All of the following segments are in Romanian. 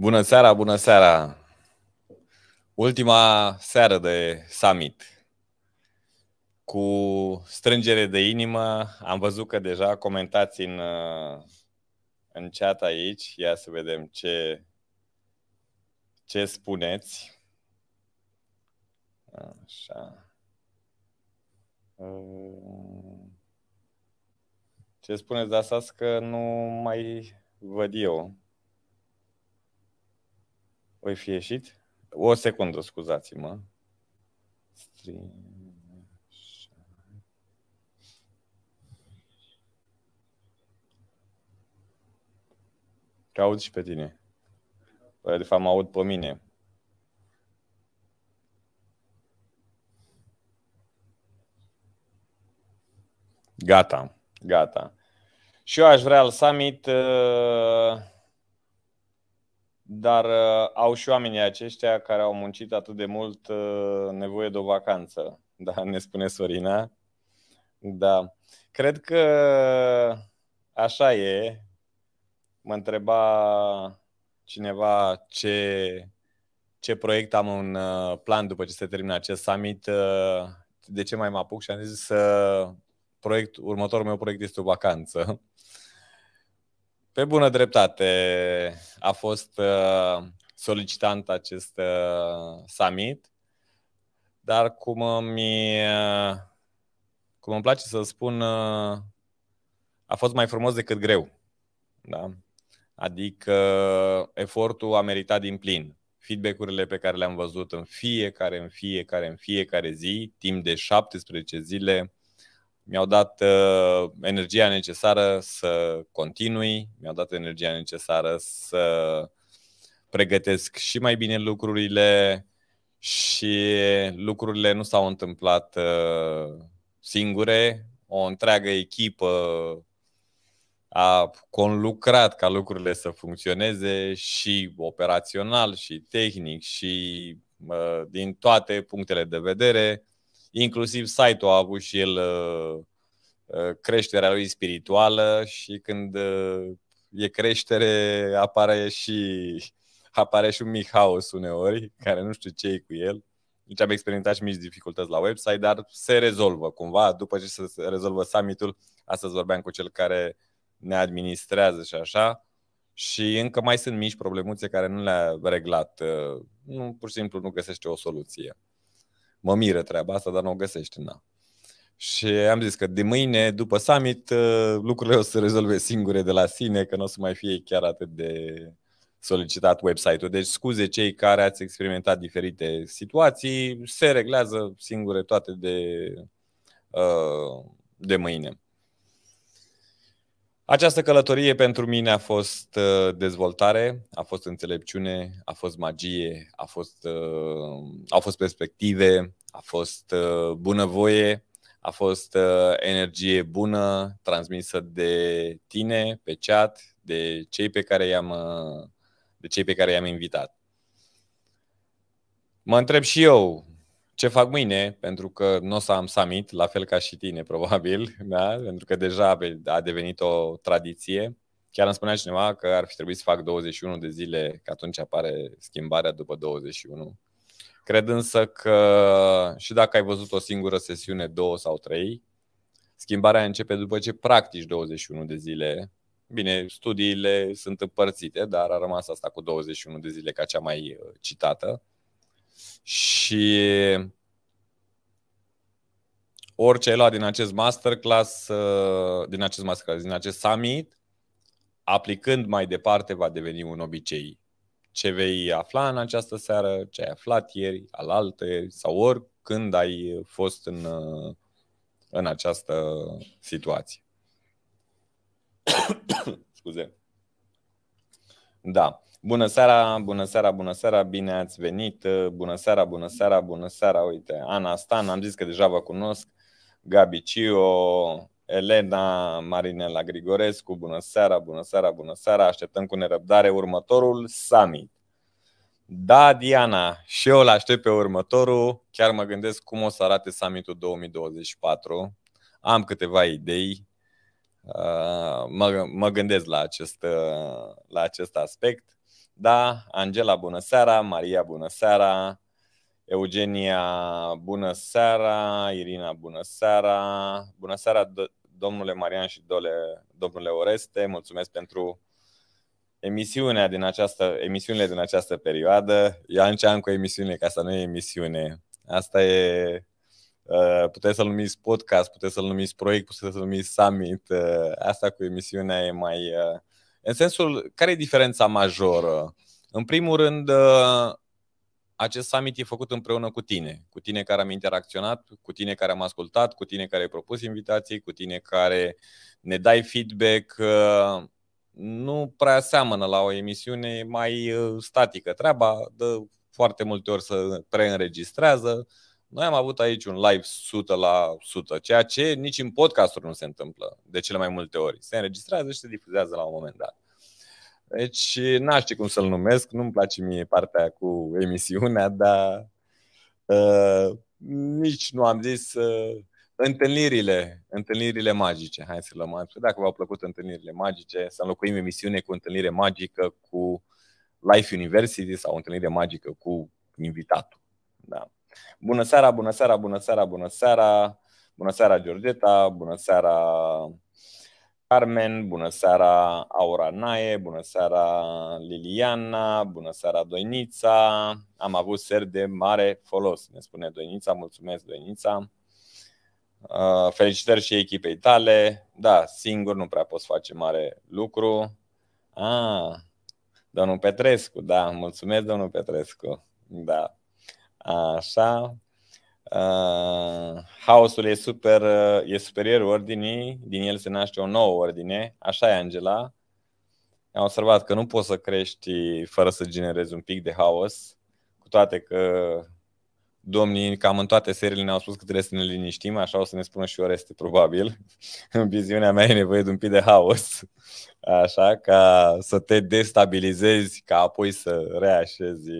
Bună seara, bună seara! Ultima seară de summit. Cu strângere de inimă, am văzut că deja comentați în, uh, în chat aici. Ia să vedem ce, ce spuneți. Așa. Uh, ce spuneți de asta că nu mai văd eu. Voi fi ieșit? O secundă, scuzați-mă. Te aud și pe tine. Păi, de fapt, mă aud pe mine. Gata, gata. Și eu aș vrea al summit uh, dar uh, au și oamenii aceștia care au muncit atât de mult uh, nevoie de o vacanță, da, ne spune Sorina. Da, cred că așa e. Mă întreba cineva ce, ce proiect am în uh, plan după ce se termină acest summit, uh, de ce mai mă apuc și am zis să proiect, următorul meu proiect este o vacanță. Pe bună dreptate a fost uh, solicitant acest uh, summit, dar cum mi uh, cum îmi place să spun, a fost mai frumos decât greu. Da? Adică efortul a meritat din plin. Feedback-urile pe care le-am văzut în fiecare, în fiecare, în fiecare zi, timp de 17 zile, mi-au dat uh, energia necesară să continui, mi-au dat energia necesară să pregătesc și mai bine lucrurile și lucrurile nu s-au întâmplat uh, singure, o întreagă echipă a conlucrat ca lucrurile să funcționeze și operațional, și tehnic, și uh, din toate punctele de vedere. Inclusiv site-ul a avut și el uh, uh, creșterea lui spirituală și când uh, e creștere apare și apare și un mic haos uneori, care nu știu ce e cu el. Deci am experimentat și mici dificultăți la website, dar se rezolvă cumva. După ce se rezolvă summitul, astăzi vorbeam cu cel care ne administrează și așa, și încă mai sunt mici problemuțe care nu le-a reglat. Nu, pur și simplu nu găsește o soluție mă miră treaba asta, dar nu o găsește, na. Și am zis că de mâine, după summit, uh, lucrurile o să se rezolve singure de la sine, că nu o să mai fie chiar atât de solicitat website-ul. Deci scuze cei care ați experimentat diferite situații, se reglează singure toate de, uh, de mâine. Această călătorie pentru mine a fost uh, dezvoltare, a fost înțelepciune, a fost magie, a fost, uh, au fost perspective, a fost uh, bunăvoie, a fost energie bună transmisă de tine pe chat, de cei pe care i-am, de cei pe care i-am invitat. Mă întreb și eu, ce fac mâine, pentru că nu o să am summit, la fel ca și tine probabil, da? pentru că deja a devenit o tradiție. Chiar îmi spunea cineva că ar fi trebuit să fac 21 de zile, că atunci apare schimbarea după 21. Cred însă că și dacă ai văzut o singură sesiune, două sau trei, schimbarea începe după ce practici 21 de zile. Bine, studiile sunt împărțite, dar a rămas asta cu 21 de zile ca cea mai uh, citată. Și orice ai luat din acest masterclass, uh, din acest masterclass, din acest summit, aplicând mai departe va deveni un obicei. Ce vei afla în această seară, ce ai aflat ieri, alaltă ieri sau oricând ai fost în, uh, în această situație. Scuze. Da. Bună seara, bună seara, bună seara, bine ați venit, uh, bună seara, bună seara, bună seara, uite, Ana Stan, am zis că deja vă cunosc, Gabi Cio, Elena Marinela Grigorescu, bună seara, bună seara, bună seara, așteptăm cu nerăbdare următorul summit. Da, Diana, și eu îl aștept pe următorul, chiar mă gândesc cum o să arate summitul 2024, am câteva idei, uh, mă, mă gândesc la acest, uh, la acest aspect. Da, Angela, bună seara, Maria, bună seara, Eugenia, bună seara, Irina, bună seara, bună seara, domnule Marian și dole, domnule Oreste, mulțumesc pentru emisiunea din această, emisiunile din această perioadă. Eu înceam cu emisiune, ca asta nu e emisiune. Asta e, uh, puteți să-l numiți podcast, puteți să-l numiți proiect, puteți să-l numiți summit. Uh, asta cu emisiunea e mai, uh, în sensul, care e diferența majoră? În primul rând, uh, acest summit e făcut împreună cu tine, cu tine care am interacționat, cu tine care am ascultat, cu tine care ai propus invitații, cu tine care ne dai feedback. Uh, nu prea seamănă la o emisiune mai uh, statică treaba, de foarte multe ori să preînregistrează, noi am avut aici un live 100 la 100, ceea ce nici în podcasturi nu se întâmplă de cele mai multe ori. Se înregistrează și se difuzează la un moment dat. Deci n-aș cum să-l numesc, nu-mi place mie partea cu emisiunea, dar uh, nici nu am zis uh, întâlnirile, întâlnirile magice. Hai să luăm altfel. Dacă v-au plăcut întâlnirile magice, să înlocuim emisiune cu întâlnire magică cu Life University sau întâlnire magică cu invitatul. Da. Bună seara, bună seara, bună seara, bună seara. Bună seara, Georgeta, bună seara, Carmen, bună seara, Aura Nae, bună seara, Liliana, bună seara, Doinița. Am avut ser de mare folos, ne spune Doinița. Mulțumesc, Doinița. Uh, felicitări și echipei tale. Da, singur nu prea poți face mare lucru. Ah, domnul Petrescu, da, mulțumesc, domnul Petrescu. Da, Așa. Uh, haosul e, super, e superior ordinii, din el se naște o nouă ordine. Așa e, Angela. Am observat că nu poți să crești fără să generezi un pic de haos, cu toate că domnii cam în toate seriile ne-au spus că trebuie să ne liniștim, așa o să ne spună și Oreste, probabil. În viziunea mea e nevoie de un pic de haos, așa, ca să te destabilizezi, ca apoi să reașezi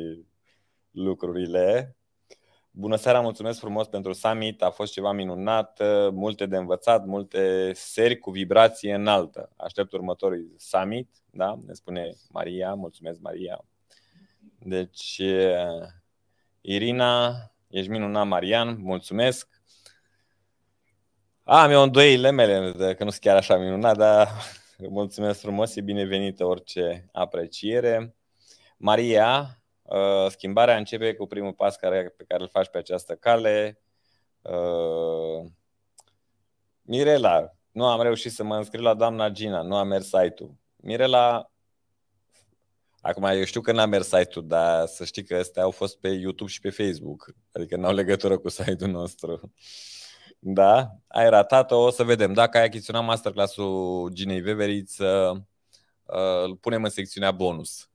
lucrurile. Bună seara, mulțumesc frumos pentru summit, a fost ceva minunat, multe de învățat, multe seri cu vibrație înaltă. Aștept următorul summit, da? Ne spune Maria, mulțumesc Maria. Deci, eh, Irina, ești minunat, Marian, mulțumesc. Am eu îndoielile mele, că nu sunt chiar așa minunat, dar mulțumesc frumos, e binevenită orice apreciere. Maria, Uh, schimbarea începe cu primul pas care, pe care îl faci pe această cale. Uh, Mirela, nu am reușit să mă înscriu la doamna Gina, nu a mers site-ul. Mirela, acum eu știu că n-a mers site-ul, dar să știi că astea au fost pe YouTube și pe Facebook, adică n-au legătură cu site-ul nostru. Da, ai ratat-o, o să vedem. Dacă ai achiziționat masterclass-ul Ginei Veveriță, uh, îl punem în secțiunea bonus.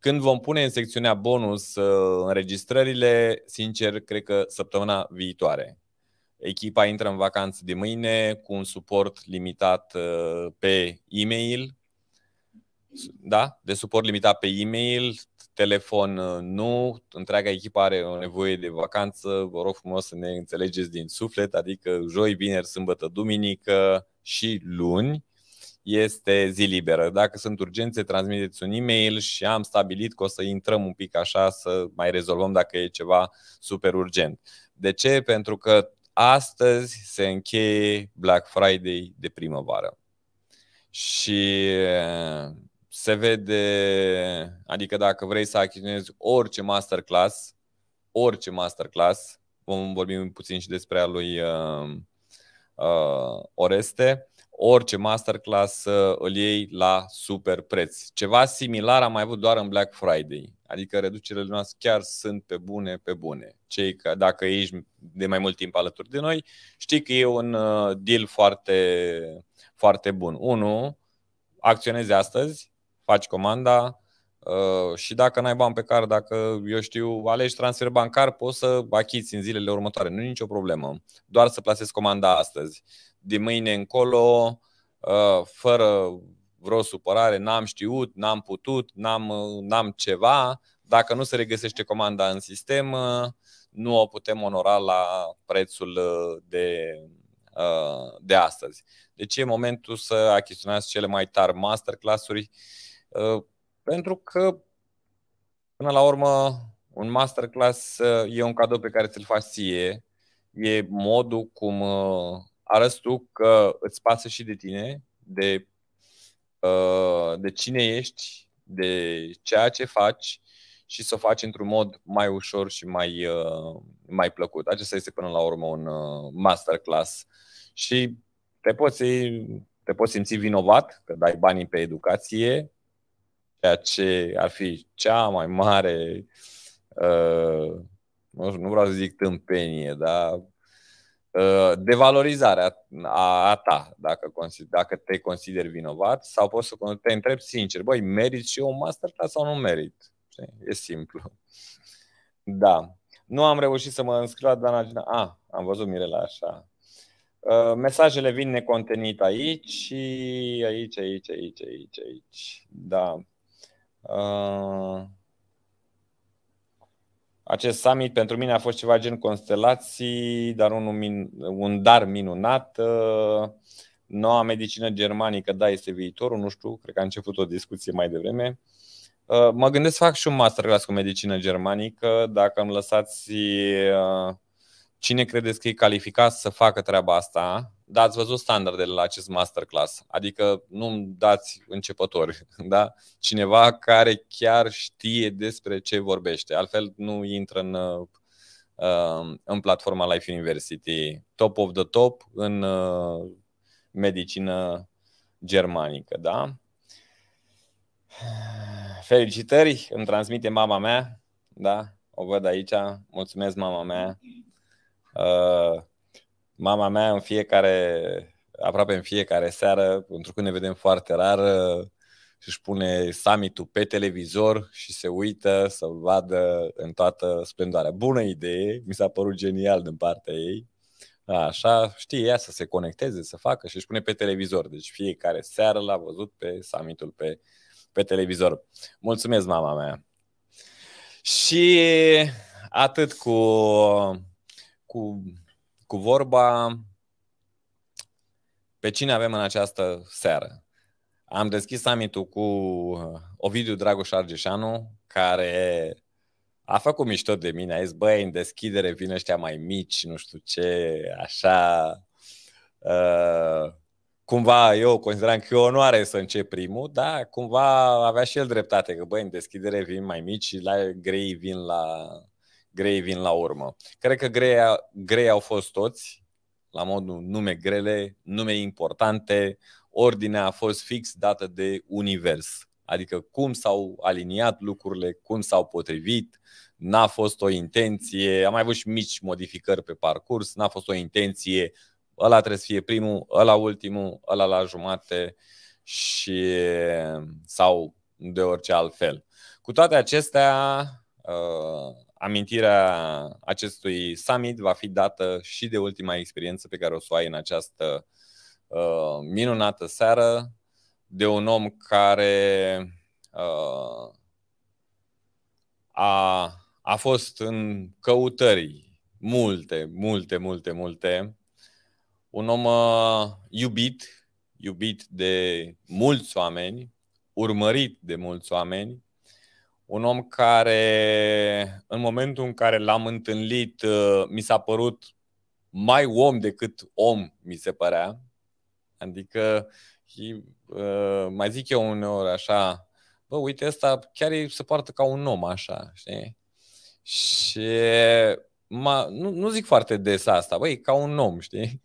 Când vom pune în secțiunea bonus uh, înregistrările, sincer, cred că săptămâna viitoare. Echipa intră în vacanță de mâine cu un suport limitat uh, pe e-mail. Da? De suport limitat pe e-mail, telefon uh, nu, întreaga echipă are o nevoie de vacanță, vă rog frumos să ne înțelegeți din suflet, adică joi, vineri, sâmbătă, duminică și luni este zi liberă. Dacă sunt urgențe, transmiteți un e-mail și am stabilit că o să intrăm un pic așa să mai rezolvăm dacă e ceva super urgent. De ce? Pentru că astăzi se încheie Black Friday de primăvară. Și eh, se vede, adică dacă vrei să achiziționezi orice masterclass, orice masterclass, vom vorbi puțin și despre a lui uh, uh, Oreste, orice masterclass îl iei la super preț. Ceva similar am mai avut doar în Black Friday. Adică reducerile noastre chiar sunt pe bune, pe bune. Cei că dacă ești de mai mult timp alături de noi, știi că e un uh, deal foarte, foarte bun. Unu, acționezi astăzi, faci comanda, Uh, și dacă n-ai bani pe care, dacă, eu știu, alegi transfer bancar, poți să achiți în zilele următoare. Nu e nicio problemă. Doar să plasezi comanda astăzi. De mâine încolo, uh, fără vreo supărare, n-am știut, n-am putut, n-am, uh, n-am ceva. Dacă nu se regăsește comanda în sistem, uh, nu o putem onora la prețul uh, de, uh, de astăzi. Deci e momentul să achiziționați cele mai tari masterclass-uri pentru că, până la urmă, un masterclass uh, e un cadou pe care ți-l faci ție, e modul cum uh, arăți tu că îți pasă și de tine, de, uh, de cine ești, de ceea ce faci și să o faci într-un mod mai ușor și mai, mai plăcut. Acesta este până la urmă un masterclass și te poți, te poți simți vinovat că dai banii pe educație, ceea ce ar fi cea mai mare, uh, nu, nu vreau să zic tâmpenie, dar uh, devalorizarea a, a ta, dacă, consider, dacă te consideri vinovat, sau poți să te întrebi sincer, băi, merit și eu un masterclass sau nu merit? E simplu. Da. Nu am reușit să mă înscriu la Dana A, am văzut Mirela așa. Uh, mesajele vin necontenit aici și aici, aici, aici, aici, aici. Da. Uh, acest summit pentru mine a fost ceva gen constelații, dar un, un dar minunat. Uh, noua medicină germanică, da, este viitorul, nu știu, cred că a început o discuție mai devreme. Uh, mă gândesc să fac și un masterclass cu medicină germanică, dacă îmi lăsați cine credeți că e calificat să facă treaba asta, dar ați văzut standardele la acest masterclass. Adică nu dați începători, da? Cineva care chiar știe despre ce vorbește. Altfel nu intră în, uh, uh, în platforma Life University. Top of the top în uh, medicină germanică, da? Felicitări, îmi transmite mama mea, da? O văd aici. Mulțumesc mama mea. Uh, mama mea în fiecare, aproape în fiecare seară, pentru că ne vedem foarte rar, își pune summit-ul pe televizor și se uită să-l vadă în toată splendoarea. Bună idee, mi s-a părut genial din partea ei. Așa, știe ea să se conecteze, să facă și își pune pe televizor. Deci fiecare seară l-a văzut pe summitul pe, pe televizor. Mulțumesc, mama mea. Și atât cu, cu cu vorba pe cine avem în această seară. Am deschis summit cu uh, Ovidiu Dragoș Argeșanu, care a făcut mișto de mine, a zis, băi, în deschidere vin ăștia mai mici, nu știu ce, așa... Uh, cumva eu consideram că e o onoare să încep primul, dar cumva avea și el dreptate, că băi, în deschidere vin mai mici și la grei vin la, grei vin la urmă. Cred că grei, grei au fost toți, la modul nume grele, nume importante, ordinea a fost fix dată de univers. Adică cum s-au aliniat lucrurile, cum s-au potrivit, n-a fost o intenție, am mai avut și mici modificări pe parcurs, n-a fost o intenție, ăla trebuie să fie primul, ăla ultimul, ăla la jumate și sau de orice altfel. Cu toate acestea, uh, amintirea acestui summit va fi dată și de ultima experiență pe care o să o ai în această uh, minunată seară de un om care uh, a, a fost în căutări multe, multe, multe, multe. Un om uh, iubit, iubit de mulți oameni, urmărit de mulți oameni, un om care în momentul în care l-am întâlnit uh, mi s-a părut mai om decât om mi se părea. Adică uh, mai zic eu uneori așa, bă, uite ăsta chiar se poartă ca un om așa, știi? Și nu, nu zic foarte des asta, băi, ca un om, știi?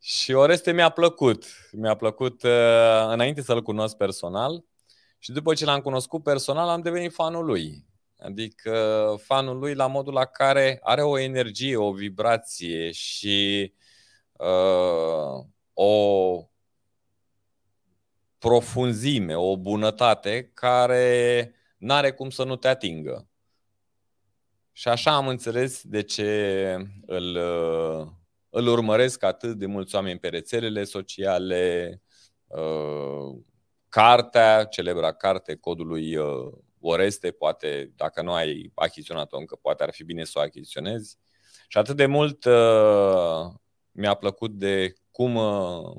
Și Oreste mi-a plăcut. Mi-a plăcut uh, înainte să-l cunosc personal. Și după ce l-am cunoscut personal, am devenit fanul lui. Adică fanul lui la modul la care are o energie, o vibrație și uh, o profunzime, o bunătate care n-are cum să nu te atingă. Și așa am înțeles de ce îl, îl urmăresc atât de mulți oameni pe rețelele sociale, uh, cartea, celebra carte codului uh, Oreste, poate dacă nu ai achiziționat-o încă, poate ar fi bine să o achiziționezi. Și atât de mult uh, mi-a plăcut de cum uh,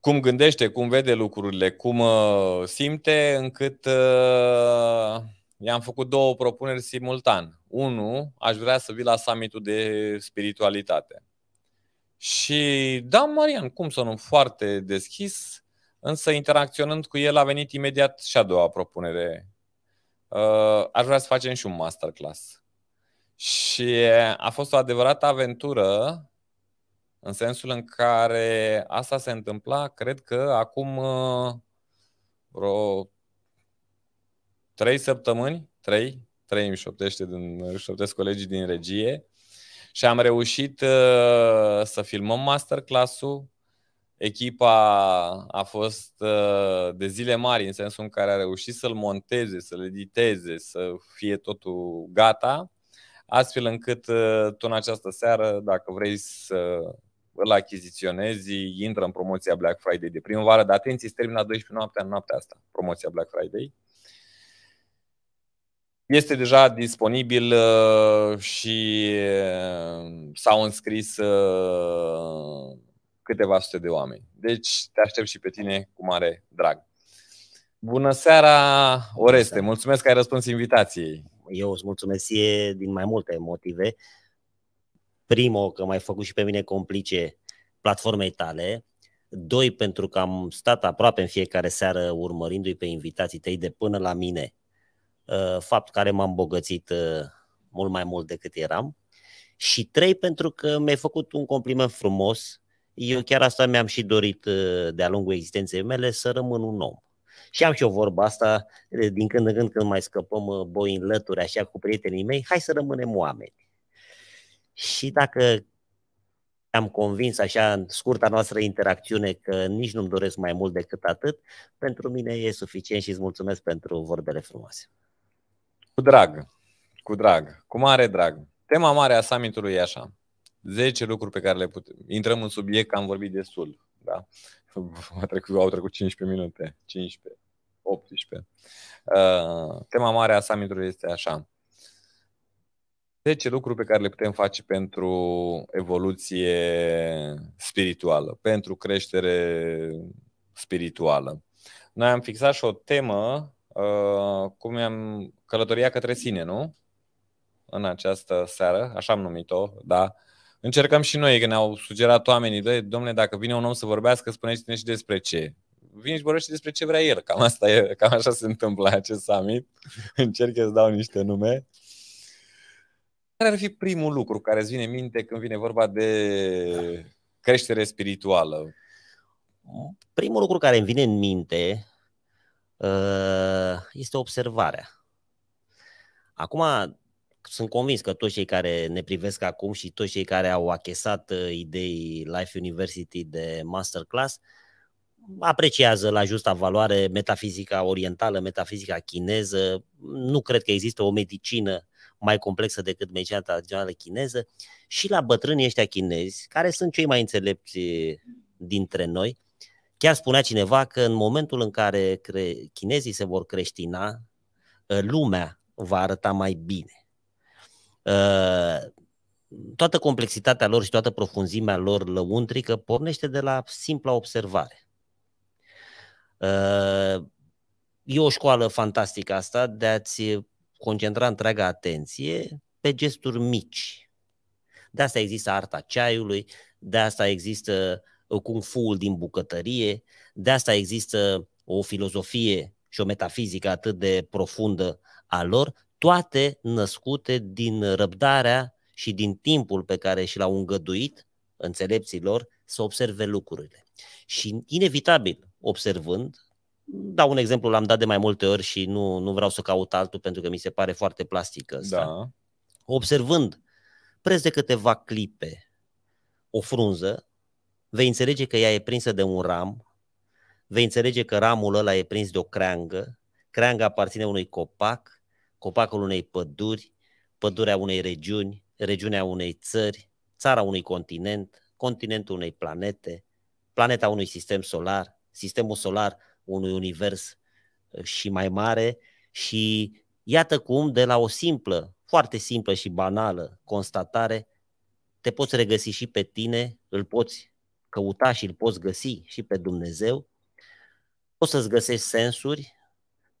cum gândește, cum vede lucrurile, cum simte, încât i-am făcut două propuneri simultan. Unu, aș vrea să vii la summitul de spiritualitate. Și da, Marian, cum să nu, foarte deschis. Însă, interacționând cu el, a venit imediat și a doua propunere. Uh, aș vrea să facem și un masterclass. Și a fost o adevărată aventură, în sensul în care asta se întâmpla, cred că acum uh, vreo trei săptămâni, trei, trei îmi șoptește, din, îmi șoptesc colegii din regie, și am reușit uh, să filmăm masterclass-ul, echipa a fost uh, de zile mari în sensul în care a reușit să-l monteze, să-l editeze, să fie totul gata, astfel încât uh, tu în această seară, dacă vrei să îl achiziționezi, intră în promoția Black Friday de primăvară, dar atenție, se termină la 12 noaptea în noaptea asta, promoția Black Friday. Este deja disponibil uh, și s-au înscris câteva sute de oameni. Deci te aștept și pe tine cu mare drag. Bună seara, Oreste! Bună Mulțumesc că ai răspuns invitației. Eu îți mulțumesc e din mai multe motive. Primul, că m-ai făcut și pe mine complice platformei tale. Doi, pentru că am stat aproape în fiecare seară urmărindu-i pe invitații tăi de până la mine. Uh, fapt care m-a îmbogățit uh, mult mai mult decât eram. Și trei, pentru că mi-ai făcut un compliment frumos eu chiar asta mi-am și dorit uh, de-a lungul existenței mele, să rămân un om. Și am și o vorbă asta, din când în când când mai scăpăm uh, boi în lături, așa cu prietenii mei, hai să rămânem oameni. Și dacă am convins așa în scurta noastră interacțiune că nici nu-mi doresc mai mult decât atât, pentru mine e suficient și îți mulțumesc pentru vorbele frumoase. Cu drag, cu drag, cu mare drag. Tema mare a summitului e așa. 10 lucruri pe care le putem. Intrăm în subiect, am vorbit destul. Da? Au trecut, au trecut 15 minute, 15, 18. Uh, tema mare a summitului este așa. 10 lucruri pe care le putem face pentru evoluție spirituală, pentru creștere spirituală. Noi am fixat și o temă, uh, cum am călătoria către sine, nu? În această seară, așa am numit-o, da? Uh, încercăm și noi, că ne-au sugerat oamenii, de, domnule, dacă vine un om să vorbească, spuneți-ne și despre ce. Vine și vorbește despre ce vrea el. Cam asta e, cam așa se întâmplă la acest summit. Încerc să dau niște nume. Care ar fi primul lucru care îți vine în minte când vine vorba de creștere spirituală? Primul lucru care îmi vine în minte uh, este observarea. Acum, sunt convins că toți cei care ne privesc acum și toți cei care au achesat uh, idei Life University de masterclass apreciază la justa valoare metafizica orientală, metafizica chineză. Nu cred că există o medicină mai complexă decât medicina tradițională chineză și la bătrânii ăștia chinezi, care sunt cei mai înțelepți uh, dintre noi. Chiar spunea cineva că în momentul în care chinezii se vor creștina, uh, lumea va arăta mai bine. Uh, toată complexitatea lor și toată profunzimea lor lăuntrică pornește de la simpla observare. Uh, e o școală fantastică asta de a-ți concentra întreaga atenție pe gesturi mici. De asta există arta ceaiului, de asta există uh, kung fu din bucătărie, de asta există o filozofie și o metafizică atât de profundă a lor, toate născute din răbdarea și din timpul pe care și l-au îngăduit înțelepților să observe lucrurile. Și inevitabil, observând, dau un exemplu, l-am dat de mai multe ori și nu, nu vreau să caut altul pentru că mi se pare foarte plastică asta. Da. Observând preț de câteva clipe o frunză, vei înțelege că ea e prinsă de un ram, vei înțelege că ramul ăla e prins de o creangă, creanga aparține unui copac, copacul unei păduri, pădurea unei regiuni, regiunea unei țări, țara unui continent, continentul unei planete, planeta unui sistem solar, sistemul solar unui univers uh, și mai mare și iată cum de la o simplă, foarte simplă și banală constatare te poți regăsi și pe tine, îl poți căuta și îl poți găsi și pe Dumnezeu, poți să-ți găsești sensuri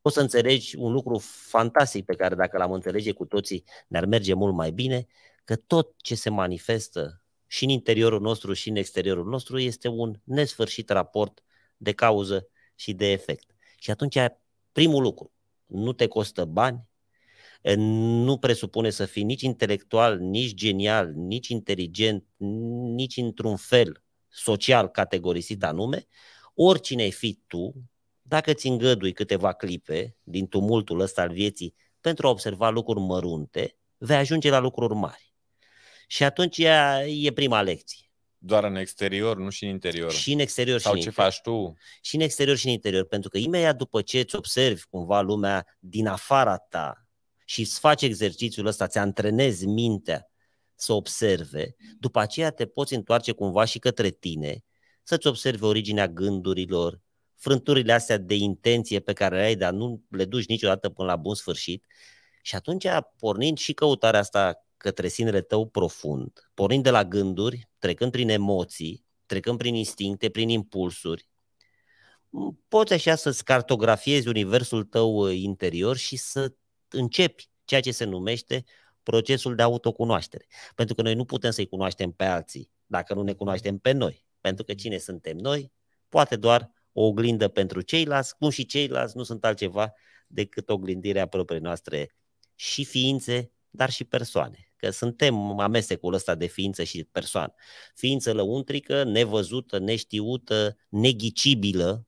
poți să înțelegi un lucru fantastic pe care dacă l-am înțelege cu toții ne-ar merge mult mai bine, că tot ce se manifestă și în interiorul nostru și în exteriorul nostru este un nesfârșit raport de cauză și de efect. Și atunci primul lucru, nu te costă bani, nu presupune să fii nici intelectual, nici genial, nici inteligent, nici într-un fel social categorisit anume, oricine ai fi tu, dacă ți îngădui câteva clipe din tumultul ăsta al vieții pentru a observa lucruri mărunte, vei ajunge la lucruri mari. Și atunci ea e prima lecție. Doar în exterior, nu și în interior. Și în exterior Sau și în ce faci tu? Și în exterior și în interior, pentru că imediat după ce îți observi cumva lumea din afara ta și îți faci exercițiul ăsta, ți antrenezi mintea să observe, după aceea te poți întoarce cumva și către tine, să-ți observi originea gândurilor, frânturile astea de intenție pe care le ai, dar nu le duci niciodată până la bun sfârșit. Și atunci, pornind și căutarea asta către sinele tău profund, pornind de la gânduri, trecând prin emoții, trecând prin instincte, prin impulsuri, poți așa să-ți cartografiezi universul tău ă, interior și să începi ceea ce se numește procesul de autocunoaștere. Pentru că noi nu putem să-i cunoaștem pe alții dacă nu ne cunoaștem pe noi. Pentru că cine suntem noi, poate doar o oglindă pentru ceilalți, cum și ceilalți nu sunt altceva decât oglindirea proprii noastre și ființe, dar și persoane. Că suntem amestecul ăsta de ființă și persoană. Ființă lăuntrică, nevăzută, neștiută, neghicibilă,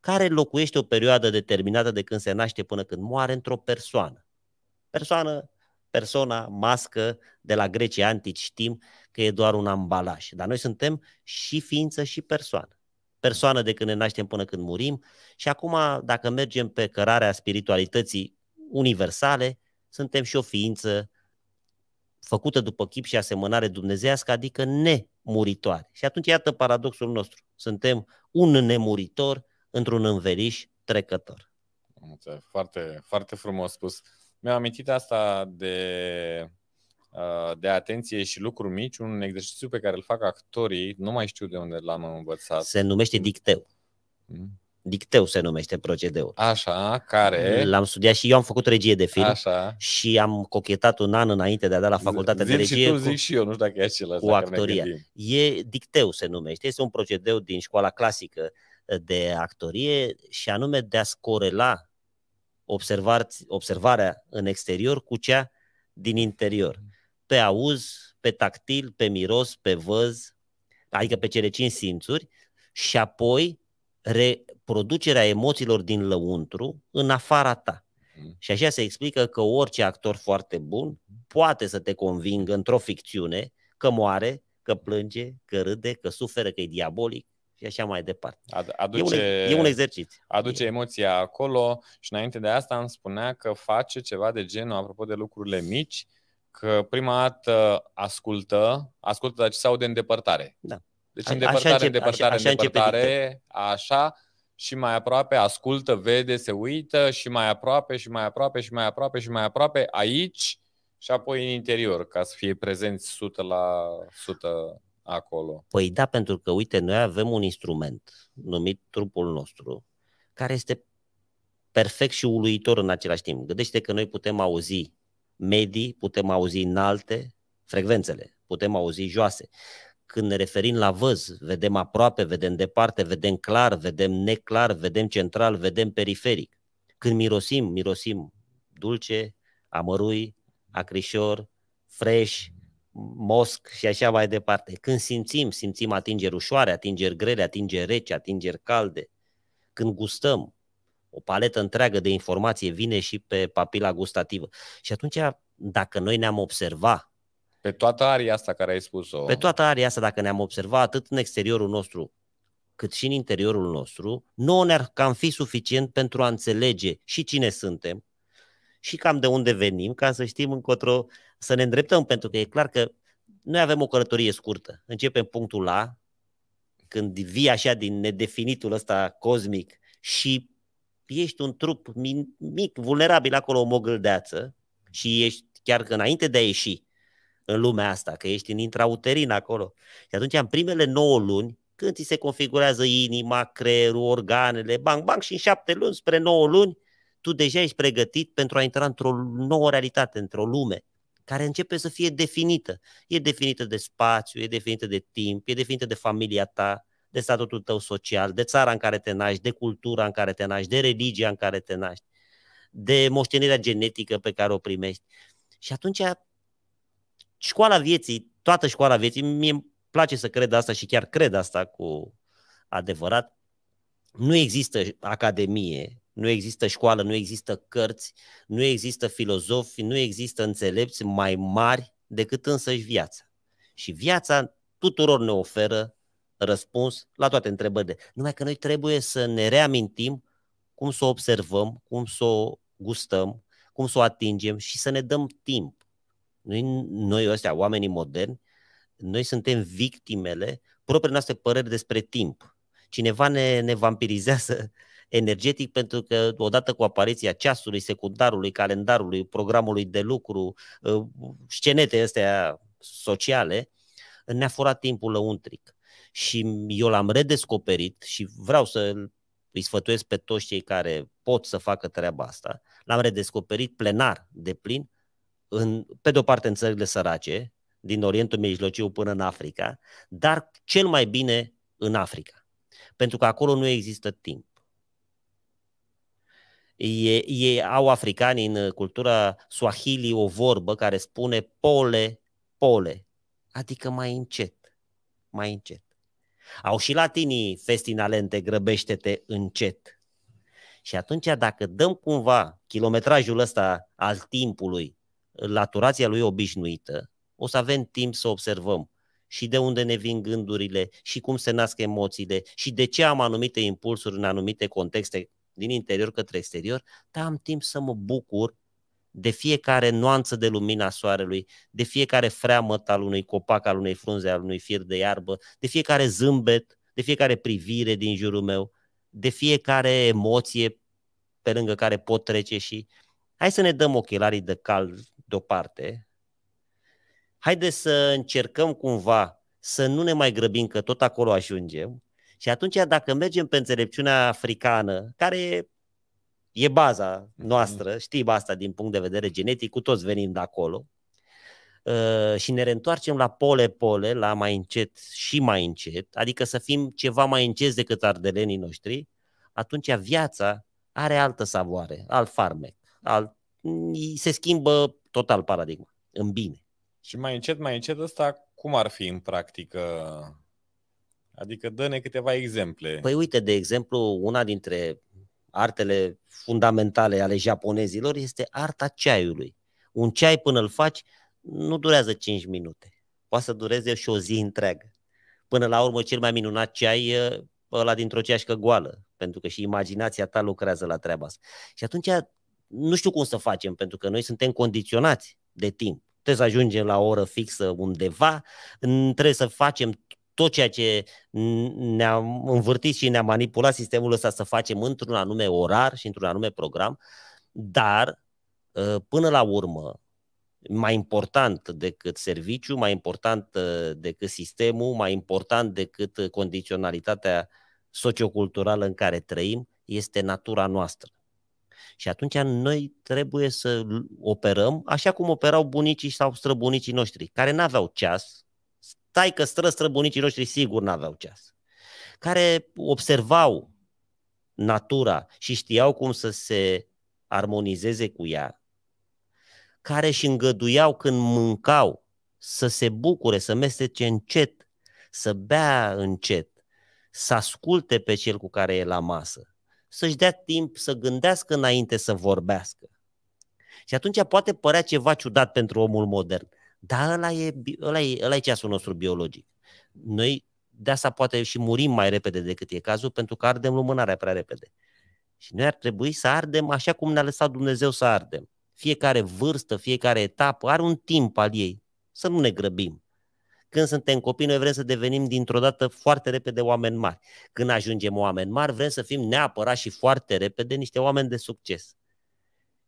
care locuiește o perioadă determinată de când se naște până când moare într-o persoană. Persoană, persoana, mască, de la grecii antici știm că e doar un ambalaj. Dar noi suntem și ființă și persoană persoană de când ne naștem până când murim și acum, dacă mergem pe cărarea spiritualității universale, suntem și o ființă făcută după chip și asemănare dumnezească, adică nemuritoare. Și atunci, iată paradoxul nostru. Suntem un nemuritor într-un înveliș trecător. Foarte, foarte frumos spus. Mi-am amintit asta de Uh, de atenție și lucruri mici, un exercițiu pe care îl fac actorii, nu mai știu de unde l-am învățat. Se numește dicteu. Mm. Dicteu se numește procedeul. Așa, care... L-am studiat și eu am făcut regie de film Așa. și am cochetat un an înainte de a da la facultatea de regie și tu, zic cu, și eu, nu știu dacă e același. Cu actoria. E dicteu se numește, este un procedeu din școala clasică de actorie și anume de a scorela observarea în exterior cu cea din interior pe auz, pe tactil, pe miros, pe văz, adică pe cele cinci simțuri, și apoi reproducerea emoțiilor din lăuntru în afara ta. Mm-hmm. Și așa se explică că orice actor foarte bun poate să te convingă într-o ficțiune că moare, că plânge, că râde, că suferă, că e diabolic și așa mai departe. Aduce, e, un, e un exercițiu. Aduce emoția acolo și înainte de asta îmi spunea că face ceva de genul, apropo de lucrurile mici, că prima dată ascultă, ascultă, dar ce se aude în depărtare. Da. Deci în depărtare, în depărtare, în depărtare, așa, și mai aproape, ascultă, vede, se uită și mai aproape, și mai aproape, și mai aproape, și mai aproape, aici și apoi în interior, ca să fie prezenți 100 la 100 acolo. Păi da, pentru că, uite, noi avem un instrument numit trupul nostru, care este perfect și uluitor în același timp. Gândește că noi putem auzi medii, putem auzi înalte frecvențele, putem auzi joase. Când ne referim la văz, vedem aproape, vedem departe, vedem clar, vedem neclar, vedem central, vedem periferic. Când mirosim, mirosim dulce, amărui, acrișor, fresh, mosc și așa mai departe. Când simțim, simțim atingeri ușoare, atingeri grele, atingeri rece, atingeri calde. Când gustăm, o paletă întreagă de informație vine și pe papila gustativă. Și atunci, dacă noi ne-am observat pe toată aria asta care ai spus-o. Pe toată aria asta, dacă ne-am observat atât în exteriorul nostru, cât și în interiorul nostru, nu ne-ar cam fi suficient pentru a înțelege și cine suntem și cam de unde venim, ca să știm încotro să ne îndreptăm, pentru că e clar că noi avem o călătorie scurtă. Începem punctul A, când vii așa din nedefinitul ăsta cosmic și ești un trup mic, vulnerabil acolo, o mogâldeață și ești chiar că înainte de a ieși în lumea asta, că ești în intrauterin acolo. Și atunci, în primele 9 luni, când ți se configurează inima, creierul, organele, bang, bang, și în șapte luni, spre 9 luni, tu deja ești pregătit pentru a intra într-o nouă realitate, într-o lume care începe să fie definită. E definită de spațiu, e definită de timp, e definită de familia ta, de statutul tău social, de țara în care te naști, de cultura în care te naști, de religia în care te naști, de moștenirea genetică pe care o primești. Și atunci școala vieții, toată școala vieții, mie îmi place să cred asta și chiar cred asta cu adevărat, nu există academie, nu există școală, nu există cărți, nu există filozofi, nu există înțelepți mai mari decât însăși viața. Și viața tuturor ne oferă răspuns la toate întrebările. Numai că noi trebuie să ne reamintim cum să o observăm, cum să o gustăm, cum să o atingem și să ne dăm timp. Noi, noi ăstea, oamenii moderni, noi suntem victimele propriile noastre păreri despre timp. Cineva ne, ne vampirizează energetic pentru că odată cu apariția ceasului, secundarului, calendarului, programului de lucru, uh, scenete astea sociale, ne-a furat timpul lăuntric și eu l-am redescoperit și vreau să îi sfătuiesc pe toți cei care pot să facă treaba asta. L-am redescoperit plenar de plin, în, pe de-o parte în țările sărace, din Orientul Mijlociu până în Africa, dar cel mai bine în Africa. Pentru că acolo nu există timp. Ei, ei au africani în cultura Swahili o vorbă care spune pole, pole, adică mai încet, mai încet. Au și latinii festinalente, grăbește-te încet. Și atunci dacă dăm cumva kilometrajul ăsta al timpului, laturația lui obișnuită, o să avem timp să observăm și de unde ne vin gândurile, și cum se nasc emoțiile, și de ce am anumite impulsuri în anumite contexte din interior către exterior, dar am timp să mă bucur de fiecare nuanță de lumina soarelui, de fiecare freamăt al unui copac, al unei frunze, al unui fir de iarbă, de fiecare zâmbet, de fiecare privire din jurul meu, de fiecare emoție pe lângă care pot trece și hai să ne dăm ochelarii de cal deoparte. Haide să încercăm cumva să nu ne mai grăbim că tot acolo ajungem și atunci dacă mergem pe înțelepciunea africană, care E baza mhm. noastră, știi asta din punct de vedere genetic, cu toți venim de acolo. Uh, și ne reîntoarcem la pole-pole, la mai încet și mai încet, adică să fim ceva mai încet decât ardelenii noștri, atunci viața are altă savoare, alt farmec, alt... se schimbă total paradigma, în bine. Și mai încet, mai încet, ăsta cum ar fi în practică? Adică dă-ne câteva exemple. Păi uite, de exemplu, una dintre artele fundamentale ale japonezilor este arta ceaiului. Un ceai până îl faci nu durează 5 minute. Poate să dureze și o zi întreagă. Până la urmă, cel mai minunat ceai e ăla dintr-o ceașcă goală, pentru că și imaginația ta lucrează la treaba asta. Și atunci nu știu cum să facem, pentru că noi suntem condiționați de timp. Trebuie să ajungem la o oră fixă undeva, trebuie să facem tot ceea ce ne-a învârtit și ne-a manipulat sistemul ăsta să facem într-un anume orar și într-un anume program, dar ă, până la urmă, mai important decât serviciu, mai important ă, decât sistemul, mai important decât condiționalitatea socioculturală în care trăim, este natura noastră. Și atunci noi trebuie să operăm așa cum operau bunicii sau străbunicii noștri, care n-aveau ceas, tai că stră, stră bunicii noștri sigur n-aveau ceas, care observau natura și știau cum să se armonizeze cu ea, care și îngăduiau când mâncau să se bucure, să mestece încet, să bea încet, să asculte pe cel cu care e la masă, să-și dea timp să gândească înainte să vorbească. Și atunci poate părea ceva ciudat pentru omul modern. Dar ăla e, ăla e, ăla e ceasul nostru biologic. Noi de asta poate și murim mai repede decât e cazul, pentru că ardem lumânarea prea repede. Și noi ar trebui să ardem așa cum ne-a lăsat Dumnezeu să ardem. Fiecare vârstă, fiecare etapă are un timp al ei. Să nu ne grăbim. Când suntem copii, noi vrem să devenim dintr-o dată foarte repede oameni mari. Când ajungem oameni mari, vrem să fim neapărat și foarte repede niște oameni de succes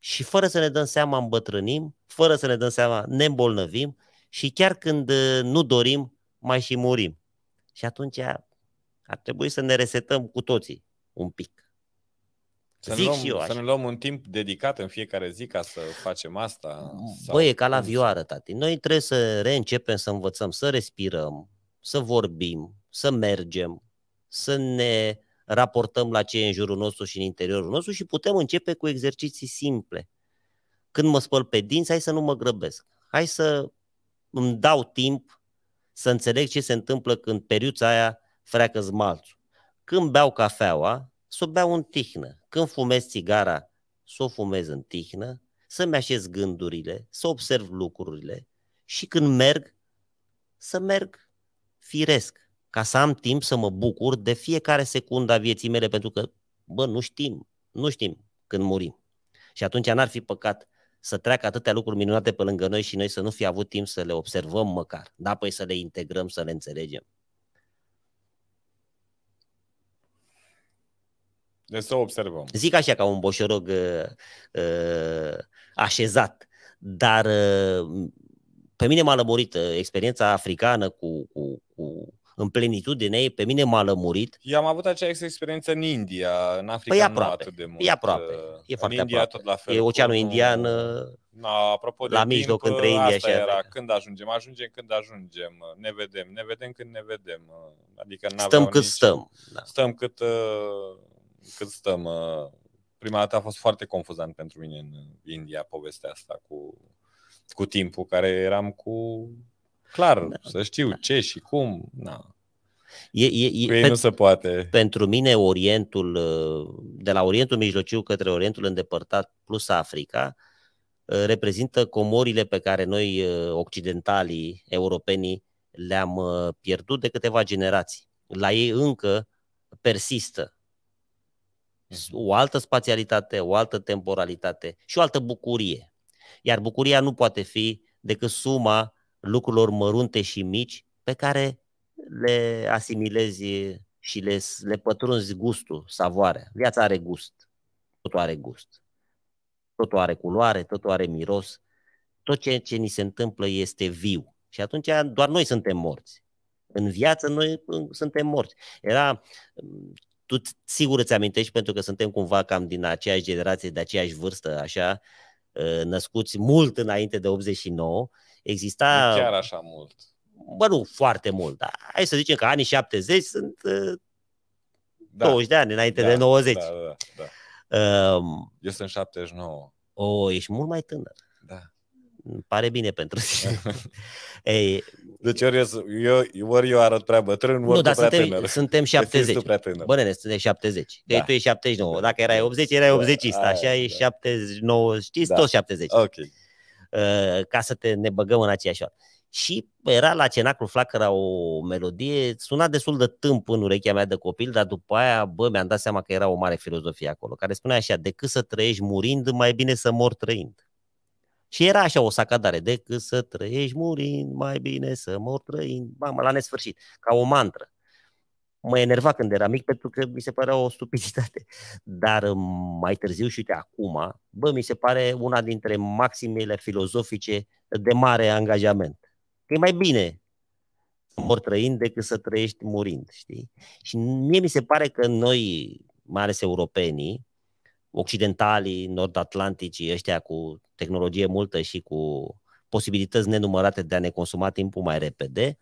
și fără să ne dăm seama îmbătrânim, fără să ne dăm seama ne îmbolnăvim și chiar când uh, nu dorim, mai și murim. Și atunci ar trebui să ne resetăm cu toții un pic. Să, Zic luăm, și eu așa. să ne luăm un timp dedicat în fiecare zi ca să facem asta. Sau... Băi, e ca la vioară, tati. Noi trebuie să reîncepem să învățăm, să respirăm, să vorbim, să mergem, să ne raportăm la ce e în jurul nostru și în interiorul nostru și putem începe cu exerciții simple. Când mă spăl pe dinți, hai să nu mă grăbesc. Hai să îmi dau timp să înțeleg ce se întâmplă când periuța aia freacă zmalțul. Când beau cafeaua, să o beau în tihnă. Când fumez țigara, să o fumez în tihnă, să-mi așez gândurile, să observ lucrurile și când merg, să merg firesc ca să am timp să mă bucur de fiecare secundă a vieții mele, pentru că, bă, nu știm, nu știm când murim. Și atunci n-ar fi păcat să treacă atâtea lucruri minunate pe lângă noi și noi să nu fi avut timp să le observăm măcar, da, păi să le integrăm, să le înțelegem. Deci să observăm. Zic așa ca un boșorog uh, uh, așezat, dar uh, pe mine m-a lămurit uh, experiența africană cu, cu, cu în plenitudine ei, pe mine m-a lămurit. Eu am avut aceeași experiență în India, în Africa păi aproape, nu atât de mult. Uh, e aproape, e foarte în India aproape. tot la fel. E oceanul indian, Na, uh, apropo de mijloc timp, între uh, India asta și era, când ajungem, ajungem când ajungem, ne vedem, ne vedem când ne vedem. Adică stăm cât nici, stăm. Da. Stăm cât, cât stăm. Prima dată a fost foarte confuzant pentru mine în India povestea asta cu, cu timpul, care eram cu clar, da. să știu da. ce și cum. Da. E, e, e, Cu ei pentru, nu se poate. Pentru mine, Orientul, uh, de la Orientul Mijlociu către Orientul Îndepărtat plus Africa, uh, reprezintă comorile pe care noi, uh, occidentalii, europenii, le-am pierdut de câteva generații. La ei încă persistă mhm. o altă spațialitate, o altă temporalitate și o altă bucurie. Iar bucuria nu poate fi decât suma lucrurilor mărunte și mici pe care le asimilezi și le, le pătrunzi gustul, savoarea. Viața are gust, totul are gust. Totul are culoare, totul are miros. Tot ce ce ni se întâmplă este viu. Și atunci doar noi suntem morți. În viață noi mm, suntem morți. Era, mm, tu sigur îți amintești pentru că suntem cumva cam din aceeași generație, de aceeași vârstă, așa, ă, născuți mult înainte de 89 Exista... E chiar așa mult. Bă, nu foarte mult, dar hai să zicem că anii 70 sunt uh, da. 20 de ani înainte da, de 90. Da, da, da, da. Uh, Eu sunt 79. O, oh, ești mult mai tânăr. Da. Îmi pare bine pentru tine. Ei, deci ori eu, eu, ori eu arăt prea bătrân, ori nu, dar prea suntem, tânăr. suntem 70. Prea tânăr. Bă, nene, suntem 70. Că deci da. tu ești 79. Dacă erai 80, da. erai 80 da, da, așa da. e 79, știți, da. tot 70. Ok. Uh, ca să te ne băgăm în aceeași oră. Și era la cenacul Flacăra o melodie, suna destul de tâmp în urechea mea de copil, dar după aia, bă, mi-am dat seama că era o mare filozofie acolo, care spunea așa, decât să trăiești murind, mai bine să mor trăind. Și era așa o sacadare, decât să trăiești murind, mai bine să mor trăind, mamă, la nesfârșit, ca o mantră mă enerva când era mic pentru că mi se părea o stupiditate. Dar uh, mai târziu și uite acum, bă, mi se pare una dintre maximele filozofice de mare angajament. Că e mai bine mor trăind decât să trăiești murind, știi? Și mie mi se pare că noi, mai ales europenii, occidentalii, nord-atlanticii, ăștia cu tehnologie multă și cu posibilități nenumărate de a ne consuma timpul mai repede,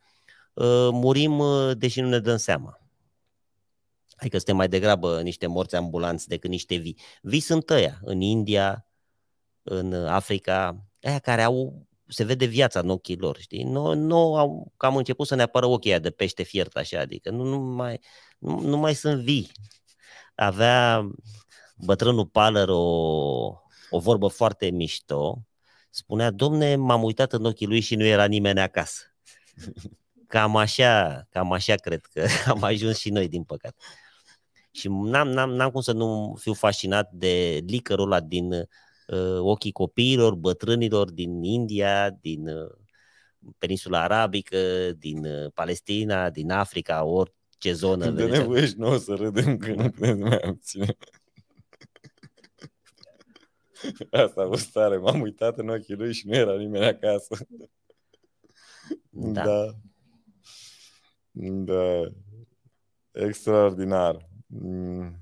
uh, murim uh, deși nu ne dăm seama adică suntem mai degrabă niște morți ambulanți decât niște vii. Vii sunt ăia în India, în Africa, aia care au, se vede viața în ochii lor, știi? Nu, nu au, cam început să ne apară ochii de pește fiert așa, adică nu, nu, mai, nu, nu mai sunt vii. Avea bătrânul Paler o, o vorbă foarte mișto, spunea, domne, m-am uitat în ochii lui și nu era nimeni acasă. Cam așa, cam așa cred că am ajuns și noi, din păcate. Și n-am, n-am, n-am cum să nu fiu fascinat de licărul ăla din uh, ochii copiilor, bătrânilor din India, din uh, peninsula arabică, din uh, Palestina, din Africa, orice zonă. De nevoie și nouă să râdem că nu ne mai abține. Asta a fost tare. M-am uitat în ochii lui și nu era nimeni acasă. Da. Da. da. Extraordinar. Mm.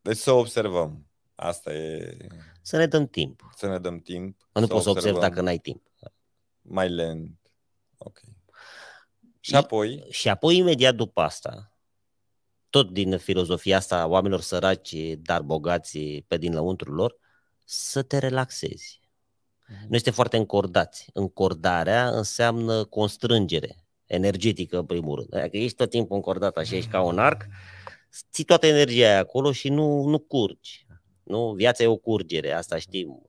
Deci să observăm. Asta e... Să ne dăm timp. Să ne dăm timp. Nu poți să observi dacă n-ai timp. Mai lent. Ok. Și apoi? Și apoi, imediat după asta, tot din filozofia asta oamenilor săraci, dar bogați pe din lăuntrul lor, să te relaxezi. Mhm. Nu este foarte încordați. Încordarea înseamnă constrângere energetică, în primul rând. Dacă ești tot timpul încordat așa, ești ca un arc, ții toată energia aia acolo și nu, nu curgi. Nu? Viața e o curgere, asta știm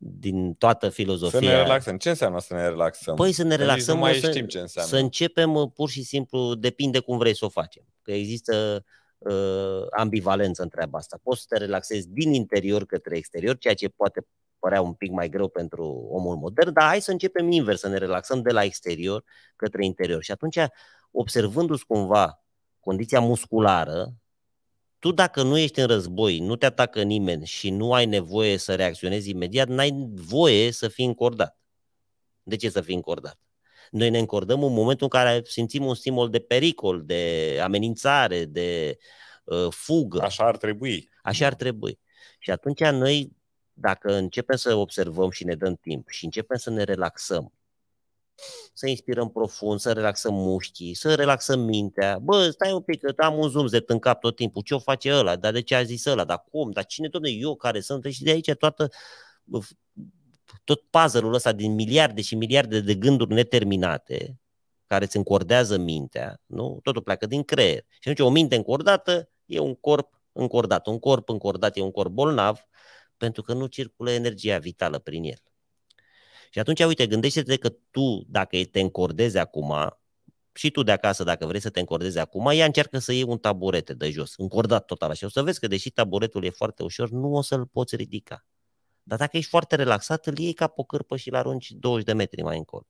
din toată filozofia. Să ne relaxăm. Ce înseamnă să ne relaxăm? Păi să ne relaxăm, mai să, știm ce înseamnă. să începem uh, pur și simplu, depinde cum vrei să o facem. Că există uh, ambivalență în treaba asta. Poți să te relaxezi din interior către exterior, ceea ce poate părea un pic mai greu pentru omul modern, dar hai să începem invers, să ne relaxăm de la exterior către interior. Și atunci, observându-ți cumva condiția musculară, tu dacă nu ești în război, nu te atacă nimeni și nu ai nevoie să reacționezi imediat, n-ai voie să fii încordat. De ce să fii încordat? Noi ne încordăm în momentul în care simțim un stimul de pericol, de amenințare, de uh, fugă. Așa ar trebui. Așa ar trebui. Și atunci noi, dacă începem să observăm și ne dăm timp și începem să ne relaxăm să inspirăm profund, să relaxăm mușchii, să relaxăm mintea. Bă, stai un pic, că am un zoom zept în cap tot timpul. Ce o face ăla? Dar de ce a zis ăla? Dar cum? Dar cine tot eu care sunt? Păi și de aici toată tot puzzle-ul ăsta din miliarde și miliarde de gânduri neterminate care îți încordează mintea, nu? Totul pleacă din creier. Și atunci o minte încordată e un corp încordat. Un corp încordat e un corp bolnav pentru că nu circulă energia vitală prin el. Și atunci, uite, gândește-te că tu, dacă te încordezi acum, și tu de acasă, dacă vrei să te încordezi acum, ea încearcă să iei un taburete de jos, încordat total așa. O să vezi că, deși taburetul e foarte ușor, nu o să-l poți ridica. Dar dacă ești foarte relaxat, îl iei ca pe cârpă și îl arunci 20 de metri mai încolo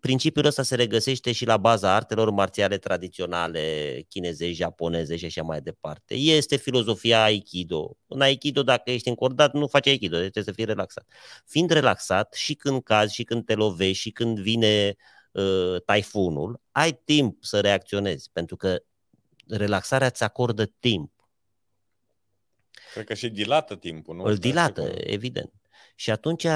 principiul ăsta se regăsește și la baza artelor marțiale tradiționale chineze, japoneze și așa mai departe. Este filozofia Aikido. În Aikido, dacă ești încordat, nu faci Aikido, deci trebuie să fii relaxat. Fiind relaxat și când cazi, și când te lovești, și când vine uh, taifunul, ai timp să reacționezi, pentru că relaxarea îți acordă timp. Cred că și dilată timpul, nu? Îl dilată, evident. Și atunci,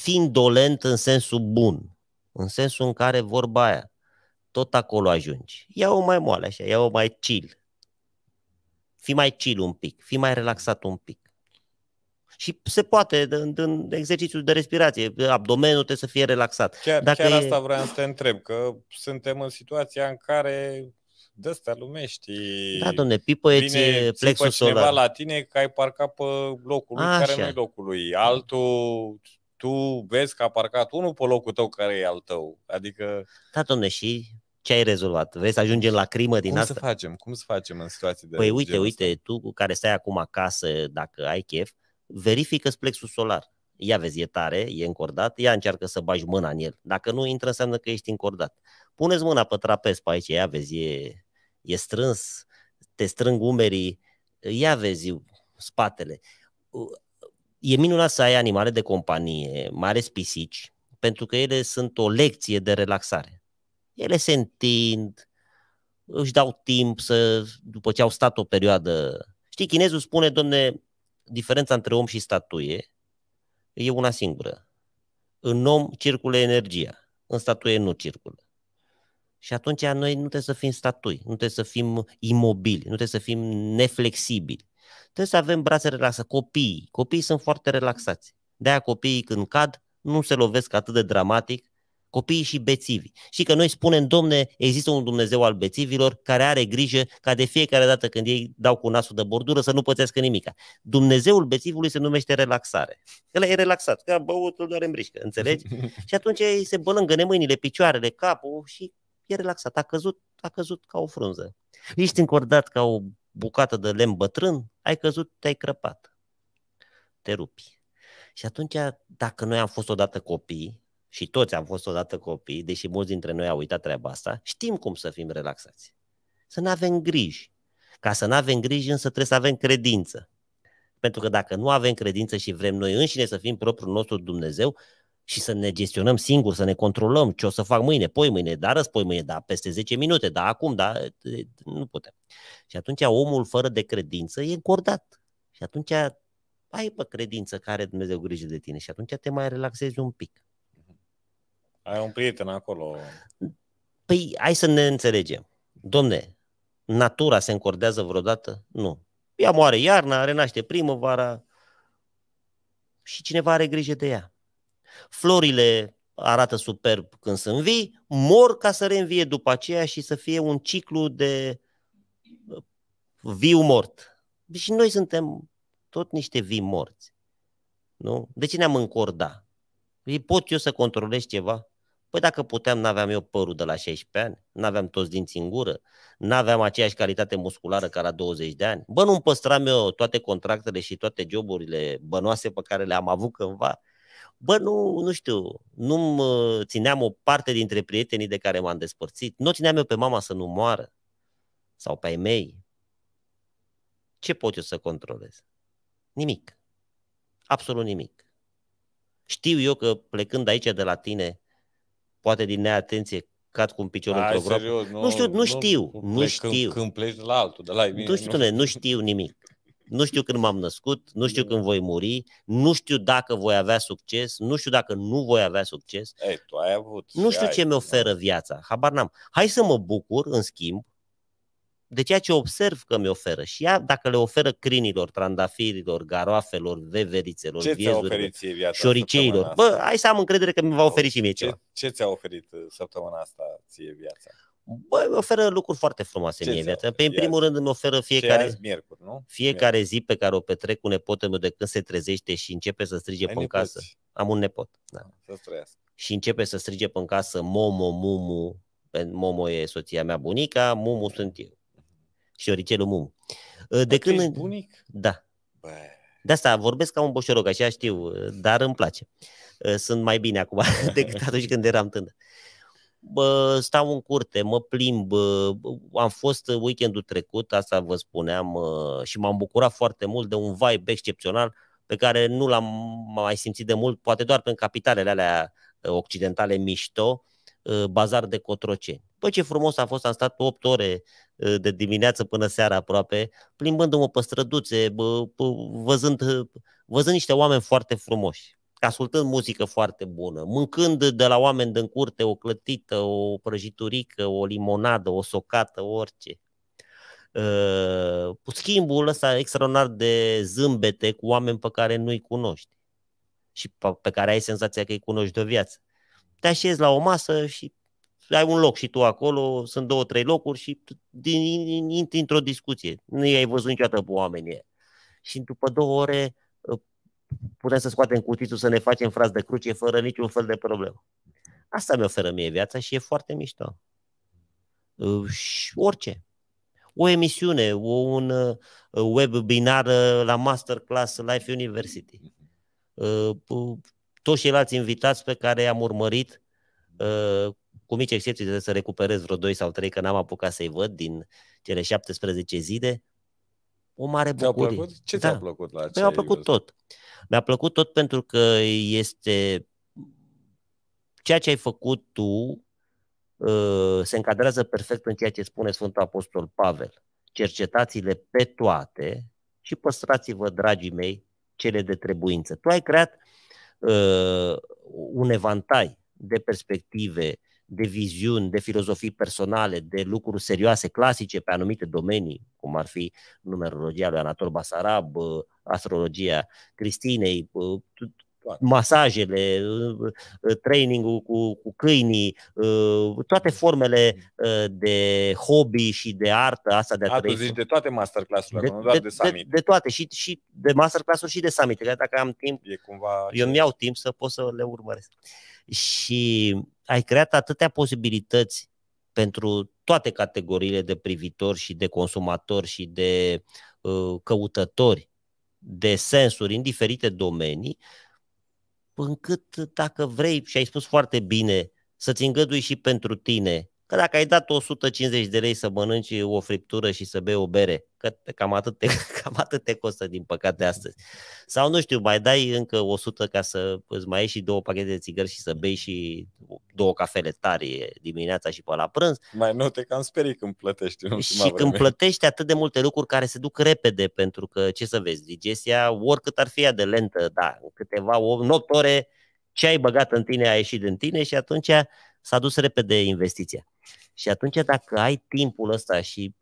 fiind dolent în sensul bun, în sensul în care vorba aia, tot acolo ajungi. Ia-o mai moale așa, ia-o mai chill. Fii mai chill un pic, fii mai relaxat un pic. Și se poate, în, în exercițiul de respirație, abdomenul trebuie să fie relaxat. Chiar, Dacă chiar asta vreau să te întreb, că suntem în situația în care de asta lumești. Da, domne, pipăieți plexul solar. la tine că ai parcat pe locul lui care nu locul lui. Altul tu vezi că a parcat unul pe locul tău care e al tău. Adică... Da, domne, și ce ai rezolvat? Vrei să ajungem la crimă din cum asta? Cum să facem? Cum să facem în situații de Păi uite, uite, asta? tu cu care stai acum acasă, dacă ai chef, verifică plexul solar. Ia vezi, e tare, e încordat, Ia încearcă să bagi mâna în el. Dacă nu intră, înseamnă că ești încordat. Puneți mâna pe trapez pe aici, ia vezi, e, e strâns, te strâng umerii, ia vezi spatele E minunat să ai animale de companie, mai ales pisici, pentru că ele sunt o lecție de relaxare. Ele se întind, își dau timp să, după ce au stat o perioadă. Știi, chinezul spune, domne, diferența între om și statuie e una singură. În om circulă energia, în statuie nu circulă. Și atunci noi nu trebuie să fim statui, nu trebuie să fim imobili, nu trebuie să fim neflexibili. Trebuie să avem brațe relaxate. Copiii. Copiii sunt foarte relaxați. De-aia copiii când cad nu se lovesc atât de dramatic copiii și bețivii. Și că noi spunem, domne, există un Dumnezeu al bețivilor care are grijă ca de fiecare dată când ei dau cu nasul de bordură să nu pățească nimic. Dumnezeul bețivului se numește relaxare. El e relaxat, că a băut, îl doare în brișcă, înțelegi? și atunci ei se în mâinile, picioarele, capul și e relaxat. A căzut, a căzut ca o frunză. Ești încordat ca o bucată de lemn bătrân, ai căzut, te-ai crăpat. Te rupi. Și atunci, dacă noi am fost odată copii, și toți am fost odată copii, deși mulți dintre noi au uitat treaba asta, știm cum să fim relaxați. Să nu avem griji. Ca să nu avem griji, însă trebuie să avem credință. Pentru că dacă nu avem credință și vrem noi înșine să fim propriul nostru Dumnezeu, și să ne gestionăm singur, să ne controlăm ce o să fac mâine, poi mâine, dar răspoi mâine, da, peste 10 minute, da, acum, da, nu putem. Și atunci omul fără de credință e încordat. Și atunci ai pe credință care Dumnezeu grijă de tine și atunci te mai relaxezi un pic. Ai un prieten acolo. Păi hai să ne înțelegem. Domne, natura se încordează vreodată? Nu. Ea moare iarna, renaște primăvara și cineva are grijă de ea. Florile arată superb când sunt vii, mor ca să reînvie după aceea și să fie un ciclu de uh, viu mort. Deci noi suntem tot niște vii morți. Nu? De ce ne-am încorda? Pot eu să controlez ceva? Păi dacă puteam, n-aveam eu părul de la 16 ani, n-aveam toți dinții în gură, n-aveam aceeași calitate musculară ca la 20 de ani. Bă, nu-mi păstram eu toate contractele și toate joburile bănoase pe care le-am avut cândva. Bă, nu, nu știu, nu uh, țineam o parte dintre prietenii de care m-am despărțit, nu țineam eu pe mama să nu moară, sau pe ai mei. Ce pot eu să controlez? Nimic. Absolut nimic. Știu eu că plecând aici de la tine, poate din neatenție, cad cu un picior într-o groapă. Nu, nu știu, nu, nu știu. Plec, nu știu. Când, când pleci de la altul, de la ei, Nu știu, nu. nu știu nimic nu știu când m-am născut, nu știu când voi muri, nu știu dacă voi avea succes, nu știu dacă nu voi avea succes. Ei, tu ai avut. Nu știu ai, ce mi da. oferă viața, habar n-am. Hai să mă bucur, în schimb, de ceea ce observ că mi oferă. Și ea, dacă le oferă crinilor, trandafirilor, garoafelor, veverițelor, ce viezurilor, șoriceilor, bă, hai să am încredere că mi va oferi și mie ce, ceva. Ce ți-a oferit uh, săptămâna asta ție viața? bă, îmi oferă lucruri foarte frumoase Ce mie viața. Pe păi, în primul rând îmi oferă fiecare, azi, miercuri, nu? fiecare miercuri. zi pe care o petrec cu nepotul meu de când se trezește și începe să strige Ai pe casă. Am un nepot. Da. Ah, să și începe să strige pe casă Momo, Mumu, Momo e soția mea bunica, Mumu sunt eu. Și oricelul Mumu. Ă, de când... Ești bunic? Da. Bă. De asta vorbesc ca un boșoroc, așa știu, dar îmi place. Ă, sunt mai bine acum decât atunci când eram tânăr bă, stau în curte, mă plimb, am fost weekendul trecut, asta vă spuneam, și m-am bucurat foarte mult de un vibe excepțional pe care nu l-am mai simțit de mult, poate doar în capitalele alea ă, occidentale mișto, ă, bazar de cotroceni. Păi ce frumos a fost, am stat 8 ore ă, de dimineață până seara aproape, plimbându-mă pe străduțe, bă, bă, văzând, văzând niște oameni foarte frumoși ascultând muzică foarte bună, mâncând de la oameni din curte o clătită, o prăjiturică, o limonadă, o socată, orice. Uh, schimbul ăsta extraordinar de zâmbete cu oameni pe care nu-i cunoști și pe, care ai senzația că îi cunoști de viață. Te așezi la o masă și ai un loc și tu acolo, sunt două, trei locuri și intri într-o discuție. Nu i-ai văzut niciodată pe oamenii Și după două ore putem să scoatem cutițul să ne facem fraz de cruce fără niciun fel de problemă. Asta mi oferă mie viața și e foarte mișto. Uh, și orice. O emisiune, o, un uh, webinar uh, la masterclass Life University. Toți ceilalți invitați pe care i-am urmărit, cu mici excepții, de să recuperez vreo 2 sau 3, că n-am apucat să-i văd din cele 17 zile, o mare bucurie. Ți-a plăcut? Ce da. ți-a plăcut la Mi-a plăcut tot. Mi-a plăcut tot pentru că este ceea ce ai făcut tu uh, se încadrează perfect în ceea ce spune Sfântul Apostol Pavel. Cercetați-le pe toate și păstrați-vă, dragii mei, cele de trebuință. Tu ai creat uh, un evantai de perspective de viziuni, de filozofii personale, de lucruri serioase, clasice pe anumite domenii, cum ar fi numerologia lui Anatol Basarab, uh, astrologia Cristinei, uh, masajele, uh, trainingul cu, cu câinii, toate formele de hobby și de artă, asta de a, a trăi. Deci de toate masterclass-urile, de, nu doar de, de summit. De, de toate, și, și de masterclass-uri și de summit. dacă am timp, e cumva eu îmi iau timp să pot să le urmăresc. Și ai creat atâtea posibilități pentru toate categoriile de privitori și de consumatori și de uh, căutători de sensuri în diferite domenii, încât dacă vrei, și ai spus foarte bine, să-ți îngădui și pentru tine Că dacă ai dat 150 de lei să mănânci o friptură și să bei o bere, că cam atât te, cam atât te costă din păcate astăzi. Sau nu știu, mai dai încă 100 ca să îți mai ieși și două pachete de țigări și să bei și două cafele tare dimineața și pe la prânz. Mai nu te cam sperii când plătești. În și vreme. când plătești atât de multe lucruri care se duc repede, pentru că, ce să vezi, digestia, oricât ar fi ea de lentă, da, câteva 8 ore, ce ai băgat în tine a ieșit din tine și atunci s-a dus repede investiția. Și atunci dacă ai timpul ăsta și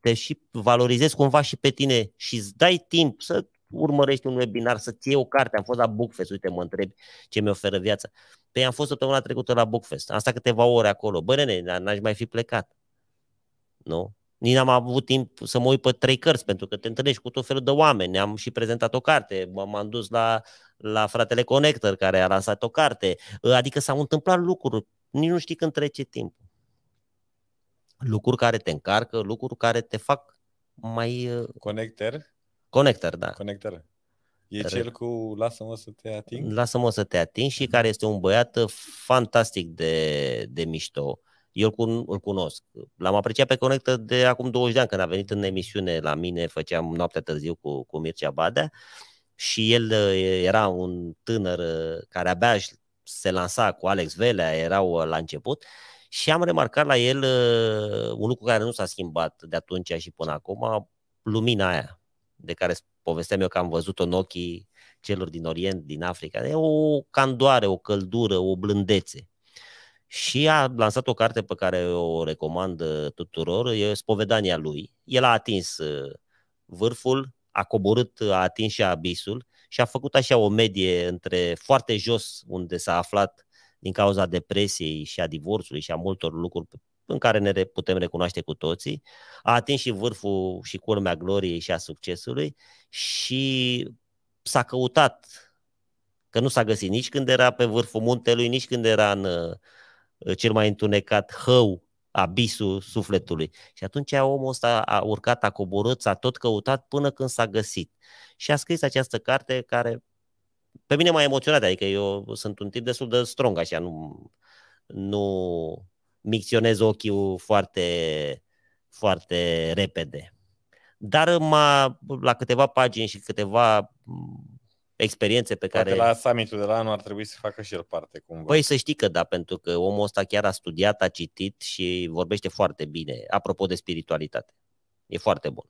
te și valorizezi cumva și pe tine și îți dai timp să urmărești un webinar, să-ți iei o carte. Am fost la Bookfest, uite, mă întrebi ce mi oferă viața. Pe păi am fost săptămâna trecută la Bookfest, am stat câteva ore acolo. Bă, nene, n-aș mai fi plecat. Nu? Nici n-am avut timp să mă uit pe trei cărți, pentru că te întâlnești cu tot felul de oameni. Ne-am și prezentat o carte, m-am dus la, la fratele Connector, care a lansat o carte. Adică s-au întâmplat lucruri nici nu știi când trece timpul. Lucruri care te încarcă, lucruri care te fac mai... Uh, Conecter? Conecter, da. Conecter. E cel cu Lasă-mă să te ating? Lasă-mă să te ating și care este un băiat uh, fantastic de, de mișto. Eu îl cunosc. L-am apreciat pe Conectă de acum 20 de ani, când a venit în emisiune la mine, făceam noaptea târziu cu, cu Mircea Badea și el uh, era un tânăr care abia își se lansa cu Alex Velea, erau uh, la început și am remarcat la el uh, un lucru care nu s-a schimbat de atunci și până acum, lumina aia de care povesteam eu că am văzut-o în ochii celor din Orient, din Africa. E o candoare, o căldură, o blândețe. Și a lansat o carte pe care o recomand uh, tuturor, e Spovedania lui. El a atins vârful, a coborât, a atins și abisul și a făcut așa o medie între foarte jos, unde s-a aflat din cauza depresiei și a divorțului și a multor lucruri în care ne putem recunoaște cu toții, a atins și vârful și curmea gloriei și a succesului și s-a căutat, că nu s-a găsit nici când era pe vârful muntelui, nici când era în uh, cel mai întunecat hău abisul sufletului. Și atunci omul ăsta a urcat, a coborât, s-a tot căutat până când s-a găsit. Și a scris această carte care pe mine m-a emoționat, adică eu sunt un tip destul de strong, așa, nu, nu micționez ochiul foarte, foarte repede. Dar m la câteva pagini și câteva experiențe pe Poate care... la summitul de la anul ar trebui să facă și el parte cumva. Păi să știi că da, pentru că omul ăsta chiar a studiat, a citit și vorbește foarte bine, apropo de spiritualitate. E foarte bun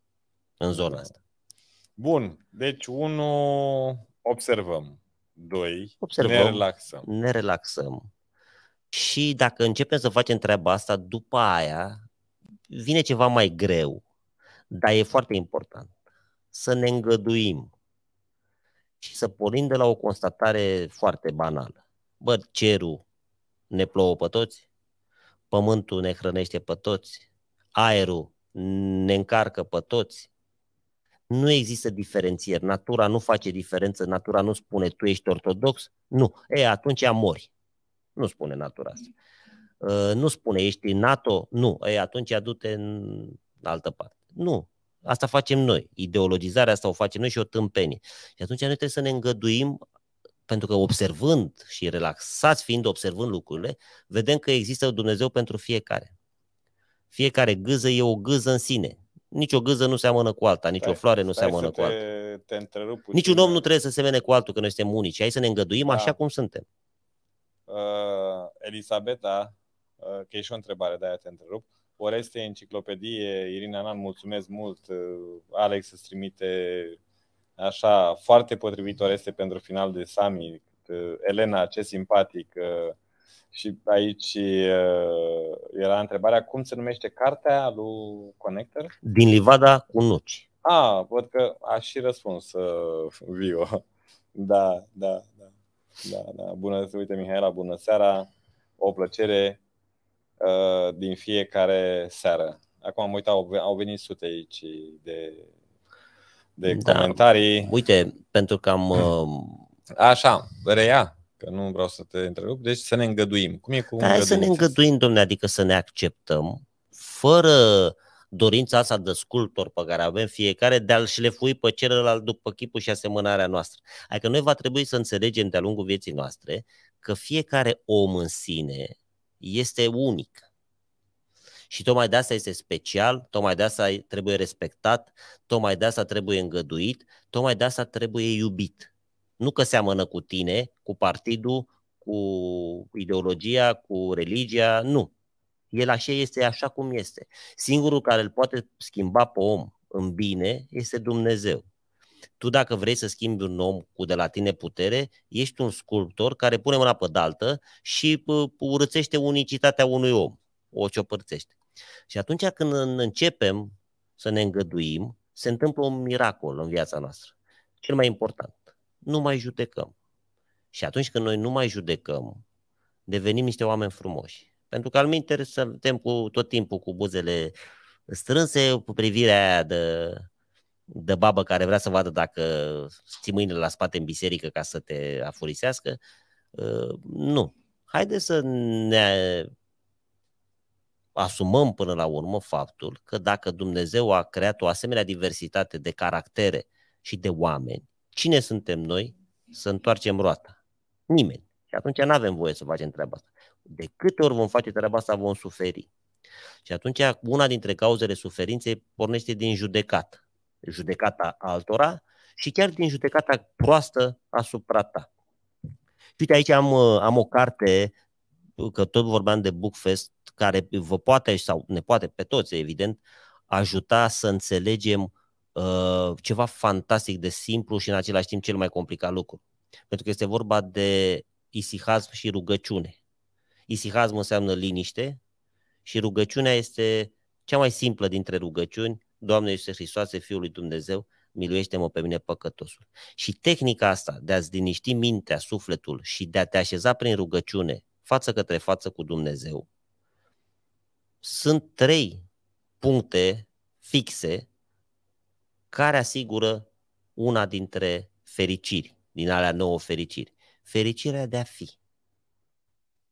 în zona da. asta. Bun, deci unu, observăm. Doi, observăm, ne relaxăm. Ne relaxăm. Și dacă începem să facem treaba asta, după aia vine ceva mai greu, dar e foarte important să ne îngăduim și să pornim de la o constatare foarte banală. Bă, cerul ne plouă pe toți, pământul ne hrănește pe toți, aerul ne încarcă pe toți. Nu există diferențieri. Natura nu face diferență, natura nu spune tu ești ortodox, nu. E, atunci mori. Nu spune natura asta. Uh, nu spune ești NATO, nu. E, atunci du-te în altă parte. Nu. Asta facem noi. Ideologizarea asta o facem noi și o tâmpenie. Și atunci noi trebuie să ne îngăduim pentru că observând și relaxați fiind observând lucrurile, vedem că există Dumnezeu pentru fiecare. Fiecare gâză e o gâză în sine. Nici o gâză nu seamănă cu alta, nici stai, o floare nu seamănă cu alta. Te, te Niciun om da. nu trebuie să semene cu altul, că noi suntem unici. Hai să ne îngăduim da. așa cum suntem. Uh, Elisabeta, uh, că e și o întrebare, de-aia te întrerup. Uh, Oreste, enciclopedie, Irina Nan, mulțumesc mult. Uh, Alex îți trimite așa foarte potrivit Oreste pentru final de summit. Elena, ce simpatic. Uh, și aici uh, era întrebarea cum se numește cartea lui Connector? Din Livada cu nuci. A, ah, văd că a și răspuns uh, Vio. Da, da, da. Da, da. Bună, uite Mihaela, bună seara. O plăcere Uh, din fiecare seară. Acum am uitat, au venit sute aici de, de da. comentarii. Uite, pentru că am... Uh, Așa, reia, că nu vreau să te întrerup, deci să ne îngăduim. Cum e cu da, să ne îngăduim, domne, adică să ne acceptăm, fără dorința asta de sculptor pe care avem fiecare de a-l șlefui pe celălalt după chipul și asemănarea noastră. Adică noi va trebui să înțelegem de-a lungul vieții noastre că fiecare om în sine este unic. Și tocmai de asta este special, tocmai de asta trebuie respectat, tocmai de asta trebuie îngăduit, tocmai de asta trebuie iubit. Nu că seamănă cu tine, cu partidul, cu ideologia, cu religia, nu. El așa este așa cum este. Singurul care îl poate schimba pe om în bine este Dumnezeu tu dacă vrei să schimbi un om cu de la tine putere, ești un sculptor care pune mâna pe daltă și urățește unicitatea unui om, o ciopărțește. Și atunci când începem să ne îngăduim, se întâmplă un miracol în viața noastră. Cel mai important, nu mai judecăm. Și atunci când noi nu mai judecăm, devenim niște oameni frumoși. Pentru că al minte suntem cu tot timpul cu buzele strânse, cu privirea aia de de babă care vrea să vadă dacă ții mâinile la spate în biserică ca să te afurisească. Uh, nu. Haide să ne asumăm până la urmă faptul că dacă Dumnezeu a creat o asemenea diversitate de caractere și de oameni, cine suntem noi să întoarcem roata? Nimeni. Și atunci nu avem voie să facem treaba asta. De câte ori vom face treaba asta, vom suferi. Și atunci una dintre cauzele suferinței pornește din judecată judecata altora și chiar din judecata proastă asupra ta. Și uite, aici am, uh, am o carte, că tot vorbeam de Bookfest, care vă poate sau ne poate pe toți, evident, ajuta să înțelegem uh, ceva fantastic de simplu și în același timp cel mai complicat lucru. Pentru că este vorba de isihazm și rugăciune. Isihazm înseamnă liniște și rugăciunea este cea mai simplă dintre rugăciuni, Doamne Iisuse Hristoase, Fiul lui Dumnezeu, miluiește-mă pe mine păcătosul. Și tehnica asta de a-ți liniști mintea, sufletul și de a te așeza prin rugăciune față către față cu Dumnezeu, sunt trei puncte fixe care asigură una dintre fericiri, din alea nouă fericiri. Fericirea de a fi.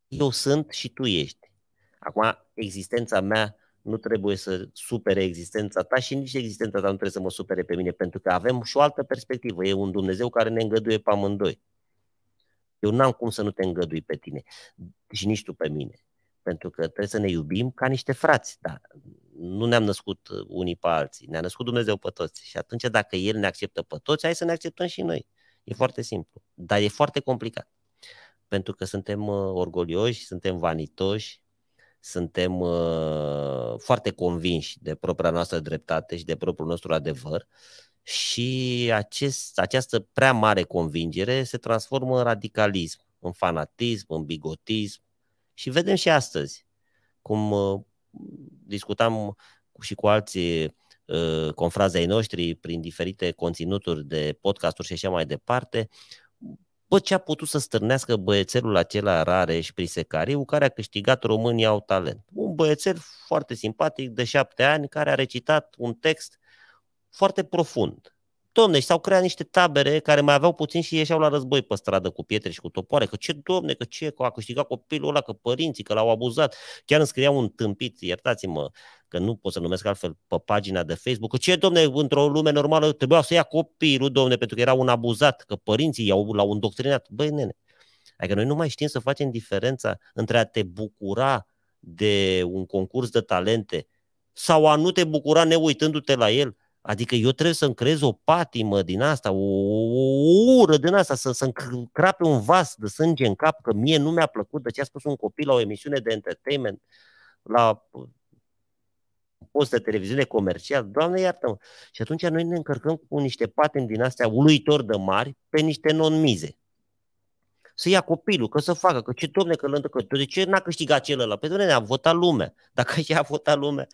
Eu sunt și tu ești. Acum, existența mea nu trebuie să supere existența ta și nici existența ta nu trebuie să mă supere pe mine, pentru că avem și o altă perspectivă. E un Dumnezeu care ne îngăduie pe amândoi. Eu n-am cum să nu te îngădui pe tine și nici tu pe mine. Pentru că trebuie să ne iubim ca niște frați. Da, nu ne-am născut uh, unii pe alții, ne-a născut Dumnezeu pe toți. Și atunci dacă El ne acceptă pe toți, hai să ne acceptăm și noi. E foarte simplu. Dar e foarte complicat. Pentru că suntem uh, orgolioși, suntem vanitoși, suntem uh, foarte convinși de propria noastră dreptate și de propriul nostru adevăr și acest, această prea mare convingere se transformă în radicalism, în fanatism, în bigotism și vedem și astăzi cum uh, discutam și cu alții uh, confrazei noștri prin diferite conținuturi de podcasturi și așa mai departe, uh, bă, ce a putut să stârnească băiețelul acela rare și prisecariu care a câștigat România au talent. Un băiețel foarte simpatic de șapte ani care a recitat un text foarte profund, Domne, și s-au creat niște tabere care mai aveau puțin și ieșeau la război pe stradă cu pietre și cu topoare, că ce domne, că ce, că a câștigat copilul ăla, că părinții, că l-au abuzat. Chiar îmi scria un tâmpit, iertați-mă, că nu pot să numesc altfel pe pagina de Facebook, că ce, domne, într-o lume normală trebuia să ia copilul, domne, pentru că era un abuzat, că părinții i-au, l-au îndoctrinat. Băi, nene, adică noi nu mai știm să facem diferența între a te bucura de un concurs de talente sau a nu te bucura neuitându-te la el Adică eu trebuie să-mi creez o patimă din asta, o, o ură din asta, să, să-mi crape un vas de sânge în cap, că mie nu mi-a plăcut de ce a spus un copil la o emisiune de entertainment, la post de televiziune comercial, doamne iartă-mă. Și atunci noi ne încărcăm cu niște patimi din astea uluitor de mari pe niște non-mize. Să ia copilul, că să facă, că ce domne că lândă, că de ce n-a câștigat celălalt? Pe păi, ne a votat lumea. Dacă i-a votat lumea,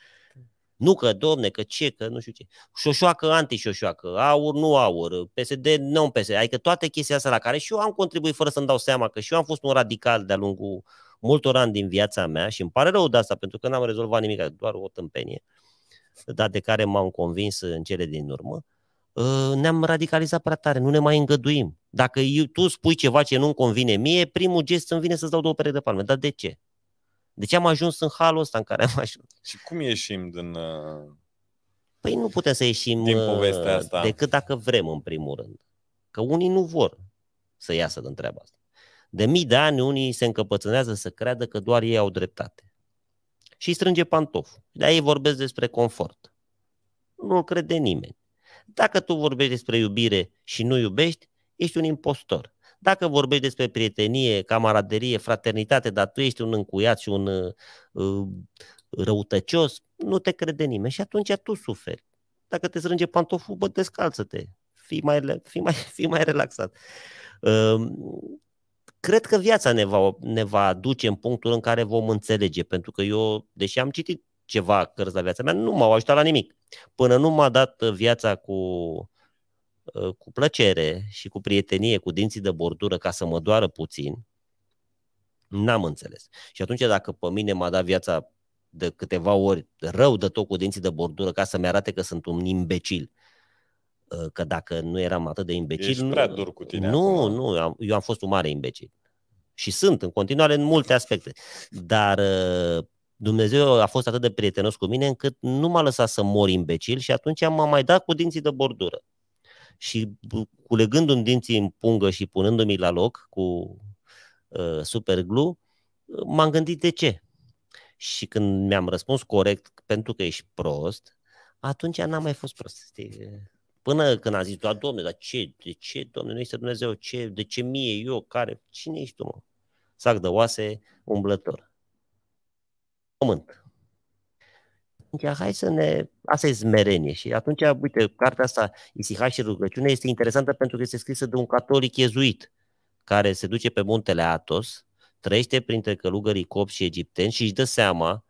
nu că, domne, că ce, că nu știu ce. Șoșoacă, anti-șoșoacă, aur, nu aur, PSD, nu psd Adică toate chestia asta la care și eu am contribuit fără să-mi dau seama că și eu am fost un radical de-a lungul multor ani din viața mea și îmi pare rău de asta pentru că n-am rezolvat nimic, adică doar o tâmpenie, dar de care m-am convins în cele din urmă ă, ne-am radicalizat prea tare, nu ne mai îngăduim. Dacă tu spui ceva ce nu-mi convine mie, primul gest îmi vine să-ți dau două pere de palme. Dar de ce? De ce am ajuns în halul ăsta în care am ajuns? Și cum ieșim din... Uh, păi nu putem să ieșim din uh, povestea asta. decât dacă vrem, în primul rând. Că unii nu vor să iasă din treaba asta. De mii de ani unii se încăpățânează să creadă că doar ei au dreptate. Și strânge pantoful. De ei vorbesc despre confort. Nu-l crede nimeni. Dacă tu vorbești despre iubire și nu iubești, ești un impostor. Dacă vorbești despre prietenie, camaraderie, fraternitate, dar tu ești un încuiat și un uh, uh, răutăcios, nu te crede nimeni și atunci tu suferi. Dacă te strânge pantoful, bă, descalță-te. Fii mai, fii mai, fii mai relaxat. Uh, cred că viața ne va, ne va aduce în punctul în care vom înțelege, pentru că eu, deși am citit ceva cărți la viața mea, nu m-au ajutat la nimic. Până nu m-a dat viața cu Uh, cu plăcere și cu prietenie, cu dinții de bordură, ca să mă doară puțin, n-am înțeles. Și atunci, dacă pe mine m-a dat viața de câteva ori rău de tot cu dinții de bordură ca să-mi arate că sunt un imbecil, uh, că dacă nu eram atât de imbecil... Ești prea dur cu tine. Nu, acum. Da? nu, eu am, fost un mare imbecil. Și sunt în continuare în multe aspecte. Dar uh, Dumnezeu a fost atât de prietenos cu mine încât nu m-a lăsat să mor imbecil și atunci m-a mai dat cu dinții de bordură și culegându-mi dinții în pungă și punându-mi la loc cu uh, super glue, m-am gândit de ce. Și când mi-am răspuns corect pentru că ești prost, atunci n-am mai fost prost. Știi? Până când a zis, da, domne, dar ce, de ce, domne, nu este Dumnezeu, ce, de ce mie, eu, care, cine ești tu, mă? Sac de oase, umblător. Pământ atunci hai să ne... Asta e smerenie și atunci, uite, cartea asta, Isiha și rugăciune, este interesantă pentru că este scrisă de un catolic iezuit care se duce pe muntele Atos, trăiește printre călugării cop și egipteni și își dă seama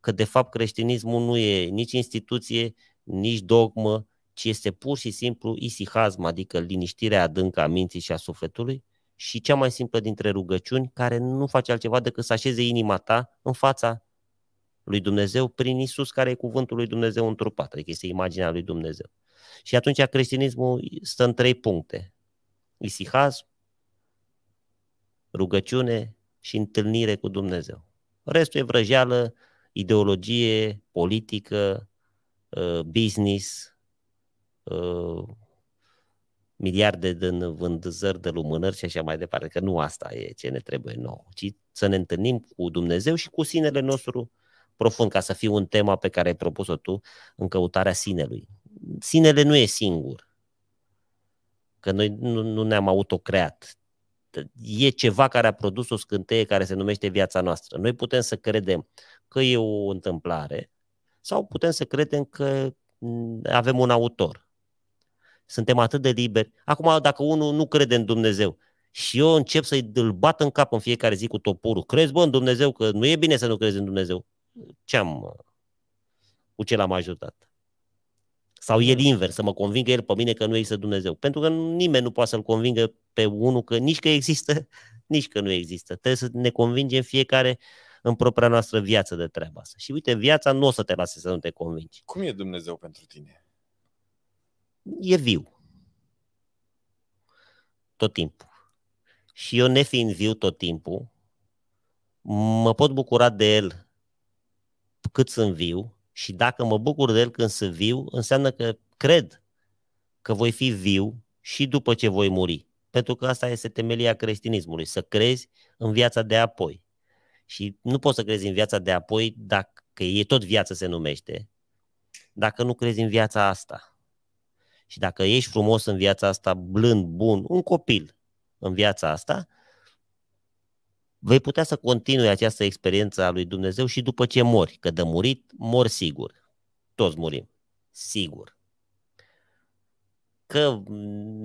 că de fapt creștinismul nu e nici instituție, nici dogmă, ci este pur și simplu isihazm, adică liniștirea adâncă a minții și a sufletului și cea mai simplă dintre rugăciuni care nu face altceva decât să așeze inima ta în fața lui Dumnezeu prin Isus care e cuvântul lui Dumnezeu întrupat, adică este imaginea lui Dumnezeu. Și atunci creștinismul stă în trei puncte. Isihaz, rugăciune și întâlnire cu Dumnezeu. Restul e vrăjeală, ideologie, politică, uh, business, uh, miliarde din vânzări de lumânări și așa mai departe, că nu asta e ce ne trebuie nou, ci să ne întâlnim cu Dumnezeu și cu sinele nostru profund ca să fiu un tema pe care ai propus-o tu, în căutarea sinelui. Sinele nu e singur. Că noi nu, nu ne-am autocreat. E ceva care a produs o scânteie care se numește viața noastră. Noi putem să credem că e o întâmplare sau putem să credem că avem un autor. Suntem atât de liberi. Acum, dacă unul nu crede în Dumnezeu, și eu încep să-i îl bat în cap în fiecare zi cu toporul. Crezi, bă, în Dumnezeu, că nu e bine să nu crezi în Dumnezeu ce am, uh, cu ce l-am ajutat. Sau el invers, să mă convingă el pe mine că nu există Dumnezeu. Pentru că nimeni nu poate să-l convingă pe unul că nici că există, nici că nu există. Trebuie să ne convingem fiecare în propria noastră viață de treaba asta. Și uite, viața nu o să te lase să nu te convingi. Cum e Dumnezeu pentru tine? E viu. Tot timpul. Și eu, nefiind viu tot timpul, mă pot bucura de el cât sunt viu și dacă mă bucur de el când sunt viu, înseamnă că cred că voi fi viu și după ce voi muri. Pentru că asta este temelia creștinismului, să crezi în viața de apoi. Și nu poți să crezi în viața de apoi dacă că e tot viață se numește, dacă nu crezi în viața asta. Și dacă ești frumos în viața asta, blând, bun, un copil în viața asta, vei putea să continui această experiență a lui Dumnezeu și după ce mori, că de murit, mor sigur. Toți murim. Sigur. Că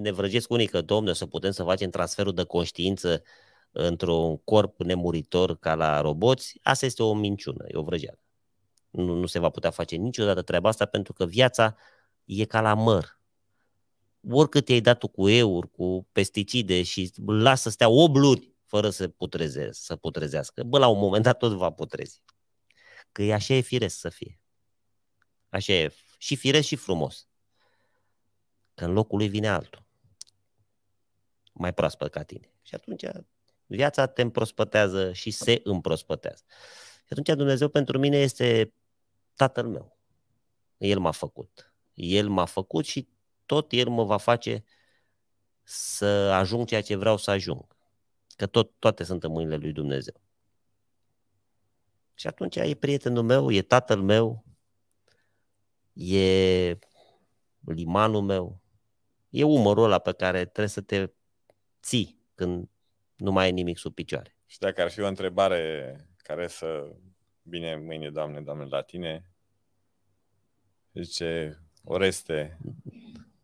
ne vrăgesc unii că, domne, să putem să facem transferul de conștiință într-un corp nemuritor ca la roboți, asta este o minciună, e o vrăjeală. Nu, nu se va putea face niciodată treaba asta pentru că viața e ca la măr. Oricât i-ai dat tu cu euri, cu pesticide și lasă să stea 8 luni fără să, putreze, să putrezească. Bă, la un moment dat tot va putrezi. Că e așa e firesc să fie. Așa e. Și firesc și frumos. Că în locul lui vine altul. Mai proaspăt ca tine. Și atunci viața te împrospătează și se împrospătează. Și atunci Dumnezeu pentru mine este tatăl meu. El m-a făcut. El m-a făcut și tot El mă va face să ajung ceea ce vreau să ajung. Că tot, toate sunt în mâinile lui Dumnezeu. Și atunci e prietenul meu, e tatăl meu, e limanul meu, e umărul ăla pe care trebuie să te ții când nu mai e nimic sub picioare. Și dacă ar fi o întrebare care să bine mâine, Doamne, Doamne, la tine, zice, Oreste,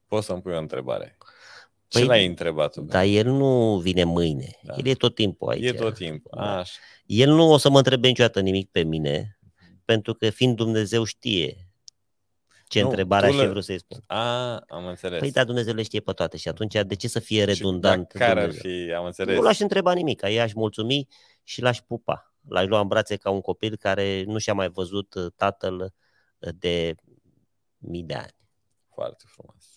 poți să-mi pui o întrebare? Păi, Ce l-ai întrebat tu? Dar el nu vine mâine. Da. El e tot timpul aici. E tot timpul. Da. Așa. El nu o să mă întrebe niciodată nimic pe mine, pentru că fiind Dumnezeu știe ce nu, întrebare și vreau să-i spun. A, am înțeles. Păi da, Dumnezeu le știe pe toate și atunci de ce să fie redundant? Și, care ar fi, am înțeles. Nu l-aș întreba nimic, Ai aș mulțumi și l-aș pupa. L-aș lua în brațe ca un copil care nu și-a mai văzut uh, tatăl uh, de mii de ani. Foarte frumos.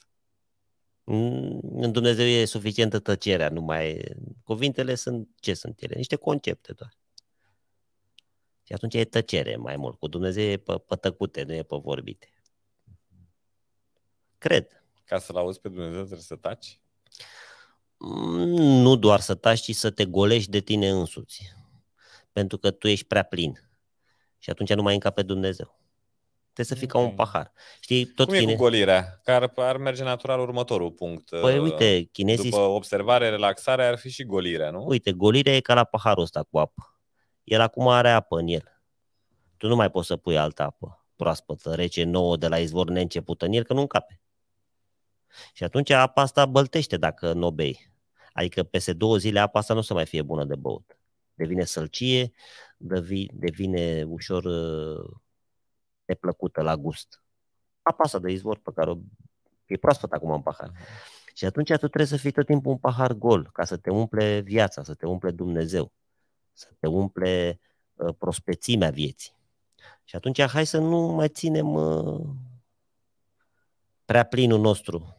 Mm, în Dumnezeu e suficientă tăcerea, numai cuvintele sunt, ce sunt ele? Niște concepte doar. Și atunci e tăcere mai mult. Cu Dumnezeu e pe, pe tăcute, nu e pe vorbite. Cred. Ca să-L auzi pe Dumnezeu trebuie să taci? Mm, nu doar să taci, ci să te golești de tine însuți. Pentru că tu ești prea plin. Și atunci nu mai încape Dumnezeu. Trebuie să fii ca un pahar. Știi, tot Cum chine... e cu golirea? Că ar, ar merge natural următorul punct. Păi uh, uite, chinezii... După observare, relaxare, ar fi și golirea, nu? Uite, golirea e ca la paharul ăsta cu apă. El acum are apă în el. Tu nu mai poți să pui altă apă proaspătă, rece, nouă, de la izvor neîncepută în el, că nu încape. Și atunci apa asta băltește dacă nu bei. Adică peste două zile apa asta nu o să mai fie bună de băut. Devine sălcie, devine ușor uh, plăcută la gust. Apa asta de izvor pe care o... e proaspăt acum în pahar. Mhm. Și atunci tu trebuie să fii tot timpul un pahar gol, ca să te umple viața, să te umple Dumnezeu, să te umple uh, prospețimea vieții. Și atunci hai să nu mai ținem uh, prea plinul nostru.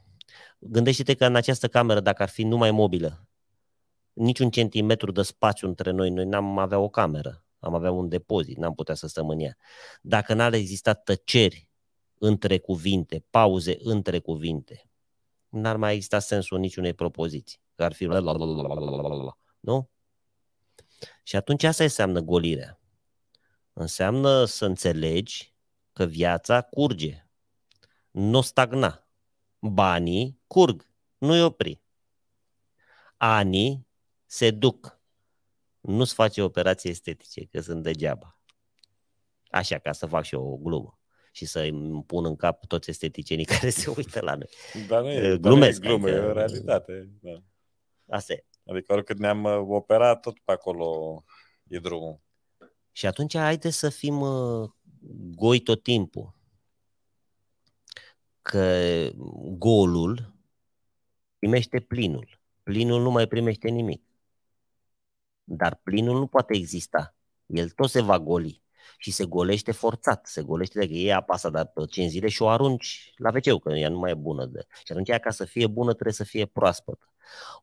Gândește-te că în această cameră, dacă ar fi numai mobilă, niciun centimetru de spațiu între noi, noi n-am avea o cameră am avea un depozit, n-am putea să stăm în ea. Dacă n-ar exista tăceri între cuvinte, pauze între cuvinte, n-ar mai exista sensul niciunei propoziții. Că ar fi la, la, la, la, la, la, la, nu? Și atunci asta înseamnă golirea. Înseamnă să înțelegi că viața curge, nu stagna. Banii curg, nu-i opri. Anii se duc, nu-ți face operații estetice, că sunt degeaba. Așa, ca să fac și eu o glumă și să îmi pun în cap toți esteticienii care se uită la noi. Dar nu e, Glumesc, eh, dar nu e glumă, adică... e o realitate. Da. Asta e. Adică oricât ne-am uh, operat, tot pe acolo e drumul. Și atunci haide să fim uh, goi tot timpul. Că golul primește plinul. Plinul nu mai primește nimic. Dar plinul nu poate exista. El tot se va goli și se golește forțat, se golește de e iei apa asta dar pe 5 zile și o arunci la wc că ea nu mai e bună. De... Și atunci ea ca să fie bună trebuie să fie proaspătă.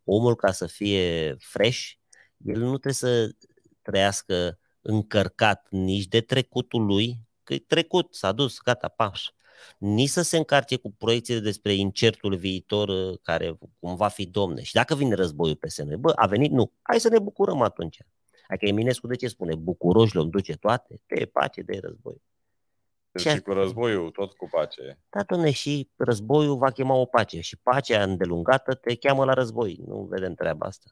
Omul ca să fie fresh, el nu trebuie să trăiască încărcat nici de trecutul lui, că e trecut, s-a dus, gata, paș nici să se încarce cu proiecțiile despre incertul viitor uh, care cum va fi domne. Și dacă vine războiul PSN, bă, a venit? Nu. Hai să ne bucurăm atunci. Adică Eminescu de ce spune? Bucuroși le duce toate, de pace, de război. și, și cu războiul, tot cu pace. Da, doamne, și războiul va chema o pace. Și pacea îndelungată te cheamă la război. Nu vedem treaba asta.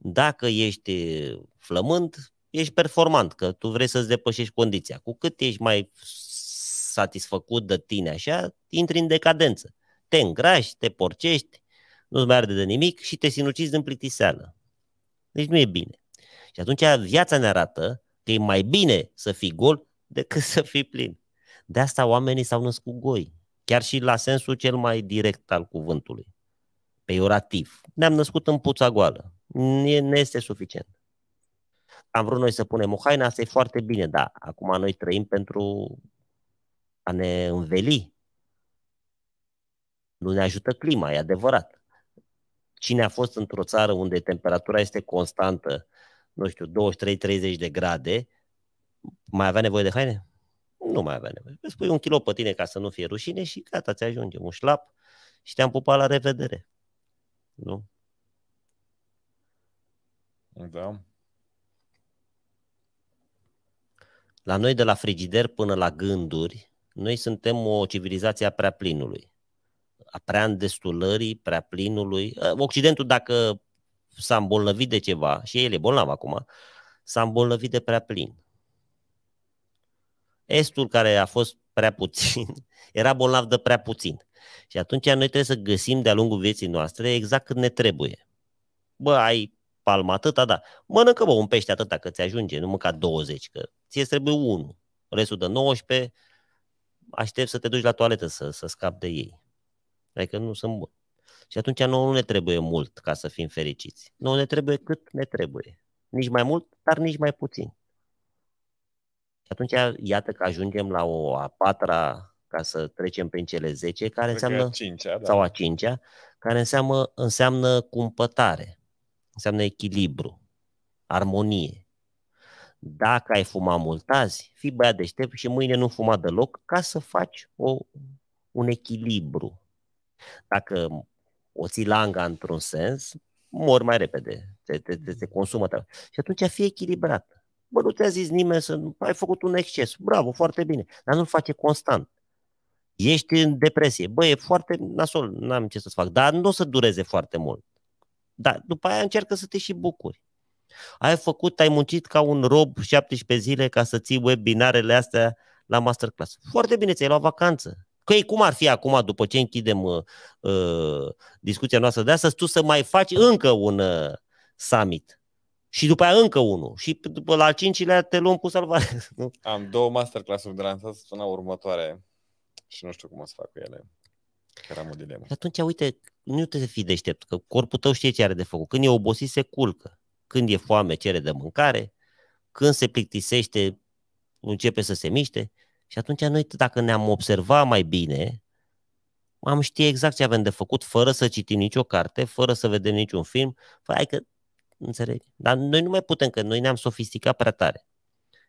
Dacă ești flământ, ești performant, că tu vrei să-ți depășești condiția. Cu cât ești mai satisfăcut de tine așa, intri în decadență. Te îngrași, te porcești, nu-ți mai arde de nimic și te sinucizi din plictiseală. Deci nu e bine. Și atunci viața ne arată că e mai bine să fii gol decât să fii plin. De asta oamenii s-au născut goi, chiar și la sensul cel mai direct al cuvântului, peiorativ. Ne-am născut în puța goală. Nu este suficient. Am vrut noi să punem o haină, asta e foarte bine, da. Acum noi trăim pentru a ne înveli. Nu ne ajută clima, e adevărat. Cine a fost într-o țară unde temperatura este constantă, nu știu, 23-30 de grade, mai avea nevoie de haine? Nu mai avea nevoie. Îți pui un kilo pe tine ca să nu fie rușine și gata, ți ajunge un șlap și te-am pupat la revedere. Nu? Da. La noi de la frigider până la gânduri, noi suntem o civilizație a prea plinului, a prea îndestulării, prea plinului. Ă, Occidentul, dacă s-a îmbolnăvit de ceva, și el e bolnav acum, s-a îmbolnăvit de prea plin. Estul, care a fost prea puțin, era bolnav de prea puțin. Și atunci noi trebuie să găsim de-a lungul vieții noastre exact cât ne trebuie. Bă, ai palma atâta, da. Mănâncă, bă, un pește atâta că ți ajunge, nu mânca 20, că ți trebuie unul. Restul de 19 aștept să te duci la toaletă să, să scapi de ei. Adică nu sunt bun. Și atunci nouă nu ne trebuie mult ca să fim fericiți. nu ne trebuie cât ne trebuie. Nici mai mult, dar nici mai puțin. Și atunci iată că ajungem la o a patra, ca să trecem prin cele 10, care înseamnă, a cincea, da. sau a cincea, care înseamnă, înseamnă cumpătare, înseamnă echilibru, armonie. Dacă ai fumat mult azi, fii băiat deștept și mâine nu fuma deloc ca să faci o, un echilibru. Dacă o ții langa într-un sens, mor mai repede, te, te, te, te consumă. Și atunci fii echilibrat. Bă, nu te-a zis nimeni să ai făcut un exces. Bravo, foarte bine. Dar nu-l face constant. Ești în depresie. Bă, e foarte nasol, n-am ce să-ți fac. Dar nu o să dureze foarte mult. Dar după aia încearcă să te și bucuri. Ai făcut, ai muncit ca un rob 17 zile ca să ții webinarele astea la masterclass. Foarte bine, ți-ai luat vacanță. Că ei, cum ar fi acum, după ce închidem uh, uh, discuția noastră de astăzi, tu să mai faci încă un uh, summit. Și după aia încă unul. Și după la cincilea te luăm cu salvare. Nu? Am două masterclass-uri de lansat săptămâna următoare și nu știu cum o să fac cu ele. Care am o dilemă. Atunci, uite, nu te fi deștept, că corpul tău știe ce are de făcut. Când e obosit, se culcă. Când e foame, cere de mâncare, când se plictisește, începe să se miște. Și atunci noi, dacă ne-am observat mai bine, am ști exact ce avem de făcut, fără să citim nicio carte, fără să vedem niciun film, fără păi, că înțeleg, Dar noi nu mai putem, că noi ne-am sofisticat prea tare.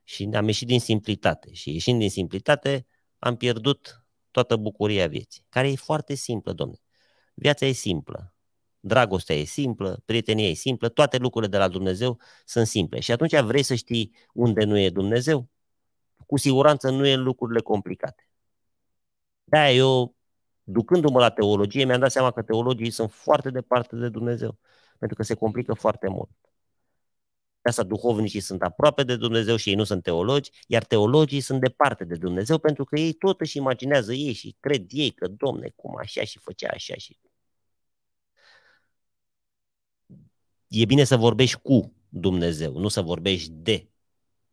Și am ieșit din simplitate. Și ieșind din simplitate, am pierdut toată bucuria vieții, care e foarte simplă, domne. Viața e simplă dragostea e simplă, prietenia e simplă, toate lucrurile de la Dumnezeu sunt simple. Și atunci vrei să știi unde nu e Dumnezeu? Cu siguranță nu e în lucrurile complicate. Da, eu, ducându-mă la teologie, mi-am dat seama că teologii sunt foarte departe de Dumnezeu, pentru că se complică foarte mult. De asta duhovnicii sunt aproape de Dumnezeu și ei nu sunt teologi, iar teologii sunt departe de Dumnezeu pentru că ei tot își imaginează ei și cred ei că, domne, cum așa și făcea așa și e bine să vorbești cu Dumnezeu, nu să vorbești de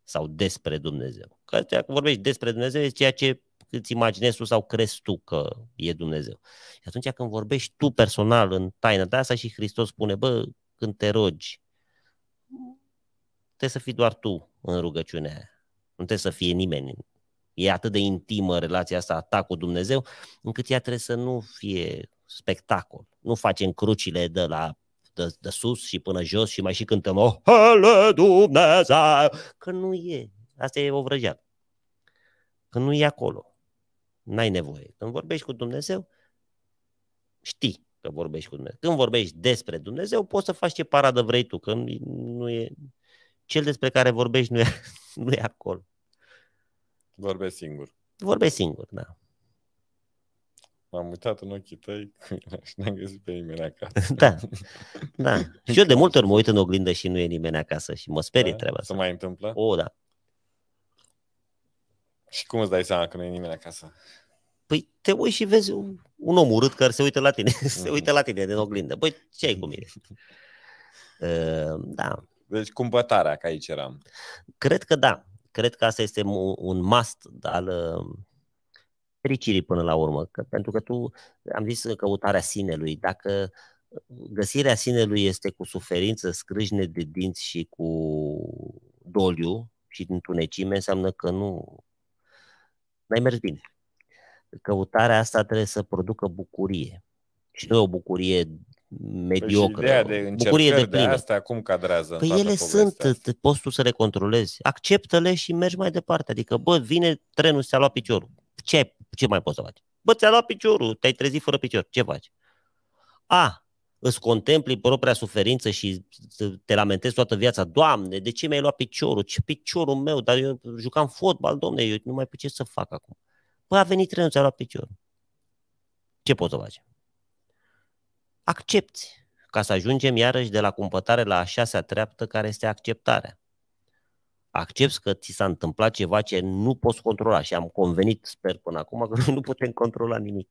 sau despre Dumnezeu. Că dacă vorbești despre Dumnezeu, e ceea ce îți imaginezi tu sau crezi tu că e Dumnezeu. Și atunci când vorbești tu personal în taina de asta și Hristos spune, bă, când te rogi, trebuie să fii doar tu în rugăciunea aia. Nu trebuie să fie nimeni. E atât de intimă relația asta ta cu Dumnezeu, încât ea trebuie să nu fie spectacol. Nu facem crucile de la de, de sus și până jos și mai și cântăm Oh, hele Dumnezeu! Că nu e. Asta e o vrăjeală. Că nu e acolo. N-ai nevoie. Când vorbești cu Dumnezeu, știi că vorbești cu Dumnezeu. Când vorbești despre Dumnezeu, poți să faci ce paradă vrei tu, că nu e... Cel despre care vorbești nu e, nu e acolo. Vorbești singur. Vorbești singur, da. M-am uitat în ochii tăi și n-am găsit pe nimeni acasă. da, da. Și eu de multe ori mă uit în oglindă și nu e nimeni acasă și mă sperie da? treaba asta. Să mai întâmplă? O, da. Și cum îți dai seama că nu e nimeni acasă? Păi te uiți și vezi un, un om urât care se uită la tine, se mhm. uită la tine din oglindă. Păi ce ai cu mine? Uh, da. Deci cumpătarea, că aici eram. Cred că da. Cred că asta este un must al ă, fericirii până la urmă. Că, pentru că tu, am zis căutarea sinelui, dacă uh, găsirea sinelui este cu suferință, scrâșne de dinți și cu doliu și din tunecime, înseamnă că nu ai mers bine. Căutarea asta trebuie să producă bucurie. Și nu o bucurie mediocră. Păi de bucurie de plină. de asta cum cadrează păi ele sunt, asta. poți tu să le controlezi. Acceptă-le și mergi mai departe. Adică, bă, vine trenul, ți-a luat piciorul. Ce ce mai poți să faci? Bă, ți-a luat piciorul, te-ai trezit fără picior. Ce faci? A, îți contempli propria suferință și te lamentezi toată viața. Doamne, de ce mi-ai luat piciorul? Ce piciorul meu? Dar eu jucam fotbal, domne, eu nu mai pe ce să fac acum. Păi a venit trenul, ți-a luat piciorul. Ce poți să faci? Accepti ca să ajungem iarăși de la cumpătare la a șasea treaptă care este acceptarea accepti că ți s-a întâmplat ceva ce nu poți controla și am convenit, sper până acum, că nu putem controla nimic.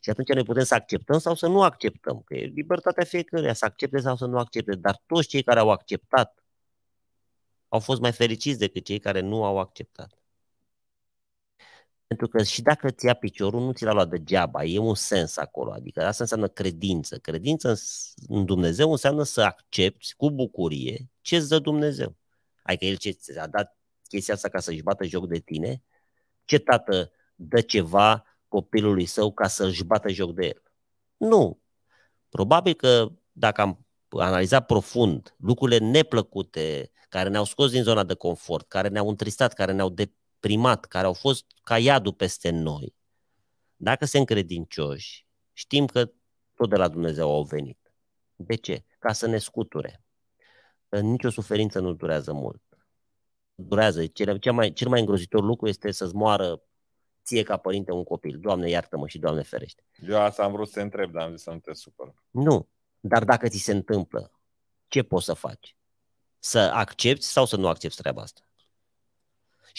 Și atunci noi putem să acceptăm sau să nu acceptăm, că e libertatea fiecăruia să accepte sau să nu accepte, dar toți cei care au acceptat au fost mai fericiți decât cei care nu au acceptat. Pentru că și dacă ți ia piciorul, nu ți l-a luat degeaba, e un sens acolo, adică asta înseamnă credință. Credință în Dumnezeu înseamnă să accepti cu bucurie ce îți dă Dumnezeu. Adică el ce a dat chestia asta ca să-și bată joc de tine? Ce tată dă ceva copilului său ca să-și bată joc de el? Nu. Probabil că dacă am analizat profund lucrurile neplăcute care ne-au scos din zona de confort, care ne-au întristat, care ne-au deprimat, care au fost ca iadul peste noi, dacă suntem credincioși, știm că tot de la Dumnezeu au venit. De ce? Ca să ne scuture nicio suferință nu durează mult. Durează. Cel, cel, mai, cel mai îngrozitor lucru este să-ți moară ție ca părinte un copil. Doamne iartă-mă și Doamne ferește. Eu asta am vrut să întreb, dar am zis să nu te supăr. Nu. Dar dacă ți se întâmplă, ce poți să faci? Să accepti sau să nu accepti treaba asta?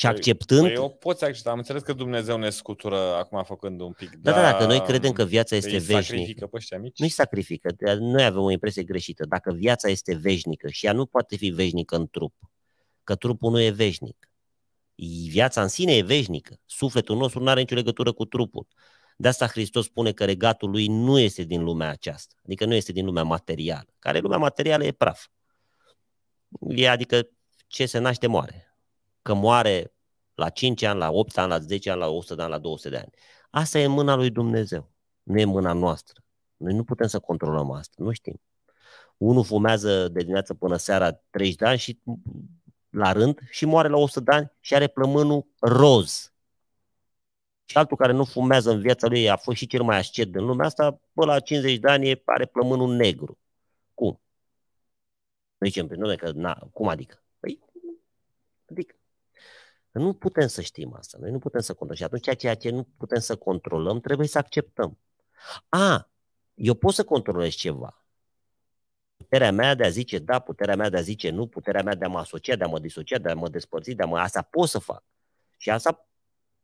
Și păi, acceptând... Păi, eu să accept, Am înțeles că Dumnezeu ne scutură acum făcând un pic. Da, da, da, că noi credem că viața este veșnică. sacrifică pe ăștia mici. Nu-i sacrifică. Noi avem o impresie greșită. Dacă viața este veșnică și ea nu poate fi veșnică în trup, că trupul nu e veșnic. Viața în sine e veșnică. Sufletul nostru nu are nicio legătură cu trupul. De asta Hristos spune că regatul lui nu este din lumea aceasta, adică nu este din lumea materială, care lumea materială e praf. E adică ce se naște moare, că moare la 5 ani, la 8 ani, la 10 ani, la 100 de ani, la 200 de ani. Asta e mâna lui Dumnezeu, nu e mâna noastră. Noi nu putem să controlăm asta, nu știm. Unul fumează de dimineață până seara 30 de ani și la rând și moare la 100 de ani și are plămânul roz. Și altul care nu fumează în viața lui a fost și cel mai ascet din lumea asta, până la 50 de ani are plămânul negru. Cum? Noi păi zicem, prin că, na, cum adică? Păi, adică, nu putem să știm asta, noi nu putem să controlăm. Și atunci ceea ce nu putem să controlăm, trebuie să acceptăm. A, eu pot să controlez ceva. Puterea mea de a zice da, puterea mea de a zice nu, puterea mea de a mă asocia, de a mă disocia, de a mă despărți, de a mă... Asta pot să fac. Și asta,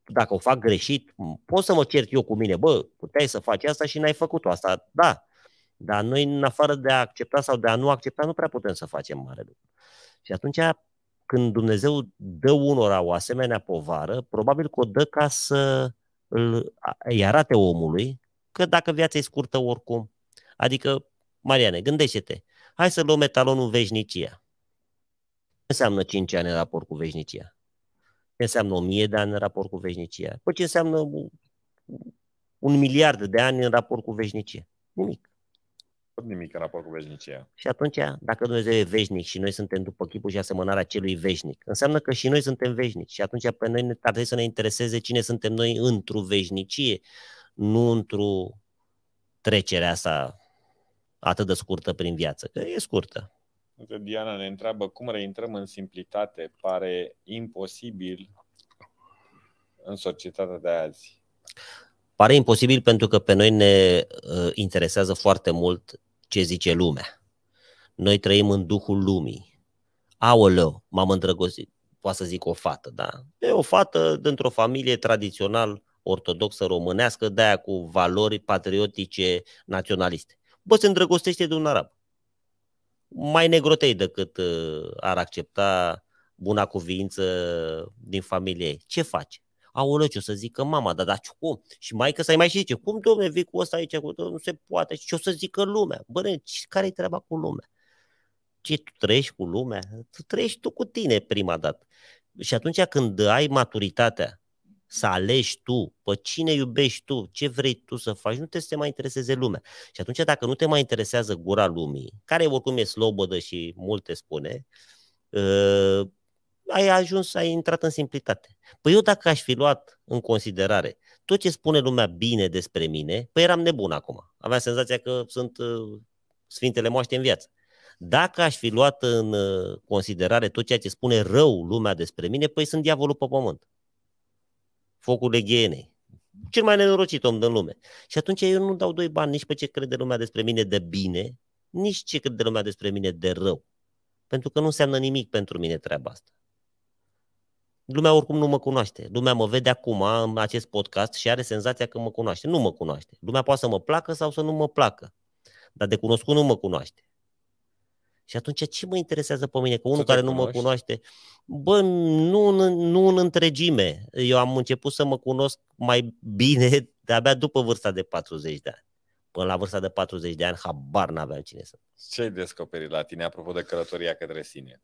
dacă o fac greșit, pot să mă cert eu cu mine. Bă, puteai să faci asta și n-ai făcut-o. Asta, da. Dar noi, în afară de a accepta sau de a nu accepta, nu prea putem să facem mare lucru. Și atunci când Dumnezeu dă unora o asemenea povară, probabil că o dă ca să îi arate omului că dacă viața e scurtă oricum, adică, Mariane, gândește-te, hai să luăm etalonul veșnicia. Ce înseamnă 5 ani în raport cu veșnicia? Ce înseamnă 1000 de ani în raport cu veșnicia? Păi ce înseamnă un miliard de ani în raport cu veșnicia? Nimic. Tot nimic în raport cu veșnicia. Și atunci, dacă Dumnezeu e veșnic și noi suntem după chipul și asemănarea celui veșnic, înseamnă că și noi suntem veșnici. Și atunci pe noi ar trebui să ne intereseze cine suntem noi într-o veșnicie, nu într-o trecerea asta atât de scurtă prin viață, că e scurtă. Diana ne întreabă cum reintrăm în simplitate. Pare imposibil în societatea de azi. Pare imposibil pentru că pe noi ne uh, interesează foarte mult ce zice lumea. Noi trăim în duhul lumii. Aoleu, m-am îndrăgostit. Poate să zic o fată, da? E o fată dintr-o familie tradițional ortodoxă românească, de-aia cu valori patriotice naționaliste. Bă, se îndrăgostește de un arab. Mai negrotei decât uh, ar accepta buna cuvință din familie. Ce face? aolă, ce o să zică mama, dar, ce cum? Și că să-i mai și zice, cum, domne, vii cu ăsta aici, cu nu se poate, și ce o să zică lumea? Bă, care-i treaba cu lumea? Ce tu trăiești cu lumea? Tu trăiești tu cu tine prima dată. Și atunci când ai maturitatea să alegi tu pe cine iubești tu, ce vrei tu să faci, nu te să te mai intereseze lumea. Și atunci dacă nu te mai interesează gura lumii, care oricum e slobodă și multe spune, ă, ai ajuns, ai intrat în simplitate. Păi eu dacă aș fi luat în considerare tot ce spune lumea bine despre mine, păi eram nebun acum. Aveam senzația că sunt uh, sfintele moaște în viață. Dacă aș fi luat în uh, considerare tot ceea ce spune rău lumea despre mine, păi sunt diavolul pe pământ. Focul leghienei. Cel mai nenorocit om din lume. Și atunci eu nu dau doi bani nici pe ce crede lumea despre mine de bine, nici ce crede lumea despre mine de rău. Pentru că nu înseamnă nimic pentru mine treaba asta. Lumea oricum nu mă cunoaște. Lumea mă vede acum în acest podcast și are senzația că mă cunoaște. Nu mă cunoaște. Lumea poate să mă placă sau să nu mă placă. Dar de cunoscut nu mă cunoaște. Și atunci ce mă interesează pe mine? Că unul care cunoști. nu mă cunoaște, bă, nu, nu în întregime. Eu am început să mă cunosc mai bine de-abia după vârsta de 40 de ani. Până la vârsta de 40 de ani, habar n-aveam cine sunt. Ce ai descoperit la tine, apropo de călătoria către sine?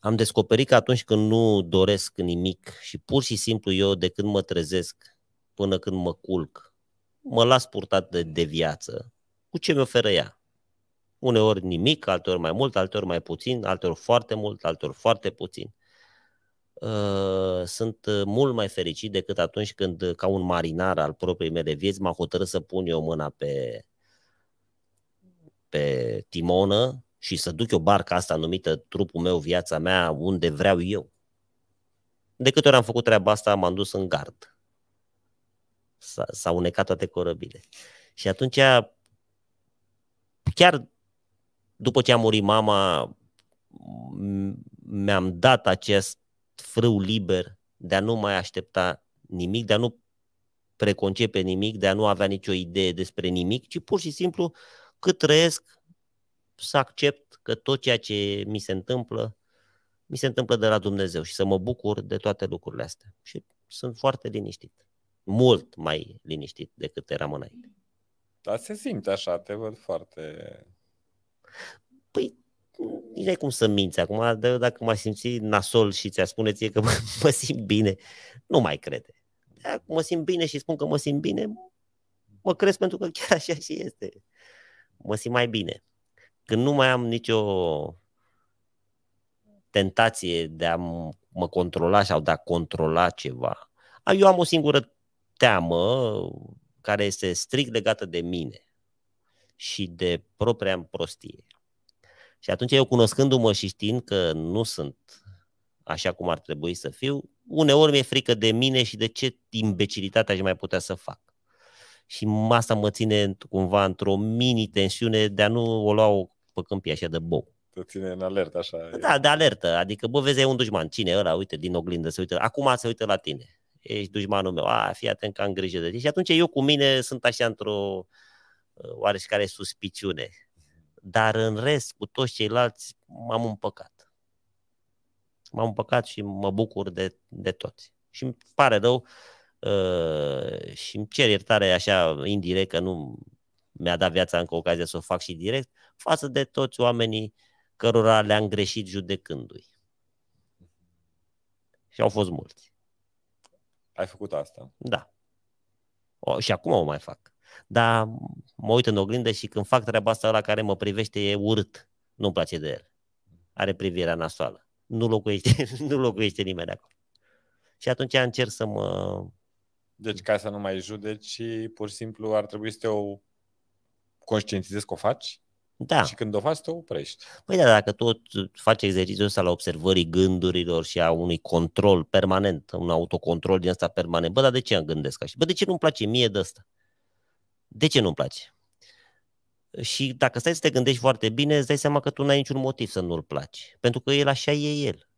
am descoperit că atunci când nu doresc nimic și pur și simplu eu de când mă trezesc până când mă culc, mă las purtat de, de viață cu ce mi oferă ea. Uneori nimic, alteori mai mult, alteori mai puțin, alteori foarte mult, alteori foarte puțin. Uh, sunt mult mai fericit decât atunci când, ca un marinar al propriei mele vieți, m-am hotărât să pun eu mâna pe, pe timonă și să duc eu barca asta numită trupul meu, viața mea, unde vreau eu. De câte ori am făcut treaba asta, m-am dus în gard. s s-au unecat toate corăbile. Și atunci, chiar după ce a murit mama, mi-am dat acest frâu liber de a nu mai aștepta nimic, de a nu preconcepe nimic, de a nu avea nicio idee despre nimic, ci pur și simplu cât trăiesc, să accept că tot ceea ce mi se întâmplă, mi se întâmplă de la Dumnezeu și să mă bucur de toate lucrurile astea. Și sunt foarte liniștit. Mult mai liniștit decât eram înainte. Dar se simte așa, te văd foarte... Păi, nu ai cum să minți acum, dacă m simți nasol și ți-a spune ție că mă, mă simt bine, nu mai crede. Dacă mă simt bine și spun că mă simt bine, mă cresc pentru că chiar așa și este. Mă simt mai bine. Când nu mai am nicio tentație de a mă controla sau de a controla ceva, eu am o singură teamă care este strict legată de mine și de propria prostie. Și atunci eu cunoscându-mă și știind că nu sunt așa cum ar trebui să fiu, uneori mi-e frică de mine și de ce imbecilitate aș mai putea să fac. Și asta mă ține cumva într-o mini-tensiune de a nu o lua o pe câmpii așa de bou. Te ține în alertă așa. Da, e. de alertă. Adică, bă, vezi, e un dușman. Cine ăla? Uite, din oglindă se uită. Acum se uită la tine. Ești dușmanul meu. A, fii atent că am grijă de tine. Și atunci eu cu mine sunt așa într-o uh, oareșcare suspiciune. Dar în rest, cu toți ceilalți, m-am împăcat. M-am împăcat și mă bucur de, de toți. Și îmi pare rău uh, și îmi cer iertare așa indirect că nu mi-a dat viața încă ocazia să o fac și direct, față de toți oamenii cărora le-am greșit judecându-i. Și au fost mulți. Ai făcut asta? Da. O, și acum o mai fac. Dar mă uit în oglindă și când fac treaba asta, la care mă privește e urât. Nu-mi place de el. Are privirea nasoală. Nu locuiește, nu locuiește nimeni acolo. Și atunci încerc să mă... Deci ca să nu mai judeci, pur și simplu ar trebui să te o conștientizezi că o faci? Da. Și când o faci, te oprești. Păi da, dacă tot faci exercițiul ăsta la observării gândurilor și a unui control permanent, un autocontrol din ăsta permanent, bă, dar de ce îmi gândesc așa? Bă, de ce nu-mi place mie de asta? De ce nu-mi place? Și dacă stai să te gândești foarte bine, îți dai seama că tu n-ai niciun motiv să nu-l placi. Pentru că el așa e el.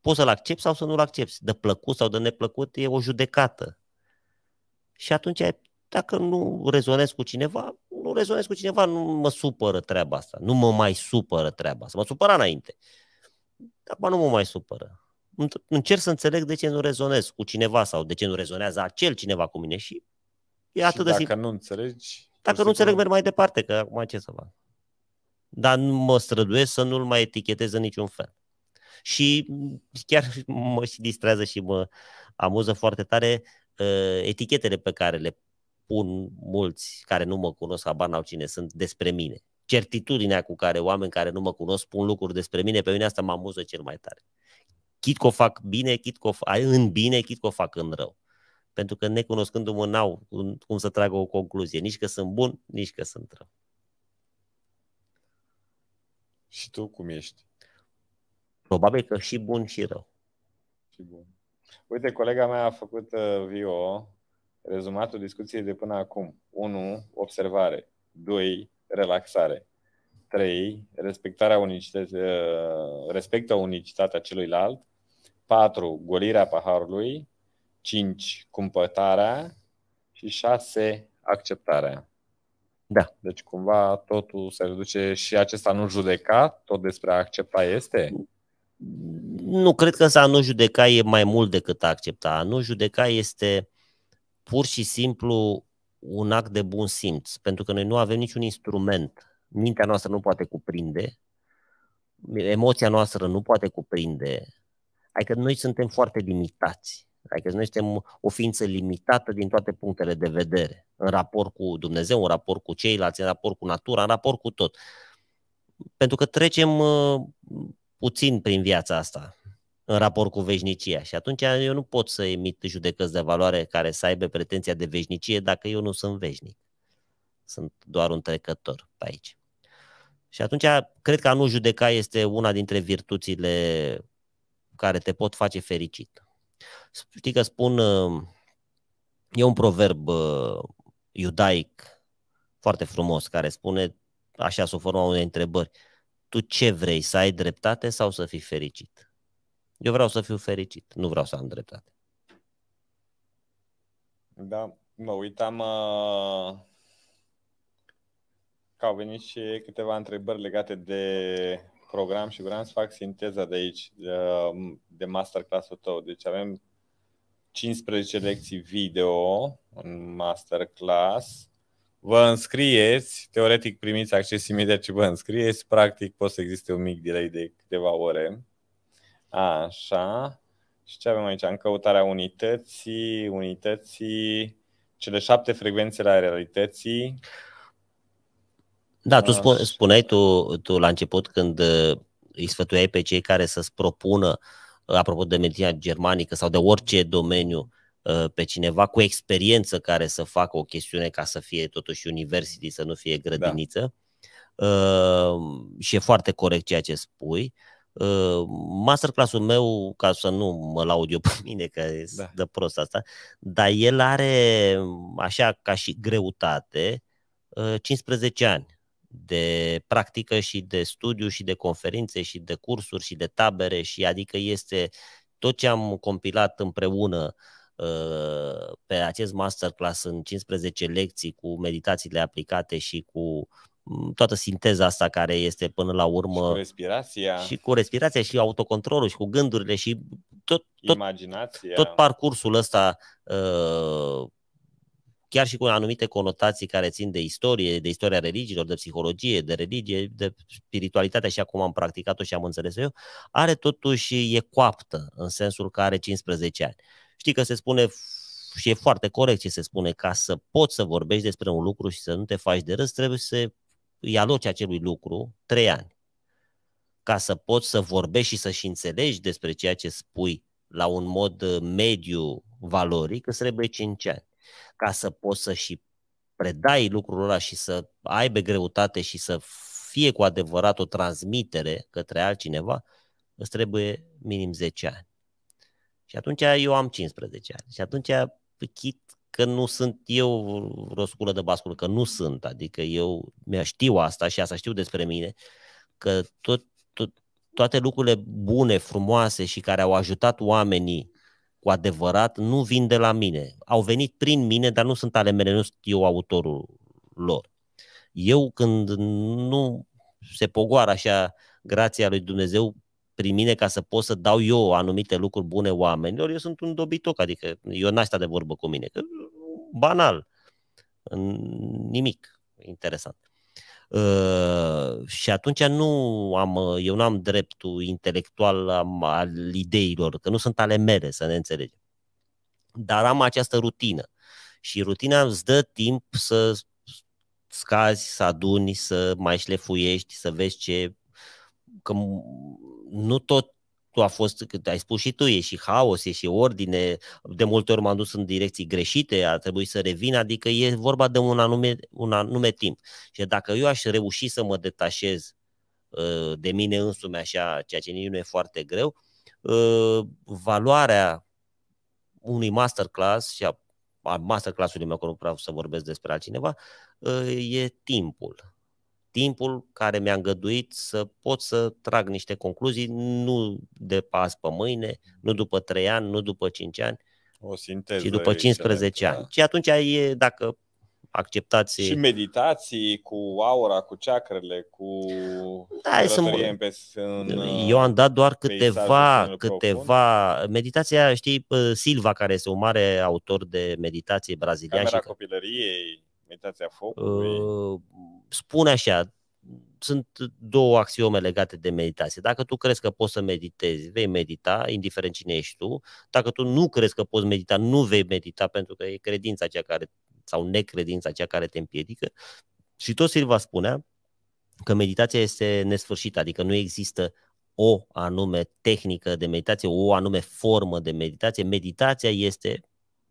Poți să-l accepti sau să nu-l accepti. De plăcut sau de neplăcut e o judecată. Și atunci, dacă nu rezonezi cu cineva, rezonez cu cineva, nu mă supără treaba asta. Nu mă mai supără treaba asta. Mă supăra înainte. Acum nu mă mai supără. Încerc să înțeleg de ce nu rezonez cu cineva sau de ce nu rezonează acel cineva cu mine și e și atât și de simplu. dacă nu înțelegi... Dacă nu înțeleg, merg mai departe, că acum ce să fac? Dar nu mă străduiesc să nu-l mai etichetez în niciun fel. Și chiar mă și distrează și mă amuză foarte tare ă, etichetele pe care le spun mulți care nu mă cunosc, habar n-au cine sunt, despre mine. Certitudinea cu care oameni care nu mă cunosc spun lucruri despre mine, pe mine asta mă amuză cel mai tare. Chit că o fac bine, chit că o fac în bine, chit că o fac în rău. Pentru că necunoscându-mă n-au cum să tragă o concluzie, nici că sunt bun, nici că sunt rău. Și tu cum ești? Probabil că și bun și rău. Și bun. Uite, colega mea a făcut uh, VO Rezumatul discuției de până acum. 1. Observare. 2. Relaxare. 3. Respectarea unicității, uh, respectă unicitatea celuilalt. 4. Golirea paharului. 5. Cumpătarea. Și 6. Acceptarea. Da. Deci cumva totul se reduce și acesta nu judeca, tot despre a accepta este? Nu, cred că să a nu judeca e mai mult decât a accepta. A nu judeca este pur și simplu un act de bun simț, pentru că noi nu avem niciun instrument, mintea noastră nu poate cuprinde, emoția noastră nu poate cuprinde, adică noi suntem foarte limitați, adică noi suntem o ființă limitată din toate punctele de vedere, în raport cu Dumnezeu, în raport cu ceilalți, în raport cu natura, în raport cu tot. Pentru că trecem uh, puțin prin viața asta în raport cu veșnicia. Și atunci eu nu pot să emit judecăți de valoare care să aibă pretenția de veșnicie dacă eu nu sunt veșnic. Sunt doar un trecător pe aici. Și atunci, cred că a nu judeca este una dintre virtuțile care te pot face fericit. Știi că spun, e un proverb iudaic foarte frumos care spune, așa sub forma unei întrebări, tu ce vrei, să ai dreptate sau să fii fericit? Eu vreau să fiu fericit, nu vreau să am dreptate. Da, mă uitam uh, că au venit și câteva întrebări legate de program și vreau să fac sinteza de aici, uh, de masterclass-ul tău. Deci avem 15 lecții video în masterclass. Vă înscrieți, teoretic primiți acces imediat ce vă înscrieți, practic poate să existe un mic delay de câteva ore Așa. Și ce avem aici? În căutarea unității, unității, cele șapte frecvențe la realității. Da, tu spune, spuneai tu, tu la început când uh, îi sfătuiai pe cei care să-ți propună, uh, apropo de medicina germanică sau de orice domeniu, uh, pe cineva cu experiență care să facă o chestiune ca să fie totuși university, să nu fie da. grădiniță. Da. Uh, și e foarte corect ceea ce spui. Uh, Ă, masterclass-ul meu, ca să nu mă laud eu pe mine, că da. dă prost asta, dar el are, așa ca și greutate, 15 ă, ani de practică și de studiu și de conferințe și de cursuri și de tabere și adică este tot ce am compilat împreună ă, pe acest masterclass în 15 lecții cu meditațiile aplicate și cu toată sinteza asta care este până la urmă. Și cu respirația. Și cu respirația și autocontrolul și cu gândurile și tot, tot, Imaginația. tot parcursul ăsta, ă, chiar și cu anumite conotații care țin de istorie, de istoria religiilor, de psihologie, de religie, de spiritualitate, așa cum am practicat-o și am înțeles eu, are totuși, e coaptă în sensul că are 15 ani. Știi că se spune și e foarte corect ce se spune, ca să poți să vorbești despre un lucru și să nu te faci de râs, trebuie să îi aloci acelui lucru trei ani ca să poți să vorbești și să-și înțelegi despre ceea ce spui la un mod uh, mediu valoric, îți trebuie 5 ani. Ca să poți să și predai lucrul ăla și să aibă greutate și să fie cu adevărat o transmitere către altcineva, îți trebuie minim 10 ani. Și atunci eu am 15 ani. Și atunci că nu sunt eu răsculă de bascul, că nu sunt, adică eu știu asta și asta știu despre mine, că tot, tot, toate lucrurile bune, frumoase și care au ajutat oamenii cu adevărat nu vin de la mine. Au venit prin mine, dar nu sunt ale mele, nu sunt eu autorul lor. Eu când nu se pogoară așa grația lui Dumnezeu prin mine ca să pot să dau eu anumite lucruri bune oamenilor, eu sunt un dobitoc, adică eu n-aș sta de vorbă cu mine, că banal, în nimic interesant. Uh, și atunci nu am, eu nu am dreptul intelectual al ideilor, că nu sunt ale mele, să ne înțelegem. Dar am această rutină și rutina îți dă timp să scazi, să aduni, să mai șlefuiești, să vezi ce... Că nu tot tu a fost, cât ai spus și tu, e și haos, e și ordine, de multe ori m-am dus în direcții greșite, a trebuit să revin, adică e vorba de un anume, un anume timp. Și dacă eu aș reuși să mă detașez uh, de mine însumi așa, ceea ce nici nu e foarte greu, uh, valoarea unui masterclass și a masterclass-ului meu, că nu vreau să vorbesc despre altcineva, uh, e timpul timpul care mi-a îngăduit să pot să trag niște concluzii, nu de pas pe mâine, nu după 3 ani, nu după 5 ani, o ci după 15 excelent, da. ani. Da. Și atunci e, dacă acceptați... Și meditații cu aura, cu ceacrele, cu... Da, sunt... în, Eu am dat doar câteva, câteva... Profund. Meditația, știi, Silva, care este un mare autor de meditație brazilian. Camera și... copilăriei. Organizația Focului. Uh, spune așa, sunt două axiome legate de meditație. Dacă tu crezi că poți să meditezi, vei medita, indiferent cine ești tu. Dacă tu nu crezi că poți medita, nu vei medita, pentru că e credința cea care, sau necredința cea care te împiedică. Și tot Silva spunea că meditația este nesfârșită, adică nu există o anume tehnică de meditație, o anume formă de meditație. Meditația este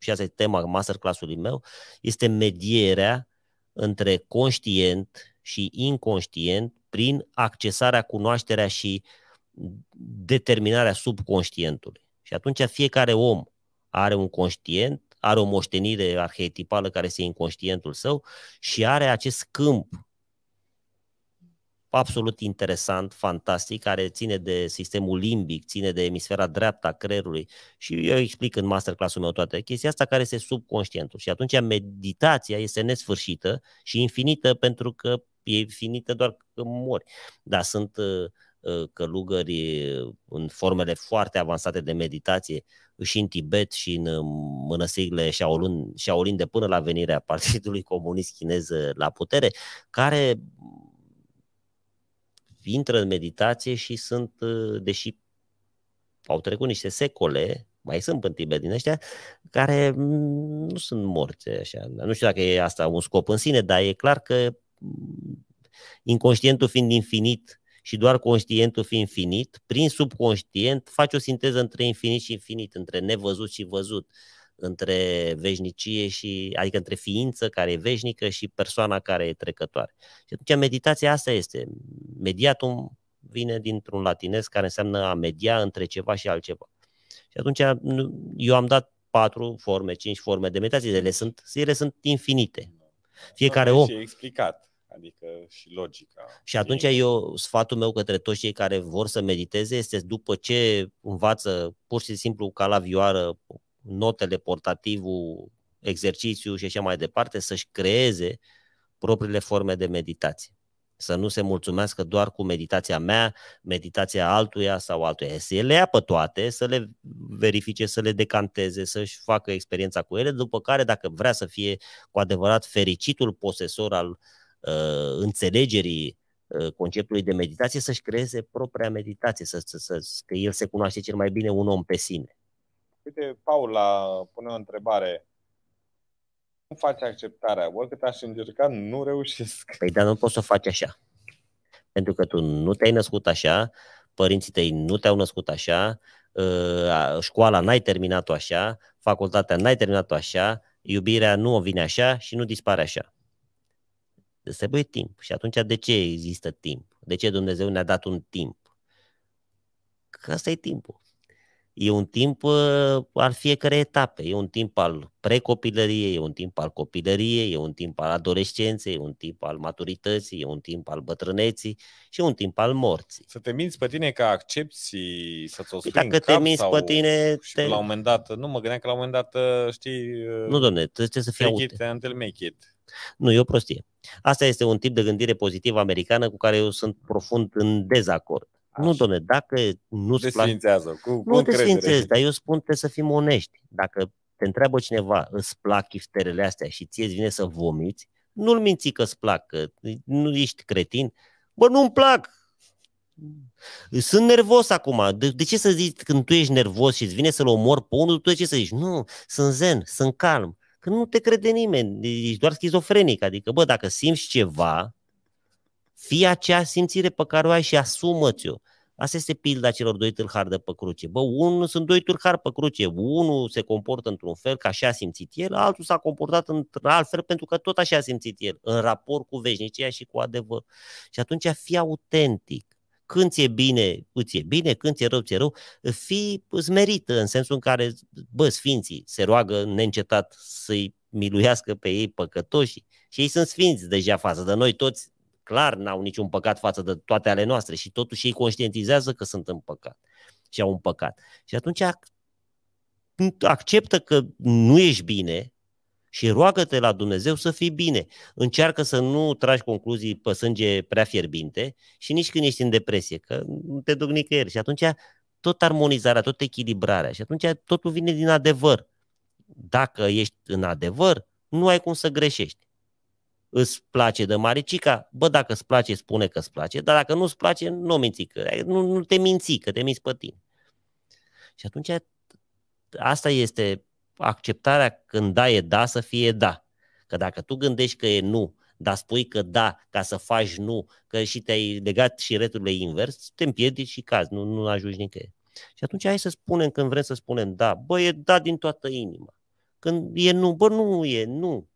și asta e tema masterclass-ului meu, este medierea între conștient și inconștient prin accesarea, cunoașterea și determinarea subconștientului. Și atunci fiecare om are un conștient, are o moștenire arhetipală care este inconștientul său și are acest câmp absolut interesant, fantastic, care ține de sistemul limbic, ține de emisfera dreaptă a creierului și eu explic în masterclass-ul meu toate chestia asta care este subconștientul și atunci meditația este nesfârșită și infinită pentru că e infinită doar că mori, dar sunt uh, uh, călugări uh, în formele foarte avansate de meditație și în Tibet și în mănăstirile Shaolin, Shaolin de până la venirea Partidului Comunist Chinez la putere, care intră în meditație și sunt, ă, deși au trecut niște secole, mai sunt Tibet din ăștia, care mm, nu sunt morți așa. Nu știu dacă e asta un scop în sine, dar e clar că mm, inconștientul fiind infinit și doar conștientul fiind finit, prin subconștient faci o sinteză între infinit și infinit, între nevăzut și văzut între veșnicie și, adică între ființă care e veșnică și persoana care e trecătoare. Și atunci meditația asta este. Mediatum vine dintr-un latinesc care înseamnă a media între ceva și altceva. Și atunci eu am dat patru forme, cinci forme de meditație, ele sunt, ele sunt infinite. Fiecare om. Și explicat adică și logica. Și atunci eu, sfatul meu către toți cei care vor să mediteze este după ce învață pur și simplu ca la vioară notele, portativul, exercițiu și așa mai departe, să-și creeze propriile forme de meditație. Să nu se mulțumească doar cu meditația mea, meditația altuia sau altuia. Să le ia pe toate, să le verifice, să le decanteze, să-și facă experiența cu ele, după care, dacă vrea să fie cu adevărat fericitul posesor al uh, înțelegerii uh, conceptului de meditație, să-și creeze propria meditație, să, să, să, că el se cunoaște cel mai bine un om pe sine. Uite, Paula pune o întrebare. Cum faci acceptarea? Oricât aș încerca, nu reușesc. Păi, dar nu poți să o faci așa. Pentru că tu nu te-ai născut așa, părinții tăi nu te-au născut așa, ă, școala n-ai terminat-o așa, facultatea n-ai terminat-o așa, iubirea nu o vine așa și nu dispare așa. Deci trebuie timp. Și atunci de ce există timp? De ce Dumnezeu ne-a dat un timp? Că asta e timpul. E un timp ă, al fiecare etape, e un timp al precopilăriei, e un timp al copilăriei, e un timp al adolescenței, e un timp al maturității, e un timp al bătrâneții și un timp al morții. Să te minți pe tine că accepti să-ți o păi spui Dacă te minți sau... pe tine... Și te... la un moment dat, nu mă gândeam că la un moment dat, ă, știi... Ă, nu, domne, trebuie să fie aute. Until make it. Nu, e o prostie. Asta este un tip de gândire pozitivă americană cu care eu sunt profund în dezacord. Așa. Nu, domne, dacă nu-ți place... Cu, nu te sfințezi, dar eu spun trebuie să fim onești. Dacă te întreabă cineva, îți plac chifterele astea și ție îți vine să vomiți, nu-l minți că îți plac, că nu ești cretin. Bă, nu-mi plac! Sunt nervos acum. De, de ce să zici când tu ești nervos și îți vine să-l omor pe unul, tu de ce să zici? Nu, sunt zen, sunt calm. Că nu te crede nimeni, ești doar schizofrenic. Adică, bă, dacă simți ceva, Fii acea simțire pe care o ai și asumă-ți-o. Asta este pilda celor doi tâlhari de pe cruce. Bă, unul sunt doi tâlhari pe cruce. Unul se comportă într-un fel, că așa a simțit el, altul s-a comportat într-alt fel pentru că tot așa a simțit el, în raport cu veșnicia și cu adevăr. Și atunci fii autentic. Când ți-e bine, îți e bine, când ți-e rău, ți-e rău, fii smerită în sensul în care, bă, sfinții se roagă neîncetat să-i miluiască pe ei păcătoși și ei sunt sfinți deja față de noi toți, clar n-au niciun păcat față de toate ale noastre și totuși ei conștientizează că sunt în păcat și au un păcat. Și atunci acceptă că nu ești bine și roagă-te la Dumnezeu să fii bine. Încearcă să nu tragi concluzii pe sânge prea fierbinte și nici când ești în depresie, că nu te duc nicăieri. Și atunci tot armonizarea, tot echilibrarea și atunci totul vine din adevăr. Dacă ești în adevăr, nu ai cum să greșești îți place de Maricica, bă, dacă îți place, spune că îți place, dar dacă nu îți place, nu minți, că, nu, nu te minți, că te minți pe tine. Și atunci asta este acceptarea când da e da să fie da. Că dacă tu gândești că e nu, dar spui că da, ca să faci nu, că și te-ai legat și returile invers, te împiedici și cazi, nu, nu ajungi nicăieri. Și atunci hai să spunem când vrem să spunem da, bă, e da din toată inima. Când e nu, bă, nu e, nu.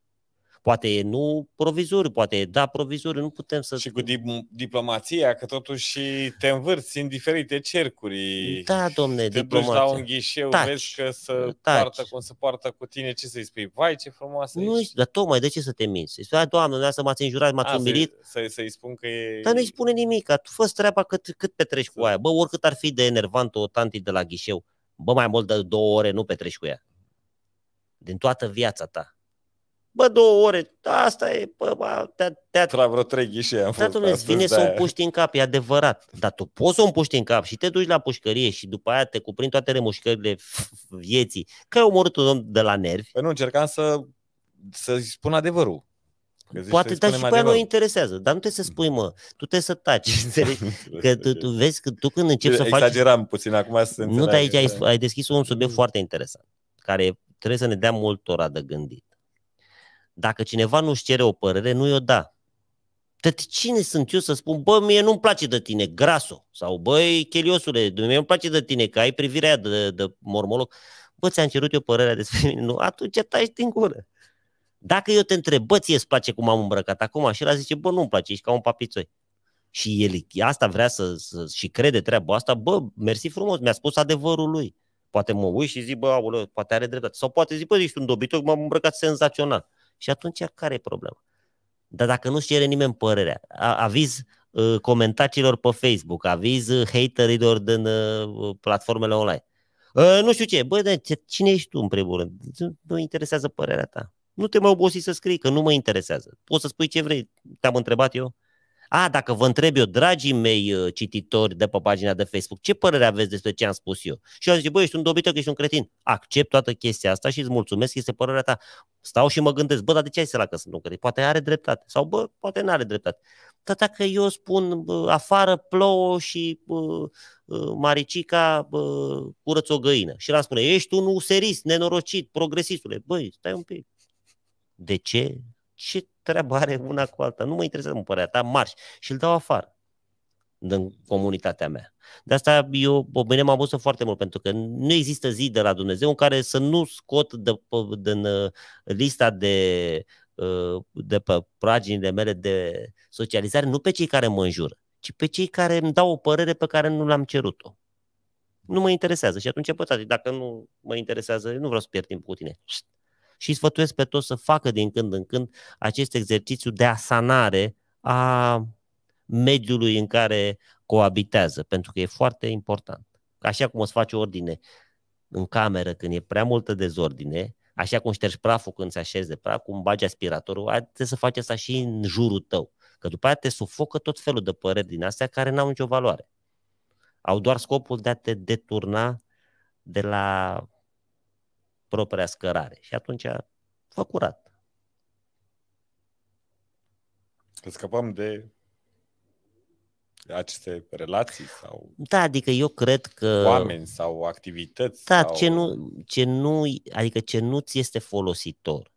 Poate e nu provizoriu, poate e da provizoriu, nu putem să... Și cu di- diplomația, că totuși te învârți în diferite cercuri. Da, domne, te diplomația. Te la un ghișeu, Taci. vezi că să Taci. poartă cum se poartă cu tine, ce să-i spui? Vai, ce frumoasă Nu, ești. dar tocmai de ce să te minți? Să-i spui, doamne, să m-ați înjurat, m-ați A, umilit. Să, să-i spun că e... Dar nu-i spune nimic, tu fă treaba cât, cât petreci cu aia. Bă, oricât ar fi de enervant o tanti de la ghișeu, bă, mai mult de două ore nu petreci cu ea. Din toată viața ta Bă, două ore, asta e, bă, te-a, te-a... La vreo trei ghișe am fost astăzi, vine să o puști în cap, e adevărat. Dar tu poți să o puști în cap și te duci la pușcărie și după aia te cuprind toate remușcările vieții. Că ai omorât un om de la nervi. Păi nu, încercam să, să-i spun adevărul. Zici, Poate, dar și pe aia nu interesează. Dar nu trebuie să spui, mă, tu trebuie să taci. că tu, tu vezi că tu când începi să faci... Exageram puțin acum să Nu, dar aici ai, ai deschis un subiect foarte interesant, care trebuie să ne dea multora de gândit. Dacă cineva nu-și cere o părere, nu i-o da. Dar cine sunt eu să spun, bă, mie nu-mi place de tine, graso, sau băi, cheliosule, mie nu-mi place de tine, că ai privirea de, de mormolog. Bă, ți-am cerut eu părerea despre mine, nu? Atunci taci din gură. Dacă eu te întreb, bă, ție îți place cum am îmbrăcat acum? Și el zice, bă, nu-mi place, ești ca un papițoi. Și el asta vrea să, să și crede treaba asta, bă, mersi frumos, mi-a spus adevărul lui. Poate mă uit și zic, bă, aule, poate are dreptate. Sau poate zic, bă, ești un dobitoc, m-am îmbrăcat senzațional. Și atunci care e problema? Dar dacă nu-și cere nimeni părerea, aviz uh, comentariilor pe Facebook, aviz uh, haterilor din uh, platformele online. Nu știu ce, băi, dar cine ești tu în primul rând? Nu interesează părerea ta. Nu te mai obosi să scrii, că nu mă interesează. Poți să spui ce vrei. Te-am întrebat eu. A, dacă vă întreb eu, dragii mei uh, cititori de pe pagina de Facebook, ce părere aveți despre ce am spus eu? Și eu zic, băi, ești un dobitoc, ești un cretin. Accept toată chestia asta și îți mulțumesc, este părerea ta. Stau și mă gândesc, bă, dar de ce ai sărac că sunt un cretin? Poate are dreptate. Sau, bă, poate nu are dreptate. Dar dacă eu spun, bă, afară plouă și bă, Maricica bă, curăță o găină. Și la spune, ești un userist, nenorocit, progresistule. Băi, stai un pic. De ce? Ce treabă are una cu alta. Nu mă interesează părerea ta, marș și îl dau afară din comunitatea mea. De asta eu pe m-am văzut foarte mult, pentru că nu există zi de la Dumnezeu în care să nu scot de, de uh, lista de, uh, de pe paginile mele de socializare, nu pe cei care mă înjură, ci pe cei care îmi dau o părere pe care nu l-am cerut-o. Nu mă interesează și atunci, păi, dacă nu mă interesează, nu vreau să pierd timp cu tine. Șt și sfătuiesc pe toți să facă din când în când acest exercițiu de asanare a mediului în care coabitează, pentru că e foarte important. Așa cum să faci ordine în cameră când e prea multă dezordine, așa cum ștergi praful când se așeze, de praf, cum bagi aspiratorul, ai trebuie să faci asta și în jurul tău. Că după aceea te sufocă tot felul de păreri din astea care n-au nicio valoare. Au doar scopul de a te deturna de la propria scărare. Și atunci a curat. Scăpăm de aceste relații sau Da, adică eu cred că oameni sau activități da, sau... ce nu ce nu adică ce nu ți este folositor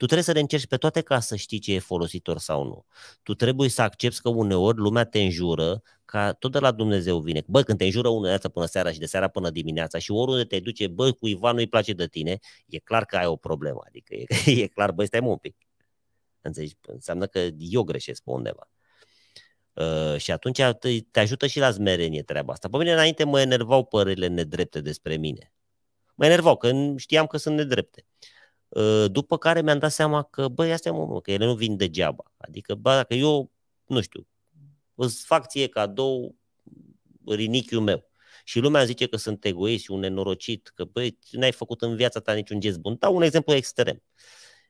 tu trebuie să le încerci pe toate ca să știi ce e folositor sau nu. Tu trebuie să accepti că uneori lumea te înjură, ca tot de la Dumnezeu vine. Bă, când te înjură unul dimineața până seara și de seara până dimineața și oriunde te duce, bă, cuiva nu-i place de tine, e clar că ai o problemă. Adică e, e clar, bă, stai un pic. Înțelegi? Înseamnă că eu greșesc pe undeva. Uh, și atunci te ajută și la zmerenie treaba asta. Pe mine înainte mă enervau părerile nedrepte despre mine. Mă enervau, că știam că sunt nedrepte. Ă, după care mi-am dat seama că, băi, asta e mă, că ele nu vin degeaba. Adică, bă, dacă eu, nu știu, îți fac ție cadou rinichiul meu și lumea zice că sunt egoist și un nenorocit, că, băi, n-ai făcut în viața ta niciun gest bun. Dau un exemplu extrem.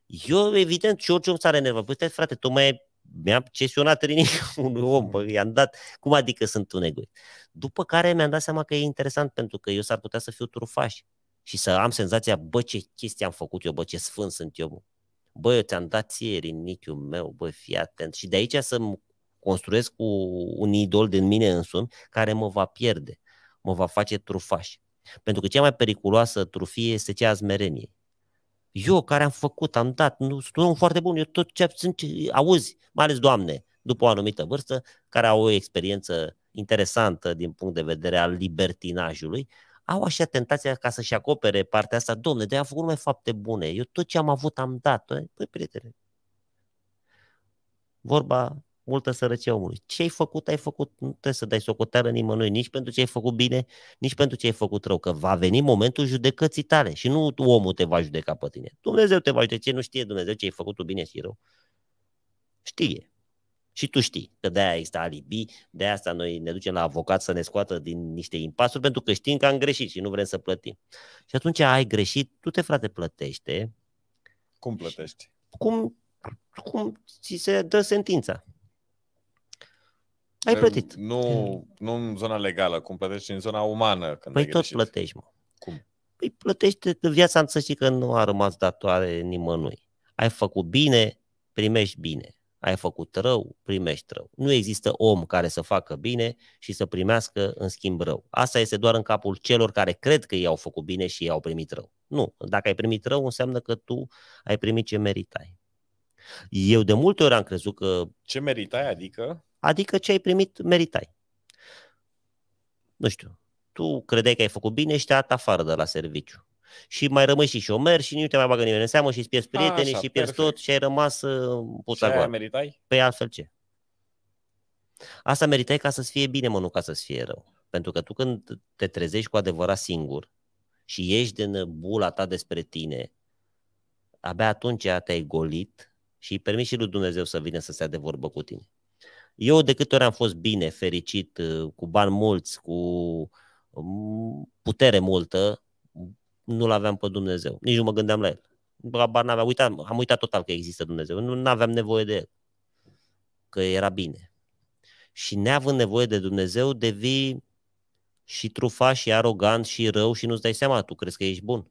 Eu, evident, și orice om s-ar enerva. Păi, stai, frate, tocmai mi-a cesionat rinichiul unui om, bă, i-am dat, cum adică sunt un egoist? După care mi-am dat seama că e interesant pentru că eu s-ar putea să fiu trufaș și să am senzația, bă, ce chestie am făcut eu, bă, ce sfânt sunt eu, bă, eu ți-am dat ție rinichiul meu, bă, fii atent. Și de aici să-mi construiesc cu un idol din mine însumi care mă va pierde, mă va face trufaș. Pentru că cea mai periculoasă trufie este cea a Eu care am făcut, am dat, nu sunt un foarte bun, eu tot ce sunt, auzi, mai ales doamne, după o anumită vârstă, care au o experiență interesantă din punct de vedere al libertinajului, au așa tentația ca să-și acopere partea asta. Domne, de am făcut numai fapte bune. Eu tot ce am avut am dat. Păi, prietene, vorba multă sărăcie omului. Ce ai făcut, ai făcut. Nu trebuie să dai socoteală nimănui, nici pentru ce ai făcut bine, nici pentru ce ai făcut rău, că va veni momentul judecății tale și nu omul te va judeca pe tine. Dumnezeu te va judeca, ce nu știe Dumnezeu ce ai făcut tu bine și rău. Știe. Și tu știi că de-aia există alibi, de asta noi ne ducem la avocat să ne scoată din niște impasuri, pentru că știm că am greșit și nu vrem să plătim. Și atunci ai greșit, tu te frate plătește. Cum plătești? Cum, cum ți se dă sentința. Ai plătit. Nu, nu în zona legală, cum plătești în zona umană. Când păi tot greșit. plătești, mă. Cum? Păi plătește viața, să știi că nu a rămas datoare nimănui. Ai făcut bine, primești bine ai făcut rău, primești rău. Nu există om care să facă bine și să primească în schimb rău. Asta este doar în capul celor care cred că i-au făcut bine și i-au primit rău. Nu, dacă ai primit rău, înseamnă că tu ai primit ce meritai. Eu de multe ori am crezut că... Ce meritai adică? Adică ce ai primit, meritai. Nu știu, tu credeai că ai făcut bine și te-a afară de la serviciu și mai rămâi și șomer și nu te mai bagă nimeni în seamă și îți pierzi prieteni și pierzi tot și ai rămas puța uh, Și meritai? Păi altfel ce? Asta meritai ca să-ți fie bine, mă, nu ca să-ți fie rău. Pentru că tu când te trezești cu adevărat singur și ieși din bula ta despre tine, abia atunci te-ai golit și îi permis și lui Dumnezeu să vină să se de vorbă cu tine. Eu de câte ori am fost bine, fericit, uh, cu bani mulți, cu mm, putere multă, nu-L aveam pe Dumnezeu. Nici nu mă gândeam la El. Abar n-aveam, uitat, am uitat total că există Dumnezeu. Nu aveam nevoie de El. Că era bine. Și neavând nevoie de Dumnezeu, devii și trufa și arogant și rău și nu-ți dai seama, tu crezi că ești bun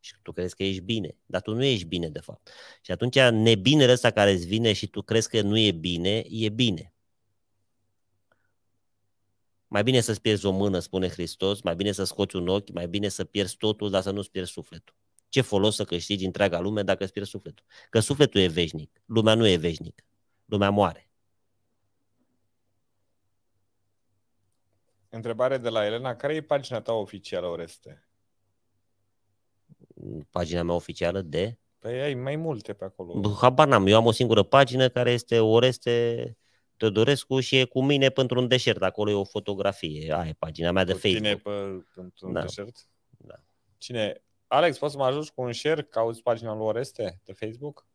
și tu crezi că ești bine, dar tu nu ești bine de fapt. Și atunci nebinele ăsta care îți vine și tu crezi că nu e bine, e bine. Mai bine să-ți pierzi o mână, spune Hristos, mai bine să scoți un ochi, mai bine să pierzi totul, dar să nu-ți pierzi sufletul. Ce folos să câștigi întreaga lume dacă îți pierzi sufletul? Că sufletul e veșnic, lumea nu e veșnică, lumea moare. Întrebare de la Elena, care e pagina ta oficială, Oreste? Pagina mea oficială de? Păi ai mai multe pe acolo. Habar n-am, eu am o singură pagină care este Oreste Teodorescu și e cu mine pentru un deșert. Acolo e o fotografie. Aia e pagina mea de Facebook. Cine pe, pentru un da. deșert? Da. Cine? Alex, poți să mă ajungi cu un share? Cauți pagina lui Oreste de Facebook?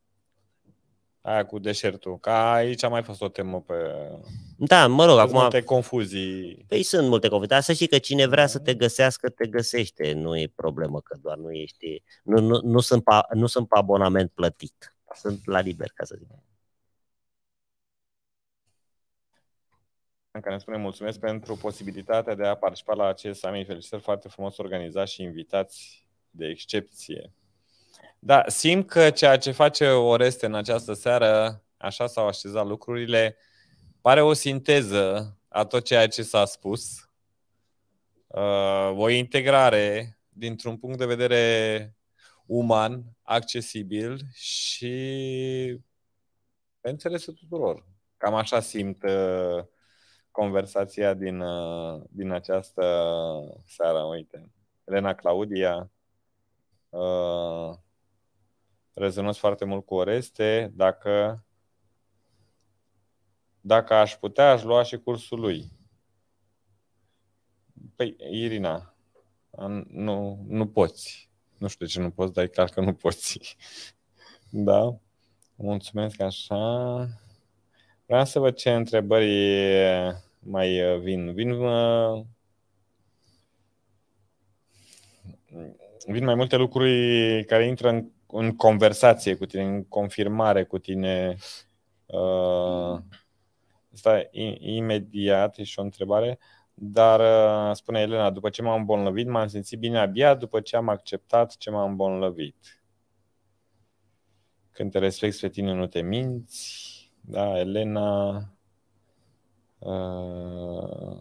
Aia cu deșertul. Ca aici a mai fost o temă pe... Da, mă rog, acum... multe confuzii. Păi sunt multe confuzii, dar să știi că cine vrea să te mm. găsească, te găsește. Nu e problemă că doar nu ești... Nu, nu, nu, sunt, pa, nu sunt pe abonament plătit. Sunt la liber, ca să zic. în care îmi spune mulțumesc pentru posibilitatea de a participa la acest summit. Felicitări foarte frumos organizat și invitați de excepție. Da, simt că ceea ce face Oreste în această seară, așa s-au așezat lucrurile, pare o sinteză a tot ceea ce s-a spus, uh, o integrare dintr-un punct de vedere uman, accesibil și pe înțelesul tuturor. Cam așa simt uh, conversația din, uh, din această seară, uite. Elena Claudia, uh, foarte mult cu Oreste, dacă, dacă aș putea, aș lua și cursul lui. Păi, Irina, nu, nu poți. Nu știu de ce nu poți, dar e clar că nu poți. da? Mulțumesc așa. Vreau să văd ce întrebări mai uh, vin. Vin, uh, vin mai multe lucruri care intră în, în conversație cu tine, în confirmare cu tine. Uh, stai, imediat, e și o întrebare. Dar, uh, spune Elena, după ce m-am îmbolnăvit, m-am simțit bine abia după ce am acceptat ce m-am îmbolnăvit. Când te respecti pe tine, nu te minți. Da, Elena uh,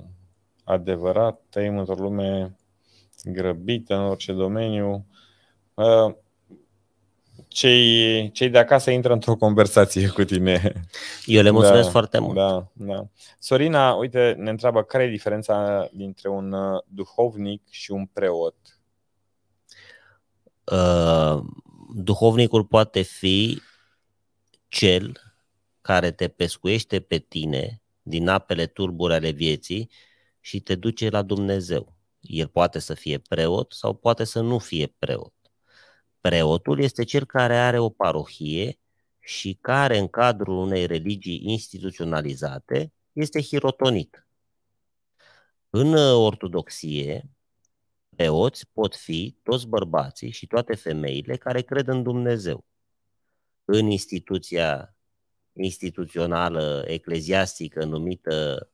adevărat, trăim într-o lume grăbită în orice domeniu. Uh, cei, cei de acasă intră într-o conversație cu tine. Eu le mulțumesc da, foarte mult. Da, da. Sorina, uite, ne întreabă care e diferența dintre un uh, duhovnic și un preot? Uh, duhovnicul poate fi cel care te pescuiește pe tine din apele turbure ale vieții și te duce la Dumnezeu. El poate să fie preot sau poate să nu fie preot. Preotul este cel care are o parohie și care în cadrul unei religii instituționalizate este hirotonit. În ortodoxie, preoți pot fi toți bărbații și toate femeile care cred în Dumnezeu. În instituția instituțională ecleziastică numită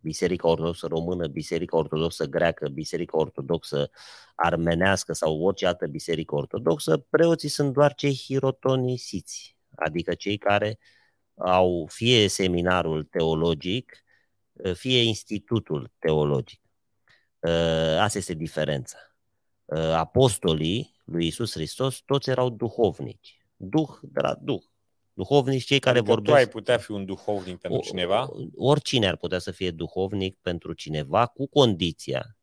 Biserica Ortodoxă Română, Biserica Ortodoxă Greacă, Biserica Ortodoxă Armenească sau orice altă biserică ortodoxă, preoții sunt doar cei hirotonisiți, adică cei care au fie seminarul teologic, fie institutul teologic. Ă, asta este diferența. Ă, apostolii lui Isus Hristos toți erau duhovnici. Duh de la Duh, duhovnici, cei care adică vorbesc... tu ai putea fi un duhovnic pentru o, cineva? Oricine ar putea să fie duhovnic pentru cineva, cu condiția.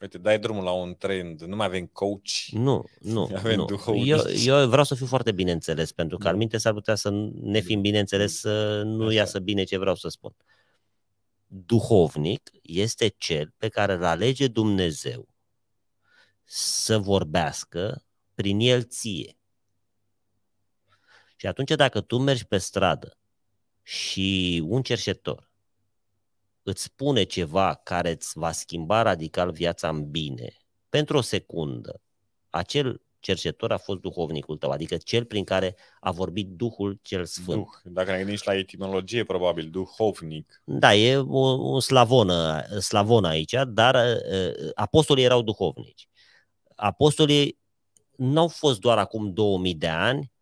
Uite, dai drumul la un trend, nu mai avem coach, nu, nu, avem nu. Duhovnici. Eu, eu vreau să fiu foarte bineînțeles, pentru că minte s-ar putea să ne fim bineînțeles, să nu Așa. iasă bine ce vreau să spun. Duhovnic este cel pe care îl alege Dumnezeu să vorbească prin el ție și atunci dacă tu mergi pe stradă și un cerșetor îți spune ceva care îți va schimba radical viața în bine, pentru o secundă, acel cercetor a fost duhovnicul tău, adică cel prin care a vorbit Duhul cel Sfânt. Duh, dacă ne gândești la etimologie, probabil, duhovnic. Da, e un slavon, slavonă aici, dar uh, apostolii erau duhovnici. Apostolii nu au fost doar acum 2000 de ani,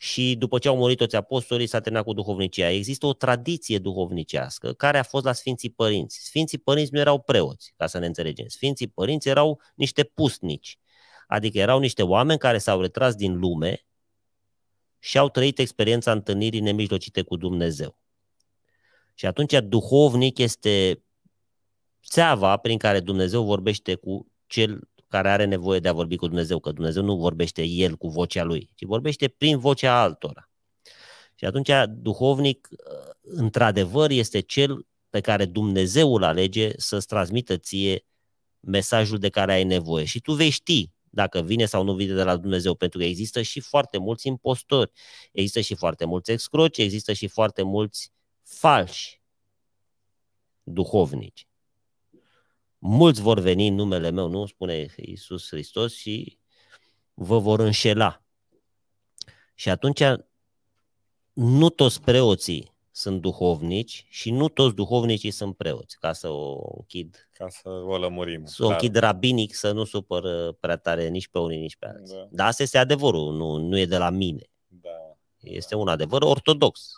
și după ce au murit toți apostolii s-a terminat cu duhovnicia. Există o tradiție duhovnicească care a fost la Sfinții Părinți. Sfinții Părinți nu erau preoți, ca să ne înțelegem. Sfinții Părinți erau niște pustnici, adică erau niște oameni care s-au retras din lume și au trăit experiența întâlnirii nemijlocite cu Dumnezeu. Și atunci duhovnic este țeava prin care Dumnezeu vorbește cu cel care are nevoie de a vorbi cu Dumnezeu, că Dumnezeu nu vorbește el cu vocea lui, ci vorbește prin vocea altora. Și atunci duhovnic, într-adevăr, este cel pe care Dumnezeu îl alege să-ți transmită ție mesajul de care ai nevoie. Și tu vei ști dacă vine sau nu vine de la Dumnezeu, pentru că există și foarte mulți impostori, există și foarte mulți excroci, există și foarte mulți falși duhovnici mulți vor veni în numele meu, nu? Spune Iisus Hristos și vă vor înșela. Și atunci nu toți preoții sunt duhovnici și nu toți duhovnicii sunt preoți, ca să o închid. Ca să o lămurim. Să o închid rabinic, să nu supăr prea tare nici pe unii, nici pe alții. Da. Dar asta este adevărul, nu, nu e de la mine. Da. Este da. un adevăr ortodox.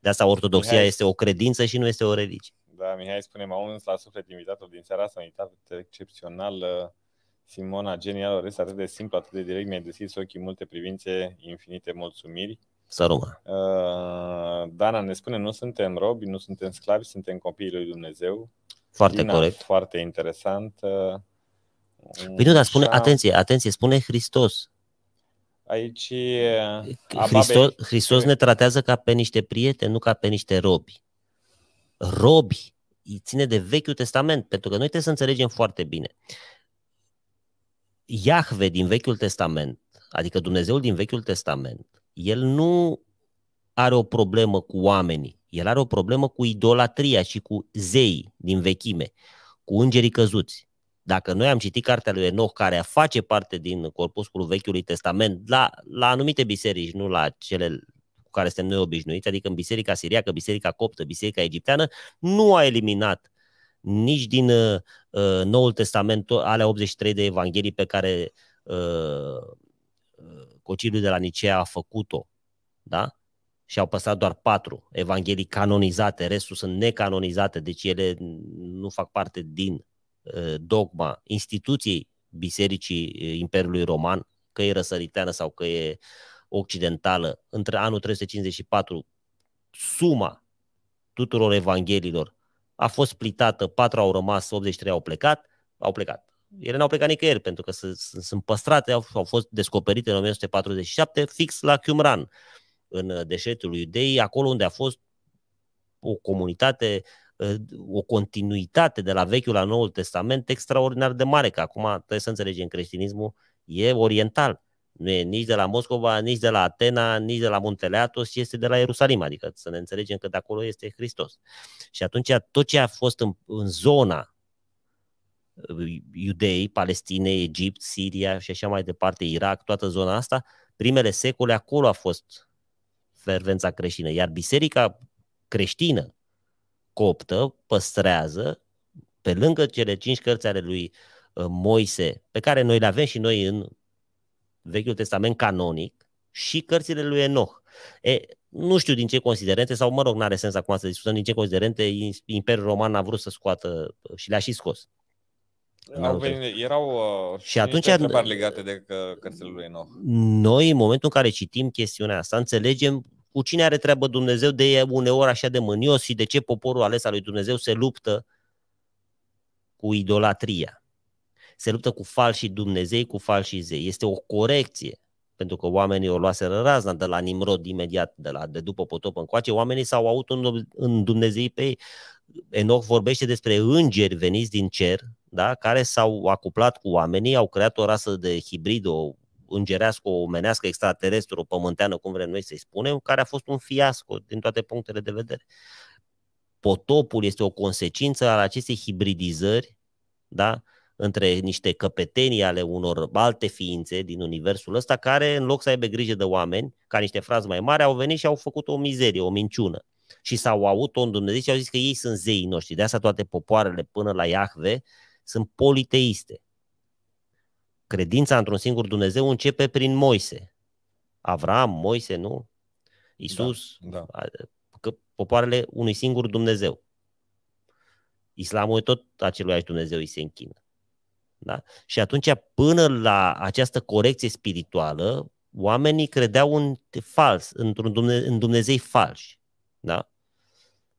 De asta ortodoxia Mihai... este o credință și nu este o religie. Da, Mihai spune, m-a uns la suflet invitatul din seara asta, un invitat excepțional. Simona, genial, ores atât de simplu, atât de direct, mi-ai deschis ochii multe privințe, infinite mulțumiri. Să uh, Dana ne spune, nu suntem robi, nu suntem sclavi, suntem copiii lui Dumnezeu. Foarte Dina, corect. Foarte interesant. Păi uh, nu, dar spune, atenție, atenție, spune Hristos. Aici... Hristos, Hristos ne tratează ca pe niște prieteni, nu ca pe niște robi. Robi ține de Vechiul Testament, pentru că noi trebuie să înțelegem foarte bine. Iahve din Vechiul Testament, adică Dumnezeul din Vechiul Testament, el nu are o problemă cu oamenii, el are o problemă cu idolatria și cu zeii din vechime, cu îngerii căzuți. Dacă noi am citit cartea lui Enoch, care face parte din corpusul Vechiului Testament, la, la anumite biserici, nu la cele care suntem noi obișnuiți, adică în Biserica Siriacă, Biserica Coptă, Biserica Egipteană, nu a eliminat nici din uh, uh Noul Testament ale 83 de evanghelii pe care uh, uh Conciliul de la Nicea a făcut-o, da? Și au păstrat doar patru evanghelii canonizate, restul sunt necanonizate, deci ele nu fac parte din uh, dogma instituției Bisericii uh, Imperiului Roman, că e răsăriteană sau că e uh, occidentală, între anul 354, suma tuturor evanghelilor a fost splitată, patru au rămas, 83 au plecat, au plecat. Ele n-au plecat nicăieri, pentru că sunt păstrate, au, au fost descoperite în 1947, fix la Qumran, în deșertul Iudei, acolo unde a fost o comunitate o continuitate de la Vechiul la Noul Testament extraordinar de mare, că acum trebuie să înțelegem creștinismul e oriental. Nu e nici de la Moscova, nici de la Atena, nici de la Muntele Atos, este de la Ierusalim, adică să ne înțelegem că de acolo este Hristos. Și atunci tot ce a fost în, în zona uh, Iudei, Palestine, Egipt, Siria și așa mai departe, Irak, toată zona asta, primele secole acolo a fost fervența creștină, iar biserica creștină coptă păstrează, pe lângă cele cinci cărți ale lui uh, Moise, pe care noi le avem și noi în Vechiul Testament canonic și cărțile lui Enoch. E, nu știu din ce considerente, sau mă rog, n-are sens acum să discutăm din ce considerente Imperiul Roman a vrut să scoată și le-a și scos. Au erau uh, și atunci întrebări legate de uh, cărțile lui Enoch. Noi, în momentul în care citim chestiunea asta, înțelegem cu cine are treabă Dumnezeu de uneori așa de mânios și de ce poporul ales al lui Dumnezeu se luptă cu idolatria se luptă cu falșii Dumnezei, cu falșii zei. Este o corecție, pentru că oamenii o luaseră razna de la Nimrod imediat, de, la, de după potop încoace, oamenii s-au avut în, în Dumnezei pe ei. Enoch vorbește despre îngeri veniți din cer, da? care s-au acuplat cu oamenii, au creat o rasă de hibrid, o îngerească, o omenească, extraterestru, o pământeană, cum vrem noi să-i spunem, care a fost un fiasco din toate punctele de vedere. Potopul este o consecință al acestei hibridizări, da? între niște căpetenii ale unor alte ființe din universul ăsta, care în loc să aibă grijă de oameni, ca niște frazi mai mari, au venit și au făcut o mizerie, o minciună. Și s-au auzit în Dumnezeu și au zis că ei sunt zeii noștri. De asta toate popoarele până la Iahve sunt politeiste. Credința într-un singur Dumnezeu începe prin Moise. Avram, Moise, nu? Isus, da, da. că popoarele unui singur Dumnezeu. Islamul e tot acelui Dumnezeu, îi se închină. Da? Și atunci, până la această corecție spirituală, oamenii credeau în fals, într-un Dumne- în Dumnezei falși. Da?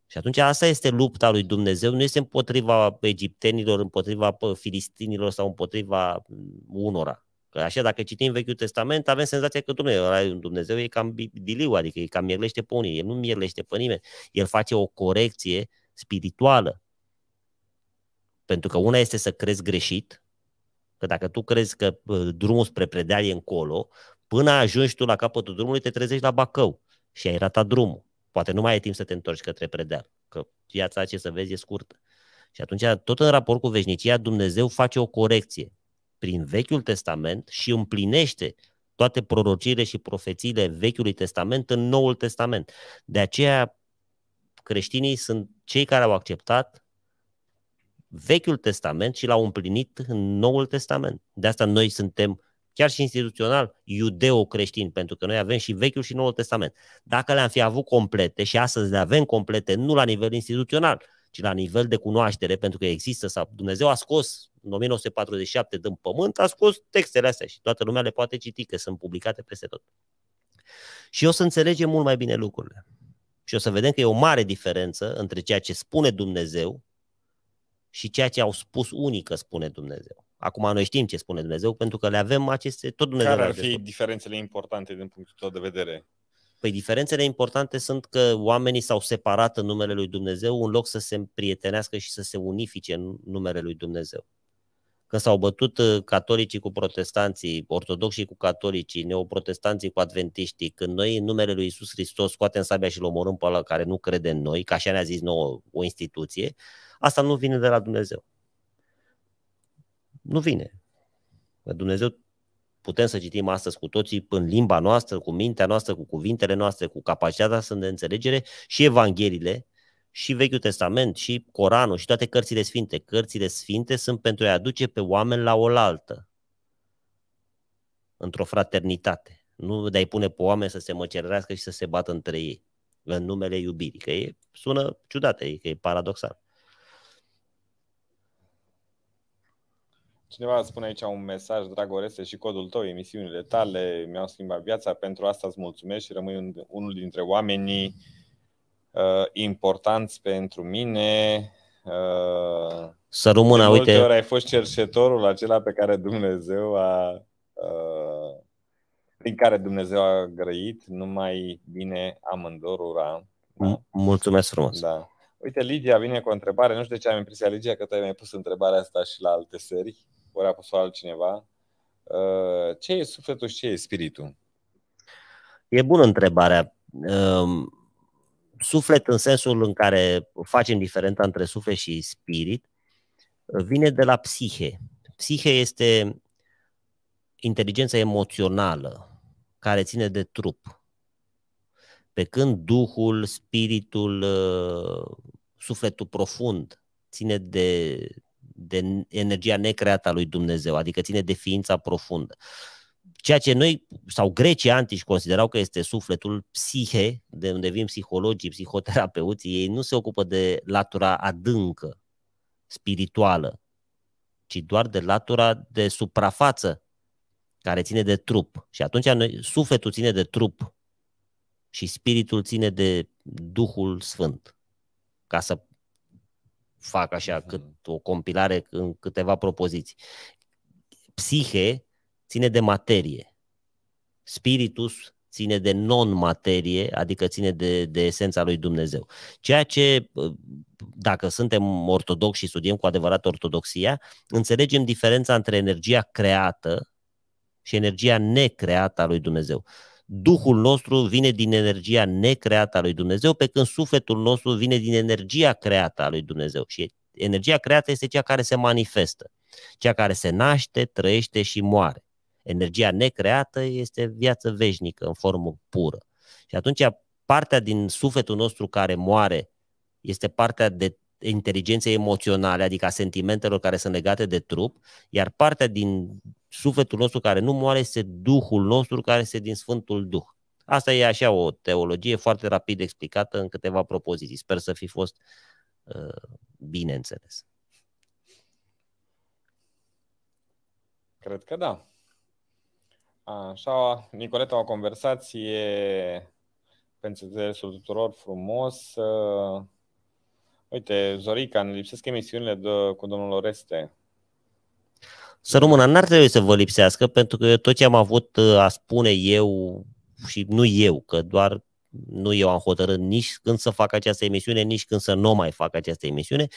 Și atunci asta este lupta lui Dumnezeu, nu este împotriva egiptenilor, împotriva filistinilor sau împotriva mm, unora. Că așa, dacă citim Vechiul Testament, avem senzația că Dumnezeu, Dumnezeu e cam biliu, adică e cam mierlește pe unii, el nu mierlește pe nimeni, el face o corecție spirituală. Pentru că una este să crezi greșit, Că dacă tu crezi că drumul spre predea e încolo, până ajungi tu la capătul drumului, te trezești la Bacău și ai ratat drumul. Poate nu mai ai timp să te întorci către predeal, că viața ce să vezi e scurtă. Și atunci, tot în raport cu veșnicia, Dumnezeu face o corecție prin Vechiul Testament și împlinește toate prorociile și profețiile Vechiului Testament în Noul Testament. De aceea, creștinii sunt cei care au acceptat Vechiul Testament și l-au împlinit în Noul Testament. De asta noi suntem chiar și instituțional, iudeo-creștini, pentru că noi avem și Vechiul și Noul Testament. Dacă le-am fi avut complete și astăzi le avem complete, nu la nivel instituțional, ci la nivel de cunoaștere, pentru că există, sau Dumnezeu a scos în 1947 din pământ, a scos textele astea și toată lumea le poate citi, că sunt publicate peste tot. Și o să înțelegem mult mai bine lucrurile. Și o să vedem că e o mare diferență între ceea ce spune Dumnezeu și ceea ce au spus unii că spune Dumnezeu. Acum noi știm ce spune Dumnezeu, pentru că le avem aceste... Tot Dumnezeu Care ar fi diferențele importante din punctul tău de vedere? Păi diferențele importante sunt că oamenii s-au separat în numele lui Dumnezeu în loc să se împrietenească și să se unifice în numele lui Dumnezeu. Când s-au bătut uh, catolicii cu protestanții, ortodoxii cu catolicii, neoprotestanții cu adventiștii, când noi în numele lui Isus Hristos scoatem sabia și-l omorâm pe ăla care nu crede în noi, ca așa ne-a zis nouă o instituție, Asta nu vine de la Dumnezeu. Nu vine. Dumnezeu putem să citim astăzi cu toții în limba noastră, cu mintea noastră, cu cuvintele noastre, cu capacitatea să de înțelegere și Evangheliile, și Vechiul Testament, și Coranul, și toate cărțile sfinte. Cărțile sfinte sunt pentru a aduce pe oameni la oaltă, într-o fraternitate. Nu de a-i pune pe oameni să se măcerească și să se bată între ei, în numele iubirii, că e, sună ciudat, e, că e paradoxal. Cineva spune aici un mesaj, dragoreste, și codul tău, emisiunile tale mi-au schimbat viața, pentru asta îți mulțumesc și rămâi unul dintre oamenii uh, importanți pentru mine. Uh, Să rămână, uite. Ori ai fost cercetorul acela pe care Dumnezeu a, uh, din care Dumnezeu a grăit, numai bine amândorura. Da? Mulțumesc frumos. Da. Uite, Lidia vine cu o întrebare. Nu știu de ce am impresia, Lidia, că tu ai mai pus întrebarea asta și la alte serii ori a pus altcineva. Uh, ce e sufletul și ce e spiritul? E bună întrebarea. Um, suflet în sensul în care facem diferența între suflet și spirit uh, vine de la psihe. Psihe este inteligența emoțională care ține de trup. Pe când duhul, spiritul, uh, sufletul profund ține de de energia necreată a lui Dumnezeu, adică ține de ființa profundă. Ceea ce noi, sau grecii antici, considerau că este sufletul psihe, de unde vin psihologii, psihoterapeuții, ei nu se ocupă de latura adâncă, spirituală, ci doar de latura de suprafață, care ține de trup. Și atunci noi, sufletul ține de trup și spiritul ține de Duhul Sfânt, ca să fac așa, mhm. cât o compilare în câteva propoziții. Psihe ține de materie. Spiritus ține de non-materie, adică ține de, de esența lui Dumnezeu. Ceea ce, uh, dacă suntem ortodoxi și studiem cu adevărat ortodoxia, înțelegem diferența între energia creată și energia necreată a lui Dumnezeu. Duhul nostru vine din energia necreată a lui Dumnezeu, pe când sufletul nostru vine din energia creată a lui Dumnezeu. Și energia creată este cea care se manifestă, cea care se naște, trăiește și moare. Energia necreată este viață veșnică, în formă pură. Și atunci partea din sufletul nostru care moare este partea de inteligenței emoționale, adică a sentimentelor care sunt legate de trup, iar partea din sufletul nostru care nu moare este Duhul nostru care este din Sfântul Duh. Asta e așa o teologie foarte rapid explicată în câteva propoziții. Sper să fi fost uh, bine înțeles. Cred că da. Așa, Nicoleta, o conversație pentru înțelesul tuturor frumos. Uh Uite, Zorica, ne lipsesc emisiunile de, cu domnul Oreste. Să rămână, n-ar trebui să vă lipsească, pentru că tot ce am avut uh, a spune eu și nu eu, că doar nu eu am hotărât nici când să fac această emisiune, nici când să nu mai fac această emisiune,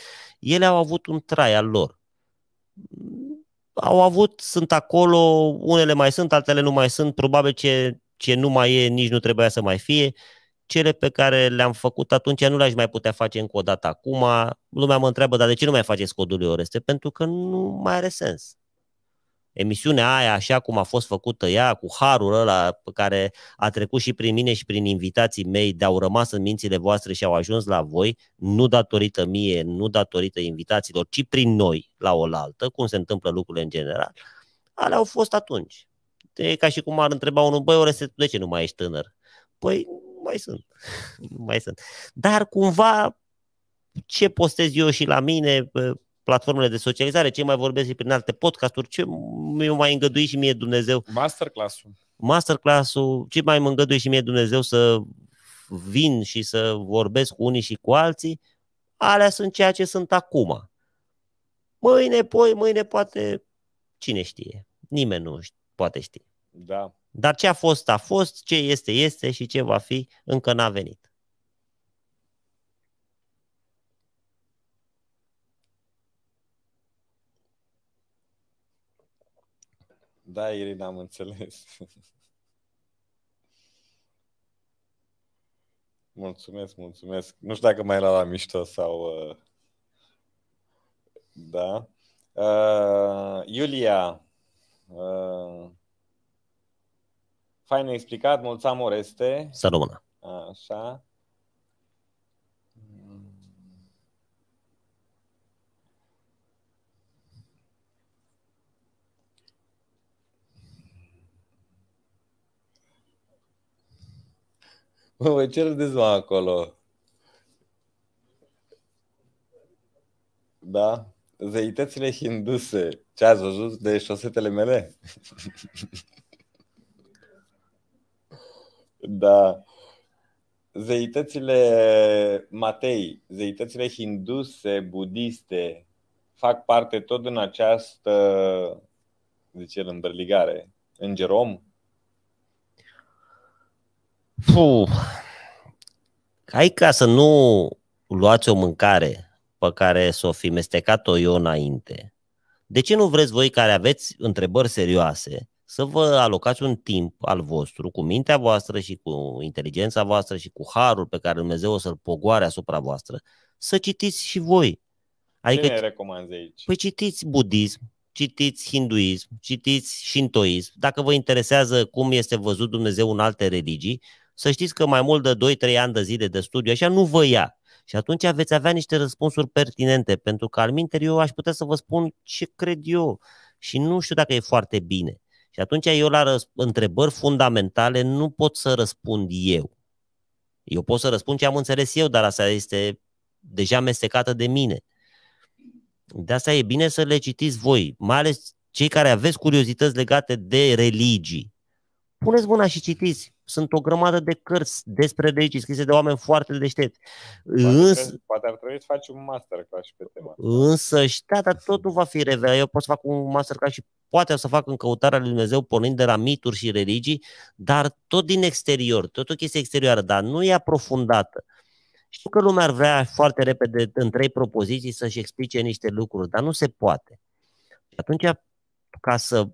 ele au avut un trai al lor. Au avut, sunt acolo, unele mai sunt, altele nu mai sunt, probabil ce, ce nu mai e, nici nu trebuia să mai fie. Uh, cele pe care le-am făcut atunci nu le-aș mai putea face încă o dată acum. Lumea mă întreabă, dar de ce nu mai faceți codul lui Oreste? Pentru că nu mai are sens. Emisiunea aia, așa cum a fost făcută ea, cu harul ăla pe care a trecut și prin mine și prin invitații mei, de au rămas în mințile voastre și au ajuns la voi, nu datorită mie, nu datorită invitațiilor, ci prin noi, la oaltă, cum se întâmplă lucrurile în general, alea au fost atunci. E ca și cum ar întreba unul, băi, Oreste, de ce nu mai ești tânăr? Păi mai sunt, mai sunt. Dar cumva ce postez eu și la mine, pe platformele de socializare, ce mai vorbesc și prin alte podcasturi, ce mi-o mai îngădui și mie Dumnezeu. Masterclass-ul. Masterclass-ul, ce mai mă îngădui și mie Dumnezeu să vin și să vorbesc cu unii și cu alții, alea sunt ceea ce sunt acum. Mâine, poi, mâine poate, cine știe, nimeni nu poate ști. Da. Dar ce a fost, a fost, ce este, este și ce va fi, încă n-a venit. Da, Irina, am înțeles. Mulțumesc, mulțumesc. Nu știu dacă mai era la mișto sau... Uh... Da. Uh, Iulia, uh, Fain explicat, mulțumim Oreste. Să rămână. Așa. Mă voi ce râdeți mă acolo? Da? Zeitățile hinduse. Ce ați văzut de șosetele mele? Da. Zeitățile Matei, zeitățile hinduse, budiste, fac parte tot din această, zice el, îmbrăligare, Înger om? Puh. Hai ca să nu luați o mâncare pe care să o fi mestecat-o eu înainte. De ce nu vreți voi care aveți întrebări serioase să vă alocați un timp al vostru, cu mintea voastră și cu inteligența voastră și cu harul pe care Dumnezeu o să-l pogoare asupra voastră, să citiți și voi. Adică, Ce ne recomandă aici? Păi citiți budism, citiți hinduism, citiți șintoism. Dacă vă interesează cum este văzut Dumnezeu în alte religii, să știți că mai mult de 2-3 ani de zile de studiu așa nu vă ia. Și atunci veți avea niște răspunsuri pertinente, pentru că al minter eu aș putea să vă spun ce cred eu și nu știu dacă e foarte bine. Și atunci eu la întrebări fundamentale nu pot să răspund eu. Eu pot să răspund ce am înțeles eu, dar asta este deja amestecată de mine. De asta e bine să le citiți voi, mai ales cei care aveți curiozități legate de religii. Puneți mâna și citiți sunt o grămadă de cărți despre religii, scrise de oameni foarte deștepți. Însă, poate ar trebui să faci un masterclass pe tema. Însă, și da, dar tot nu va fi revel. Eu pot să fac un masterclass și poate o să fac în căutarea lui Dumnezeu pornind de la mituri și religii, dar tot din exterior, tot o chestie exterioară, dar nu e aprofundată. Știu că lumea ar vrea foarte repede, în trei propoziții, să-și explice niște lucruri, dar nu se poate. Și atunci, ca să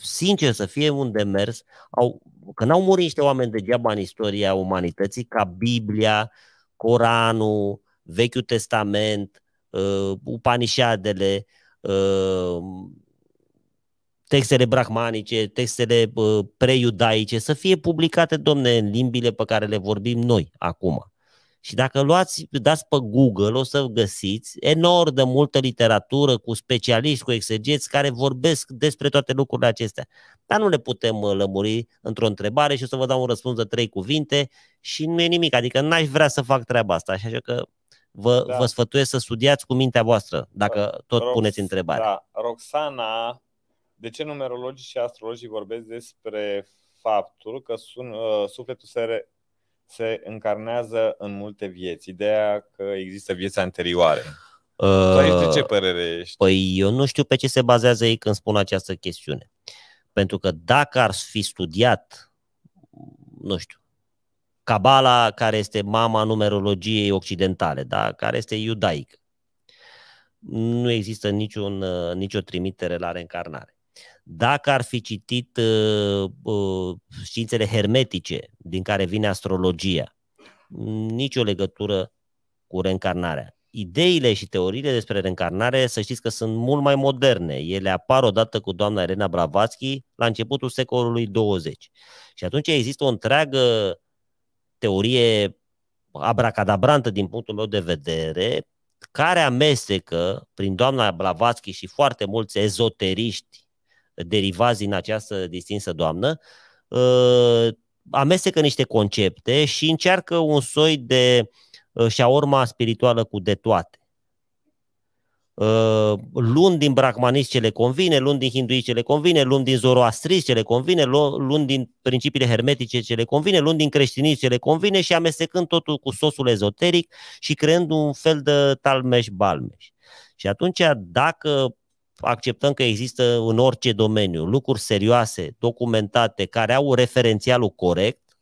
sincer să fie un demers, au, că n-au murit niște oameni degeaba în istoria umanității, ca Biblia, Coranul, Vechiul Testament, uh, Upanishadele, uh, textele brahmanice, textele uh, preiudaice, să fie publicate, domne, în limbile pe care le vorbim noi acum. Și dacă luați, dați pe Google, o să găsiți enorm de multă literatură cu specialiști, cu exegeți care vorbesc despre toate lucrurile acestea. Dar nu le putem uh, lămuri într-o întrebare și o să vă dau un răspuns de trei cuvinte și nu e nimic. Adică n-aș vrea să fac treaba asta, așa că vă, da. vă sfătuiesc să studiați cu mintea voastră, dacă tot Rox, puneți întrebarea. Da. Roxana, de ce numerologii și astrologii vorbesc despre faptul că sun, uh, sufletul se re- se încarnează în multe vieți. Ideea că există vieți anterioare. Uh, tu ce părere ești? Păi eu nu știu pe ce se bazează ei când spun această chestiune. Pentru că dacă ar fi studiat, nu știu, Cabala, care este mama numerologiei occidentale, da? care este iudaică, nu există niciun, uh, nicio trimitere la reîncarnare dacă ar fi citit uh, uh, științele hermetice, din care vine astrologia, nicio legătură cu reîncarnarea. Ideile și teoriile despre reîncarnare, să știți că sunt mult mai moderne. Ele apar odată cu doamna Elena Blavatsky la începutul secolului 20. Și atunci există o întreagă teorie abracadabrantă din punctul meu de vedere, care amestecă prin doamna Blavatsky și foarte mulți ezoteriști derivați din această distinsă doamnă, uh, amestecă niște concepte și încearcă un soi de uh, șaorma spirituală cu de toate. Uh, luând din brahmanism ce le convine, luând din hinduism ce le convine, luând din zoroastrism ce le convine, luând din principiile hermetice ce le convine, luând din creștinism ce le convine și amestecând totul cu sosul ezoteric și creând un fel de talmeș-balmeș. Și atunci, dacă acceptăm că există în orice domeniu lucruri serioase, documentate, care au referențialul corect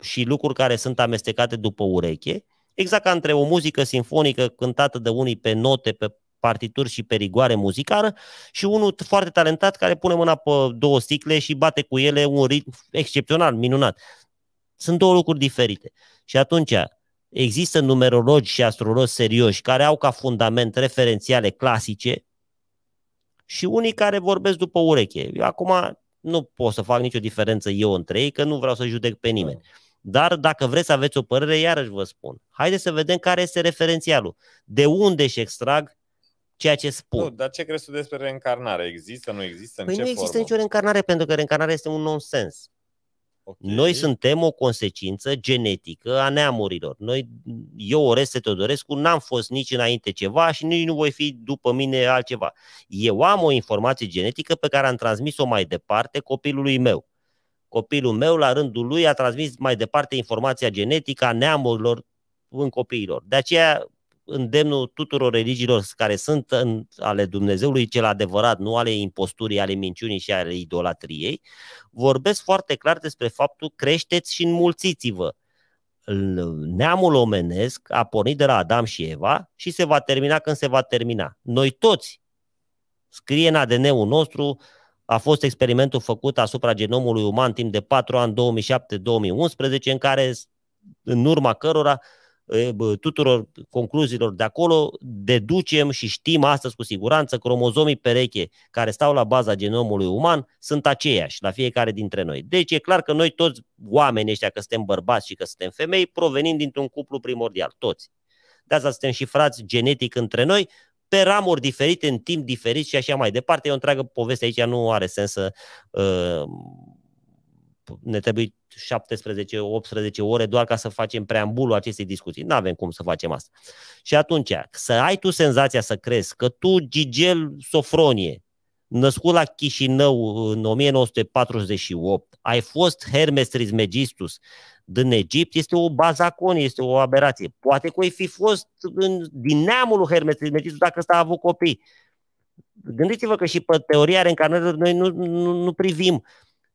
și lucruri care sunt amestecate după ureche, exact ca între o muzică sinfonică cântată de unii pe note, pe partituri și pe rigoare muzicală și unul foarte talentat care pune mâna pe două sticle și bate cu ele un ritm excepțional, minunat. Sunt două lucruri diferite. Și atunci, Există numerologi și astrologi serioși care au ca fundament referențiale clasice și unii care vorbesc după ureche. Eu acum nu pot să fac nicio diferență eu între ei, că nu vreau să judec pe nimeni. Dar dacă vreți să aveți o părere, iarăși vă spun. Haideți să vedem care este referențialul. De unde își extrag ceea ce spun. Nu, dar ce crezi tu despre reîncarnare? Există, nu există? Păi în păi ce nu există formă? nicio reîncarnare, pentru că reîncarnarea este un nonsens. Okay. Noi suntem o consecință genetică a neamurilor. Noi, eu, te doresc, n-am fost nici înainte ceva și nici nu voi fi după mine altceva. Eu am o informație genetică pe care am transmis-o mai departe copilului meu. Copilul meu, la rândul lui, a transmis mai departe informația genetică a neamurilor în copiilor. De aceea, îndemnul tuturor religiilor care sunt în, ale Dumnezeului cel adevărat, nu ale imposturii, ale minciunii și ale idolatriei, vorbesc foarte clar despre faptul creșteți și înmulțiți-vă. Neamul omenesc a pornit de la Adam și Eva și se va termina când se va termina. Noi toți, scrie în ADN-ul nostru, a fost experimentul făcut asupra genomului uman timp de 4 ani, 2007-2011, în care, în urma cărora, uh, tuturor concluziilor de acolo, deducem și știm astăzi cu siguranță cromozomii pereche care stau la baza genomului uman sunt aceiași la fiecare dintre noi. Deci e clar că noi toți oamenii ăștia, că suntem bărbați și că suntem femei, provenim dintr-un cuplu primordial, toți. De asta suntem și frați genetic între noi, pe ramuri diferite, în timp diferit și așa mai departe. E o întreagă poveste aici, nu are sens să uh, ne trebuie 17-18 ore doar ca să facem preambulul acestei discuții. Nu avem cum să facem asta. Și atunci, să ai tu senzația să crezi că tu, Gigel Sofronie, născut la Chișinău în 1948, ai fost Hermes Trismegistus din Egipt, este o bazacon, este o aberație. Poate că ai fi fost în, din neamul lui Hermes Trismegistus dacă ăsta a avut copii. Gândiți-vă că și pe teoria reîncarnării noi nu, nu, nu privim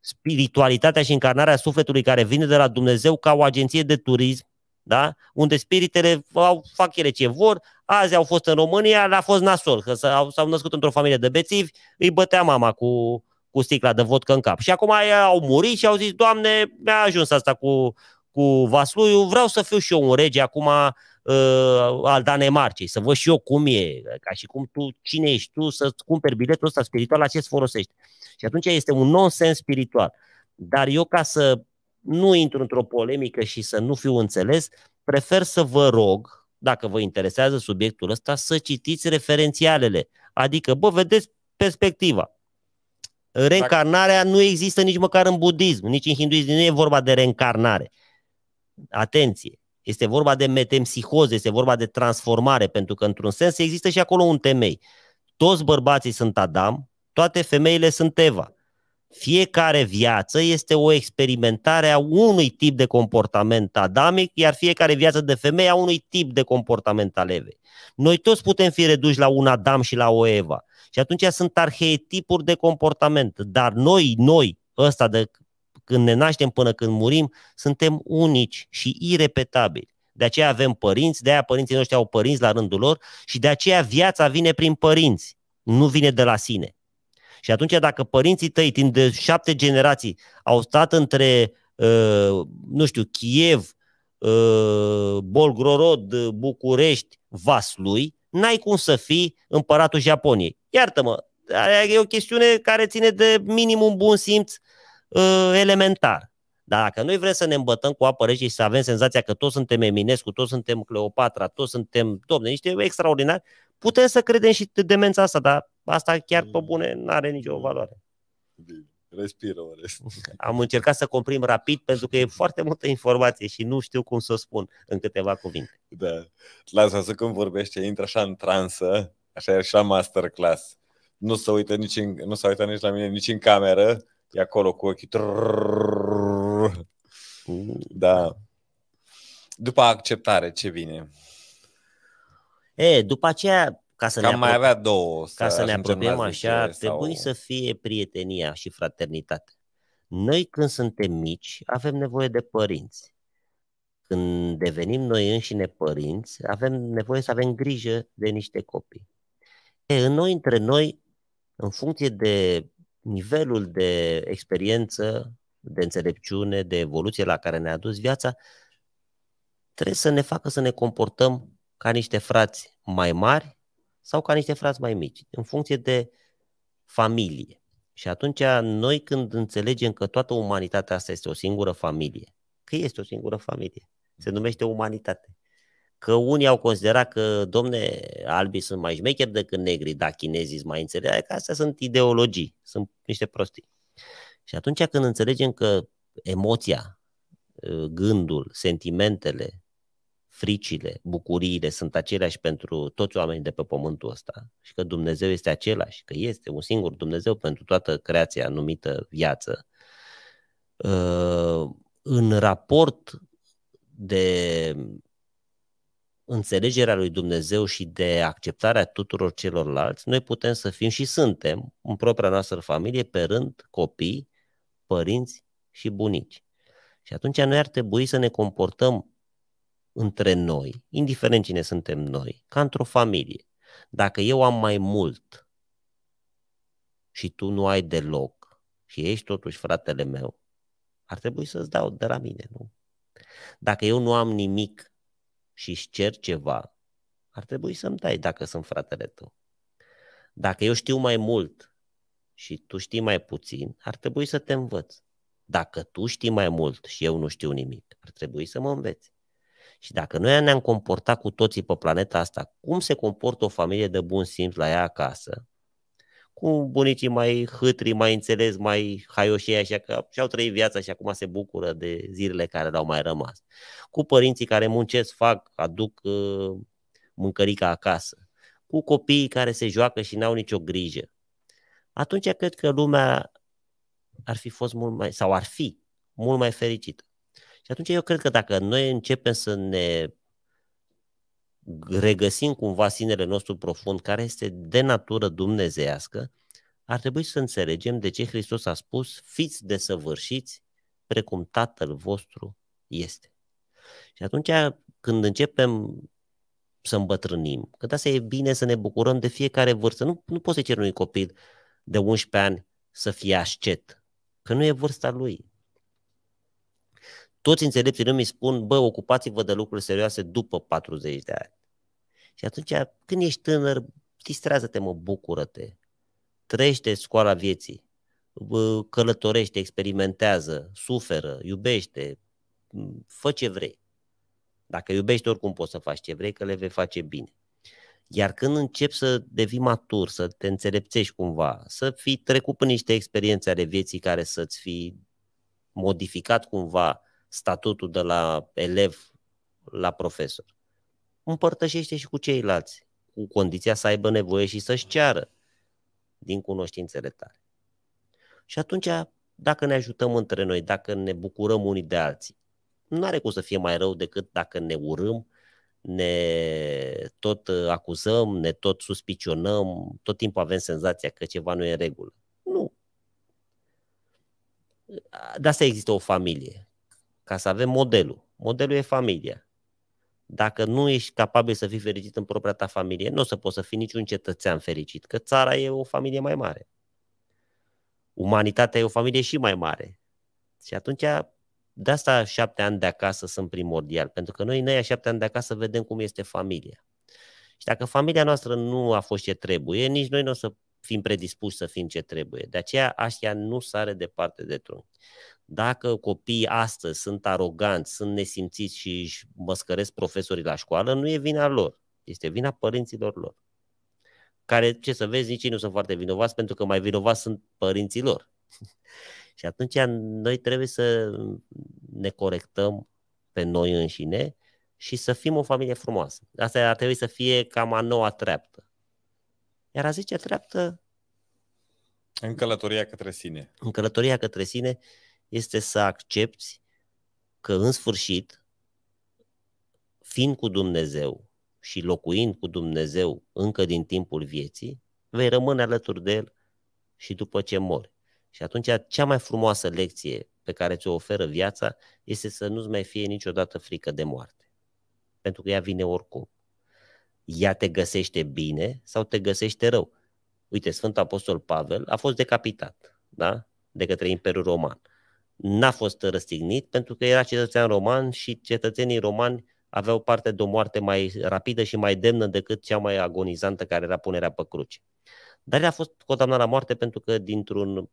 spiritualitatea și încarnarea sufletului care vine de la Dumnezeu ca o agenție de turism, da? unde spiritele au, fac ele ce vor, azi au fost în România, le-a fost nasol, că s-au, s-au născut într-o familie de bețivi, îi bătea mama cu, cu sticla de vodcă în cap. Și acum au murit și au zis, Doamne, mi-a ajuns asta cu, cu Vasluiu, vreau să fiu și eu un rege acum uh, al Danemarcei, să văd și eu cum e, ca și cum tu, cine ești tu să-ți cumperi biletul ăsta spiritual, la ce-ți folosești. Și atunci este un nonsens spiritual. Dar eu ca să nu intru într-o polemică și să nu fiu înțeles, prefer să vă rog, dacă vă interesează subiectul ăsta, să citiți referențialele. Adică, bă, vedeți perspectiva. Reîncarnarea nu există nici măcar în budism, nici în hinduism, nu e vorba de reîncarnare. Atenție! Este vorba de metempsihoză, este vorba de transformare, pentru că într-un sens există și acolo un temei. Toți bărbații sunt Adam, toate femeile sunt Eva. Fiecare viață este o experimentare a unui tip de comportament adamic, iar fiecare viață de femeie a unui tip de comportament al Evei. Noi toți putem fi reduși la un Adam și la o Eva. Și atunci sunt arhetipuri de comportament. Dar noi, noi, ăsta de când ne naștem până când murim, suntem unici și irepetabili. De aceea avem părinți, de aceea părinții noștri au părinți la rândul lor și de aceea viața vine prin părinți, nu vine de la sine. Și atunci dacă părinții tăi timp de șapte generații au stat între, uh, nu știu, Kiev, uh, Bolgorod, București, Vaslui, n-ai cum să fii împăratul Japoniei. Iartă-mă, e o chestiune care ține de minimum bun simț, uh, elementar. Dar dacă noi vrem să ne îmbătăm cu apă rece și să avem senzația că toți suntem Eminescu, toți suntem Cleopatra, toți suntem, domne, niște extraordinari, putem să credem și demența asta, dar asta chiar pe bune nu are nicio valoare. Bine. Respiră, Am încercat să comprim rapid pentru că e foarte multă informație și nu știu cum să o spun în câteva cuvinte. Da. Lasă să când vorbește, intră așa în transă, așa e și la masterclass. Nu se uită nici în, nu se uită nici la mine, nici în cameră E acolo cu ochii. Da. După acceptare, ce vine? E, după aceea, ca să Cam ne apro- mai avea două. Să ca să ne apropiem așa, trebuie să fie prietenia și fraternitate. Noi când suntem mici, avem nevoie de părinți. Când devenim noi înșine părinți, avem nevoie să avem grijă de niște copii. E, în noi, între noi, în funcție de nivelul de experiență, de înțelepciune, de evoluție la care ne-a dus viața, trebuie să ne facă să ne comportăm ca niște frați mai mari sau ca niște frați mai mici, în funcție de familie. Și atunci noi când înțelegem că toată umanitatea asta este o singură familie, că este o singură familie, se numește umanitate că unii au considerat că, domne, albii sunt mai șmecheri decât negri, dar chinezii sunt mai înțeleagă, că astea sunt ideologii, sunt niște prostii. Și atunci când înțelegem că emoția, ă, gândul, sentimentele, fricile, bucuriile sunt aceleași pentru toți oamenii de pe pământul ăsta și că Dumnezeu este același, că este un singur Dumnezeu pentru toată creația numită viață, ă, în raport de înțelegerea lui Dumnezeu și de acceptarea tuturor celorlalți, noi putem să fim și suntem în propria noastră familie, pe rând, copii, părinți și bunici. Și atunci noi ar trebui să ne comportăm între noi, indiferent cine suntem noi, ca într-o familie. Dacă eu am mai mult și tu nu ai deloc și ești totuși fratele meu, ar trebui să-ți dau de la mine, nu? Dacă eu nu am nimic și își cer ceva, ar trebui să-mi dai dacă sunt fratele tău. Dacă eu știu mai mult și tu știi mai puțin, ar trebui să te învăț. Dacă tu știi mai mult și eu nu știu nimic, ar trebui să mă înveți. Și dacă noi ne-am comportat cu toții pe planeta asta, cum se comportă o familie de bun simț la ea acasă, cu bunicii mai hâtri, mai înțeles, mai haioșei așa că și-au trăit viața și acum se bucură de zilele care le-au mai rămas. Cu părinții care muncesc, fac, aduc uh, mâncărica acasă. Cu copiii care se joacă și n-au nicio grijă. Atunci cred că lumea ar fi fost mult mai, sau ar fi mult mai fericită. Și atunci eu cred că dacă noi începem să ne regăsim cumva sinele nostru profund, care este de natură dumnezească, ar trebui să înțelegem de ce Hristos a spus, fiți desăvârșiți precum Tatăl vostru este. Și atunci când începem să îmbătrânim, că de asta e bine să ne bucurăm de fiecare vârstă, nu, nu poți să ceri unui copil de 11 ani să fie ascet, că nu e vârsta lui. Toți înțelepții lumii spun, bă, ocupați-vă de lucruri serioase după 40 de ani. Și atunci, când ești tânăr, distrează-te, mă, bucură-te. Trăiește scoala vieții. Călătorește, experimentează, suferă, iubește, fă ce vrei. Dacă iubești, oricum poți să faci ce vrei, că le vei face bine. Iar când începi să devii matur, să te înțelepțești cumva, să fii trecut prin niște experiențe ale vieții care să-ți fi modificat cumva statutul de la elev la profesor, împărtășește și cu ceilalți, cu condiția să aibă nevoie și să-și ceară din cunoștințele tale. Și atunci, dacă ne ajutăm între noi, dacă ne bucurăm unii de alții, nu are cum să fie mai rău decât dacă ne urâm, ne tot acuzăm, ne tot suspicionăm, tot timpul avem senzația că ceva nu e în regulă. Nu. De asta există o familie, ca să avem modelul. Modelul e familia dacă nu ești capabil să fii fericit în propria ta familie, nu o să poți să fii niciun cetățean fericit, că țara e o familie mai mare. Umanitatea e o familie și mai mare. Și atunci, de asta șapte ani de acasă sunt primordial, pentru că noi în aia șapte ani de acasă vedem cum este familia. Și dacă familia noastră nu a fost ce trebuie, nici noi nu o să fim predispuși să fim ce trebuie. De aceea așa nu sare departe de trunchi. Dacă copiii astăzi sunt aroganți, sunt nesimțiți și își măscăresc profesorii la școală, nu e vina lor, este vina părinților lor. Care, ce să vezi, nici ei nu sunt foarte vinovați, pentru că mai vinovați sunt părinții lor. și atunci noi trebuie să ne corectăm pe noi înșine și să fim o familie frumoasă. Asta ar trebui să fie cam a noua treaptă. Iar a zicea treaptă... În călătoria către sine. În călătoria către sine este să accepti că în sfârșit, fiind cu Dumnezeu și locuind cu Dumnezeu încă din timpul vieții, vei rămâne alături de El și după ce mori. Și atunci cea mai frumoasă lecție pe care ți-o oferă viața este să nu-ți mai fie niciodată frică de moarte. Pentru că ea vine oricum. Ea te găsește bine sau te găsește rău. Uite, Sfântul Apostol Pavel a fost decapitat da? de către Imperiul Roman. Uh, n-a fost răstignit pentru că era cetățean roman și cetățenii romani aveau parte de o moarte mai rapidă și mai demnă decât cea mai agonizantă care era punerea pe cruci. Dar el a fost condamnat la moarte pentru că dintr-un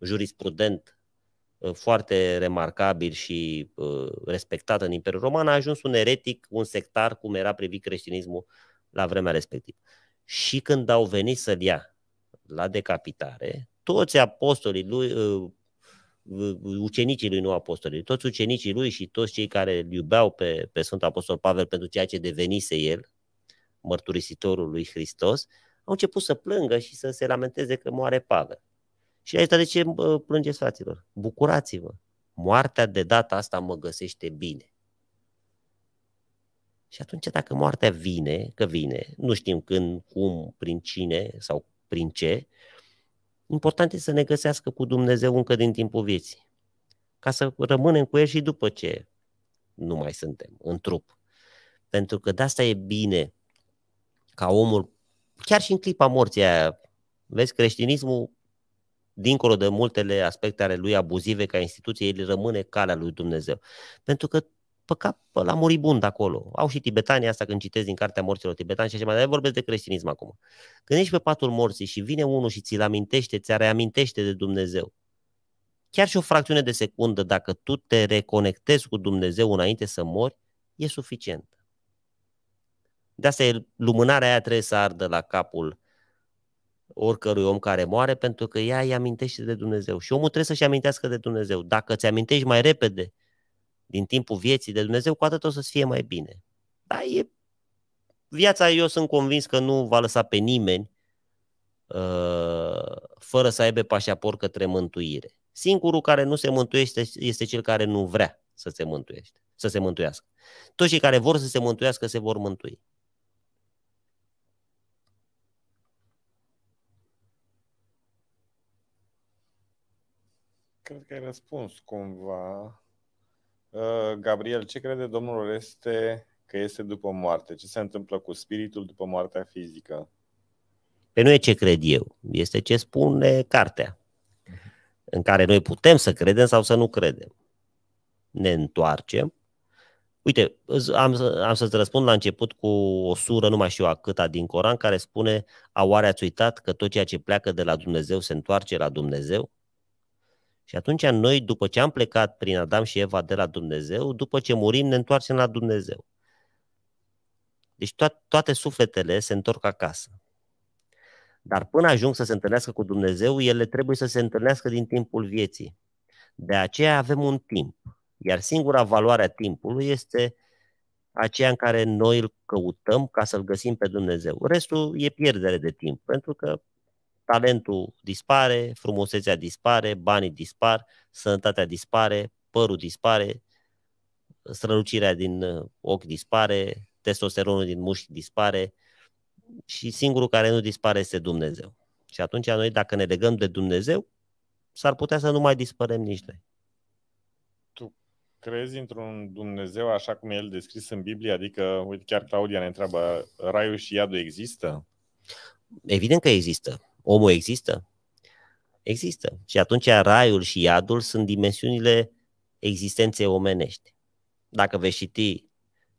jurisprudent uh, foarte remarcabil și uh, respectat în Imperiul Roman a ajuns un eretic, un sectar, cum era privit creștinismul la vremea respectivă. Și când au venit să-l ia la decapitare, toți apostolii lui, uh, ucenicii lui, nu apostolii, toți ucenicii lui și toți cei care îl iubeau pe, pe Sfântul Apostol Pavel pentru ceea ce devenise el, mărturisitorul lui Hristos, au început să plângă și să se lamenteze că moare Pavel. Și aici, de ce plângeți, fraților? Bucurați-vă! Moartea de data asta mă găsește bine. Și atunci dacă moartea vine, că vine, nu știm când, cum, prin cine sau prin ce, Important este să ne găsească cu Dumnezeu încă din timpul vieții, ca să rămânem cu El și după ce nu mai suntem în trup. Pentru că de asta e bine ca omul, chiar și în clipa morții aia, vezi, creștinismul, dincolo de multele aspecte ale lui abuzive ca instituție, el rămâne calea lui Dumnezeu. Pentru că păcat pe la moribund acolo. Au și tibetanii asta când citesc din Cartea Morților Tibetani și așa mai departe. Vorbesc de creștinism acum. Când ești pe patul morții și vine unul și ți-l amintește, ți-a reamintește de Dumnezeu, chiar și o fracțiune de secundă, dacă tu te reconectezi cu Dumnezeu înainte să mori, e suficient. De asta e, lumânarea aia trebuie să ardă la capul oricărui om care moare, pentru că ea îi amintește de Dumnezeu. Și omul trebuie să-și amintească de Dumnezeu. Dacă ți amintești mai repede din timpul vieții de Dumnezeu, cu atât o să fie mai bine. Dar e... Viața, eu sunt convins că nu va lăsa pe nimeni uh, fără să aibă pașaport către mântuire. Singurul care nu se mântuiește este cel care nu vrea să se mântuiește, să se mântuiască. Toți cei care vor să se mântuiască se vor mântui. Cred că ai răspuns cumva Uh, Gabriel, ce crede domnul Oreste că este după moarte? Ce se întâmplă cu spiritul după moartea fizică? Pe nu e ce cred eu, este ce spune cartea, în care noi putem să credem sau să nu credem. Ne întoarcem. Uite, am, am să-ți răspund la început cu o sură, nu mai știu a câta, din Coran, care spune, a oare ați uitat că tot ceea ce pleacă de la Dumnezeu se întoarce la Dumnezeu? Și atunci noi, după ce am plecat prin Adam și Eva de la Dumnezeu, după ce murim, ne întoarcem la Dumnezeu. Deci to- toate sufletele se întorc acasă. Dar până ajung să se întâlnească cu Dumnezeu, ele trebuie să se întâlnească din timpul vieții. De aceea avem un timp. Iar singura valoare a timpului este aceea în care noi îl căutăm ca să-L găsim pe Dumnezeu. Restul e pierdere de timp, pentru că talentul dispare, frumusețea dispare, banii dispar, sănătatea dispare, părul dispare, strălucirea din uh, ochi dispare, testosteronul din mușchi dispare și singurul care nu dispare este Dumnezeu. Și atunci noi, dacă ne legăm de Dumnezeu, s-ar putea să nu mai dispărem nici noi. Tu crezi într-un Dumnezeu așa cum e el descris în Biblie? Adică, uite, chiar Claudia ne întreabă, raiul și iadul există? Evident că există. Omul există? Există. Și atunci raiul și iadul sunt dimensiunile existenței omenești. Dacă vei citi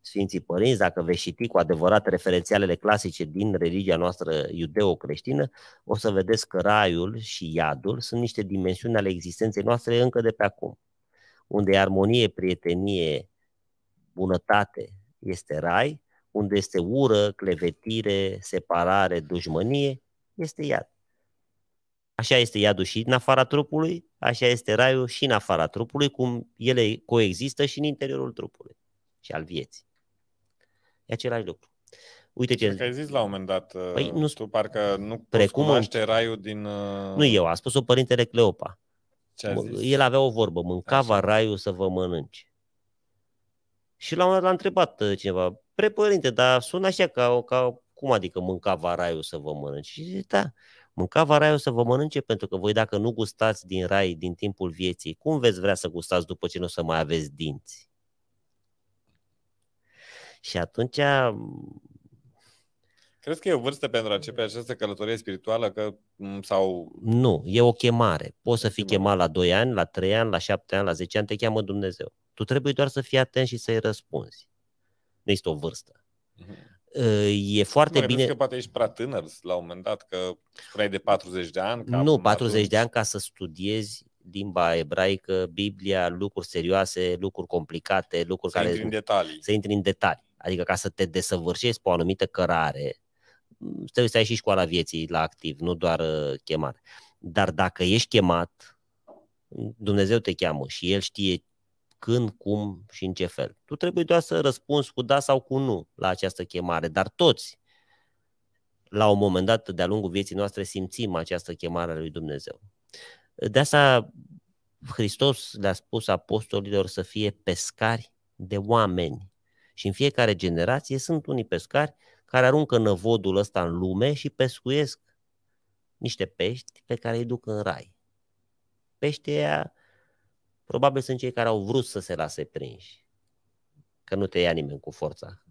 Sfinții Părinți, dacă vei citi cu adevărat referențialele clasice din religia noastră iudeo-creștină, o să vedeți că raiul și iadul sunt niște dimensiuni ale existenței noastre încă de pe acum, unde e armonie, prietenie, bunătate este rai, unde este ură, clevetire, separare, dușmănie, este iad. Așa este iadul și în afara trupului, așa este raiul și în afara trupului, cum ele coexistă și în interiorul trupului și al vieții. E același lucru. Uite ce... Deci Că ai zis la un moment dat, uh, păi, nu... tu parcă nu precum cunoaște în... raiul din... Uh, nu eu, a spus-o părintele Cleopa. Ce zis? El avea o vorbă, mâncava Așa. raiul să vă mănânci. Și la un moment dat l-a întrebat uh, cineva, prepărinte, dar sună așa ca, ca cum adică mânca varaiul să vă mănânce? Și zice, da, mânca varaiul să vă mănânce pentru că voi dacă nu gustați din rai din timpul vieții, cum veți vrea să gustați după ce nu o să mai aveți dinți? Și atunci... Cred că e o vârstă pentru a mm. începe această călătorie spirituală? Că, sau... Nu, e o chemare. Poți să fii chemat la 2 ani, la 3 ani, la 7 ani, la 10 ani, te cheamă Dumnezeu. Tu trebuie doar să fii atent și să-i răspunzi. Nu este o vârstă. Uh-huh e foarte nu, bine... că poate ești prea tânăr la un moment dat, că ai de 40 de ani. Nu, 40 atunci... de ani ca să studiezi limba ebraică, Biblia, lucruri serioase, lucruri complicate, lucruri să care... Intri în detalii. Să intri în detalii. Adică ca să te desăvârșești pe o anumită cărare, mm, trebuie să ai și școala vieții la activ, nu doar uh, chemare. Dar dacă ești chemat, Dumnezeu te cheamă și El știe când, cum și în ce fel. Tu trebuie doar să răspunzi cu da sau cu nu la această chemare, dar toți, la un moment dat, de-a lungul vieții noastre, simțim această chemare a lui Dumnezeu. De asta Hristos le-a spus apostolilor să fie pescari de oameni. Și în fiecare generație sunt unii pescari care aruncă năvodul ăsta în lume și pescuiesc niște pești pe care îi duc în rai. Peștii aia Probabil sunt cei care au vrut să se lase prinși, că nu te ia nimeni cu forța.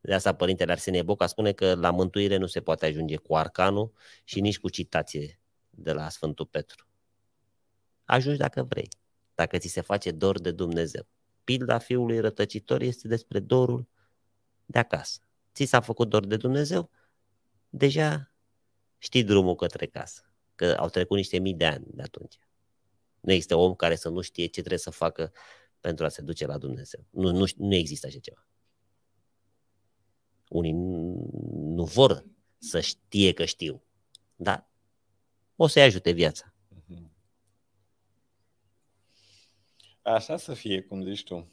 De asta părintele Arsenie Boca spune că la mântuire nu se poate ajunge cu arcanul și nici cu citație de la Sfântul Petru. Ajungi dacă vrei, dacă ți se face dor de Dumnezeu. Pilda fiului rătăcitor este despre dorul de acasă. Ți s-a făcut dor de Dumnezeu, deja știi drumul către casă, că au trecut niște mii de ani de atunci. Nu există om care să nu știe ce trebuie să facă pentru a se duce la Dumnezeu. Nu, nu, nu există așa ceva. Unii nu vor să știe că știu, dar o să-i ajute viața. Mhm. Așa să fie, cum zici tu.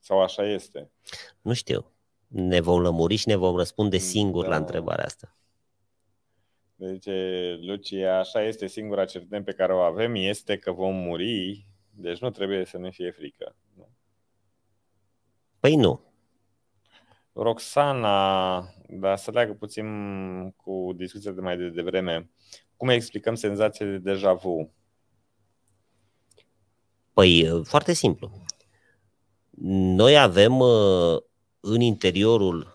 Sau așa este. Nu știu. Ne vom lămuri și ne vom răspunde mm, singur da. la întrebarea asta. Deci, Lucia, așa este singura certitudine pe care o avem, este că vom muri, deci nu trebuie să ne fie frică. Păi nu. Roxana, dar să leagă puțin cu discuția de mai devreme. Cum explicăm senzația de deja vu? Păi, foarte simplu. Noi avem uh, în interiorul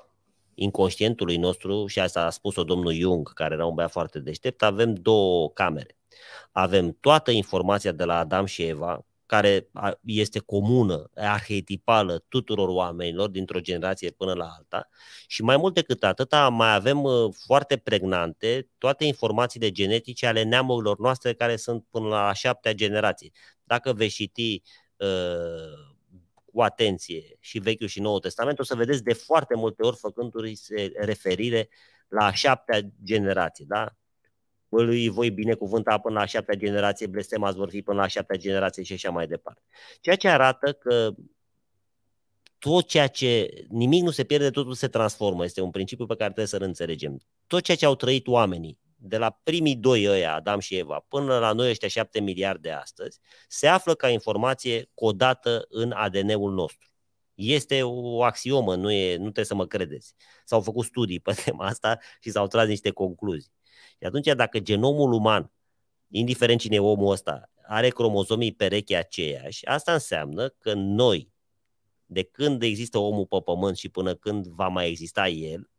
inconștientului nostru, și asta a spus-o domnul Jung, care era un băiat foarte deștept, avem două camere. Avem toată informația de la Adam și Eva, care este comună, arhetipală tuturor oamenilor dintr-o generație până la alta și mai mult decât atât, mai avem uh, foarte pregnante toate informațiile genetice ale neamurilor noastre care sunt până la șaptea generație. Dacă veți citi uh, cu atenție și Vechiul și Noul Testament, o să vedeți de foarte multe ori făcându-i referire la a șaptea generație, da? îi voi binecuvânta până la șaptea generație, blestemați vor fi până la șaptea generație și așa mai departe. Ceea ce arată că tot ceea ce, nimic nu se pierde, totul se transformă. Este un principiu pe care trebuie să-l înțelegem. Tot ceea ce au trăit oamenii de la primii doi ăia, Adam și Eva, până la noi ăștia 7 miliarde astăzi, se află ca informație codată în ADN-ul nostru. Este o axiomă, nu, e, nu trebuie să mă credeți. S-au făcut studii pe tema asta și s-au tras niște concluzii. Și atunci, dacă genomul uman, indiferent cine e omul ăsta, are cromozomii pereche aceeași, asta înseamnă că noi, de când există omul pe pământ și până când va mai exista el,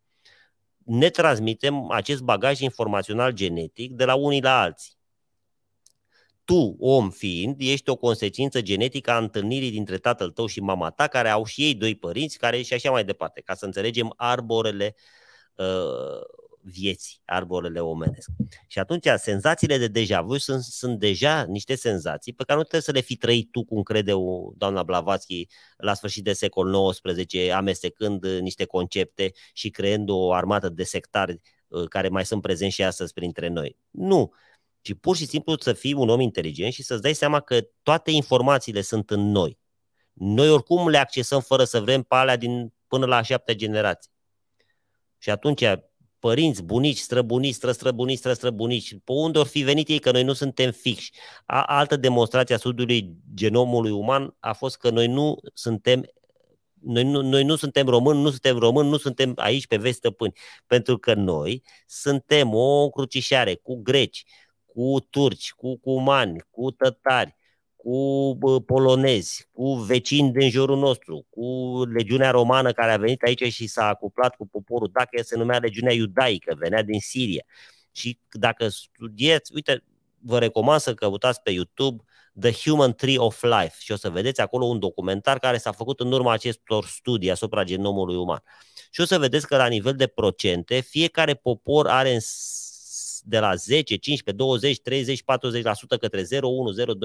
ne transmitem acest bagaj informațional genetic de la unii la alții. Tu, om fiind, ești o consecință genetică a întâlnirii dintre tatăl tău și mama ta, care au și ei doi părinți, care și așa mai departe, ca să înțelegem arborele uh, vieții, arborele omenesc. Și atunci senzațiile de deja vu sunt, sunt deja niște senzații pe care nu trebuie să le fi trăit tu, cum crede o, doamna Blavatsky la sfârșit de secol XIX, amestecând uh, niște concepte și creând o armată de sectari uh, care mai sunt prezenți și astăzi printre noi. Nu, ci pur și simplu să fii un om inteligent și să-ți dai seama că toate informațiile sunt în noi. Noi oricum le accesăm fără să vrem pe alea din, până la a șaptea generație. Și atunci părinți, bunici, străbunici, străstrăbunici, străstrăbunici, pe unde or fi venit ei, că noi nu suntem fixi. A, altă demonstrație a studiului genomului uman a fost că noi nu suntem noi nu, noi nu suntem români, nu suntem români, nu suntem aici pe vest stăpâni, pentru că noi suntem o crucișare cu greci, cu turci, cu cumani, cu tătari, cu polonezi, cu vecini din jurul nostru, cu legiunea romană care a venit aici și s-a acuplat cu poporul dacă se numea legiunea iudaică, venea din Siria. Și dacă studiați, uite, vă recomand să căutați pe YouTube The Human Tree of Life și o să vedeți acolo un documentar care s-a făcut în urma acestor studii asupra genomului uman. Și o să vedeți că la nivel de procente, fiecare popor are în de la 10, 15, 20, 30, 40% către 0, 1, 0, 2%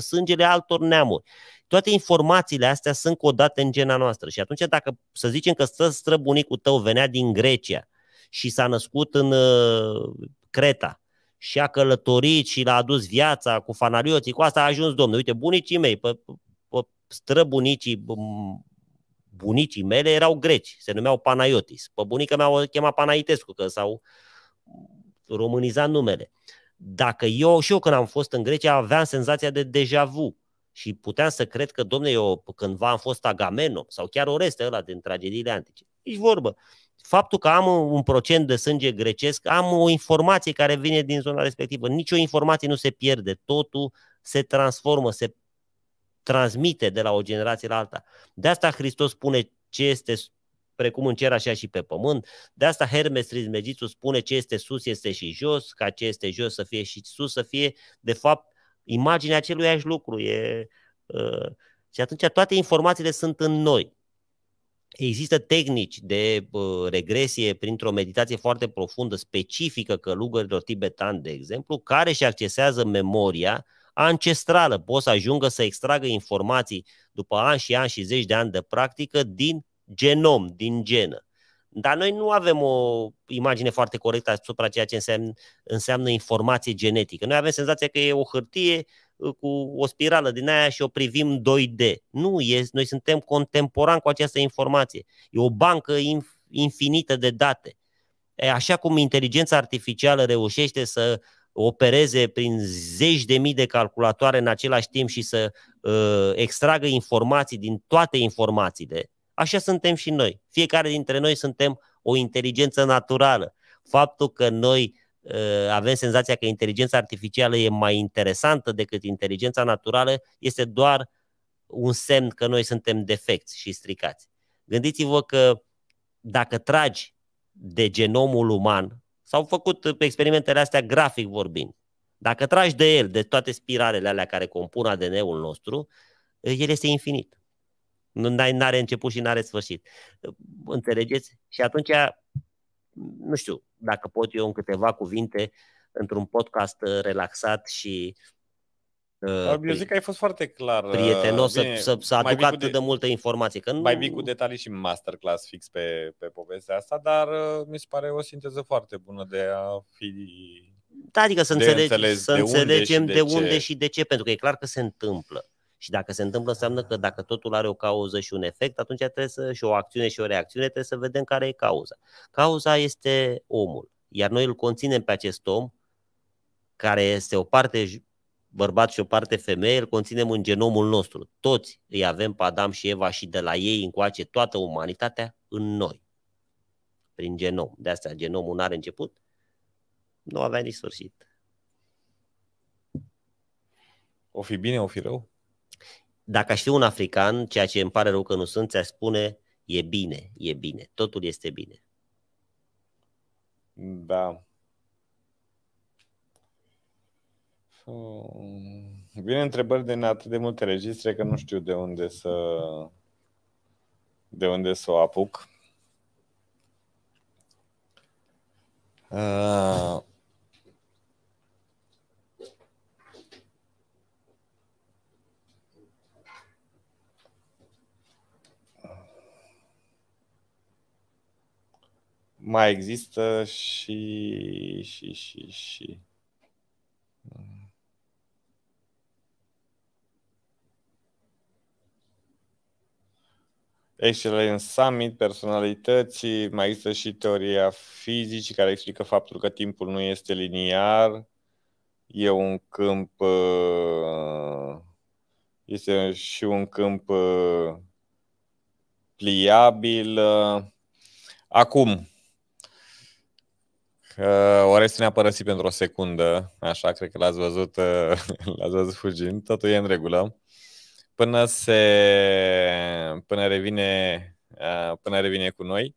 sângele altor neamuri. Toate informațiile astea sunt codate în gena noastră și atunci dacă să zicem că stă străbunicul tău venea din Grecia și s-a născut în uh, Creta, și a călătorit și l-a adus viața cu fanarioții, cu asta a ajuns domnul. Uite, bunicii mei, pe, pe străbunicii, bunicii mele erau greci, se numeau Panaiotis. Pe bunica mea o chema Panaitescu, că s-au româniza numele. Dacă eu și eu când am fost în Grecia aveam senzația de deja vu și puteam să cred că, domne, eu cândva am fost Agamenon sau chiar Oreste ăla din tragediile antice. Nici vorbă. Faptul că am un procent de sânge grecesc, am o informație care vine din zona respectivă. Nici o informație nu se pierde, totul se transformă, se transmite de la o generație la alta. De asta Hristos spune ce este precum în cer așa și pe pământ. De asta Hermes Trismegistu spune ce este sus este și jos, ca ce este jos să fie și sus să fie, de fapt, imaginea aceluiași lucru. E, uh, și atunci toate informațiile sunt în noi. Există tehnici de uh, regresie printr-o meditație foarte profundă, specifică călugărilor tibetan de exemplu, care și accesează memoria ancestrală. poți să ajungă să extragă informații după ani și ani și zeci de ani de practică din genom, din genă. Dar noi nu avem o imagine foarte corectă asupra ceea ce înseamnă, înseamnă informație genetică. Noi avem senzația că e o hârtie uh, cu o spirală din aia și o privim 2D. Nu, e, noi suntem contemporani cu această informație. E o bancă infinită de date. E Așa cum inteligența artificială reușește să opereze prin zeci de mii de calculatoare în același timp și să uh, extragă informații din toate informațiile, Așa suntem și noi. Fiecare dintre noi suntem o inteligență naturală. Faptul că noi uh, avem senzația că inteligența artificială e mai interesantă decât inteligența naturală, este doar un semn că noi suntem defecți și stricați. Gândiți-vă că dacă tragi de genomul uman, s-au făcut experimentele astea grafic vorbind, dacă tragi de el, de toate spiralele alea care compun ADN-ul nostru, uh, el este infinit. Nu are început și nu are sfârșit. Înțelegeți? Și atunci, nu știu dacă pot eu în câteva cuvinte, într-un podcast uh, relaxat și uh, eu zic că ai fost foarte clar. Uh, prietenos Bine, să, să, aduc atât de, de multă informație. Că nu... Mai vii cu detalii și masterclass fix pe, pe povestea asta, dar mi se pare o sinteză foarte bună de a fi... Da, adică să, înțelegi, să de înțelegem unde de, de unde și de ce, pentru că e clar că se întâmplă. Și dacă se întâmplă, înseamnă că dacă totul are o cauză și un efect, atunci trebuie să, și o acțiune și o reacțiune, trebuie să vedem care e cauza. Cauza este omul, iar noi îl conținem pe acest om, care este o parte bărbat și o parte femeie, îl conținem în genomul nostru. Toți îi avem pe Adam și Eva și de la ei încoace toată umanitatea în noi, prin genom. De asta genomul nu are început, nu avea nici sfârșit. O fi bine, o fi rău? Dacă aș fi un african, ceea ce îmi pare rău că nu sunt, ți-aș spune, e bine, e bine, totul este bine. Da. Vine întrebări de atât de multe registre că nu știu de unde să de unde să o apuc. Ah. mai există și, și, și, și. Excellent Summit, personalități, mai există și teoria fizicii care explică faptul că timpul nu este liniar, e un câmp, uh, este și un câmp uh, pliabil. Acum, Eh, Oreste ne-a părăsit pentru o secundă, așa, cred că l-ați văzut, eh, l-ați văzut fugind, totul e în regulă. Până, se, până, revine, eh, până revine cu noi,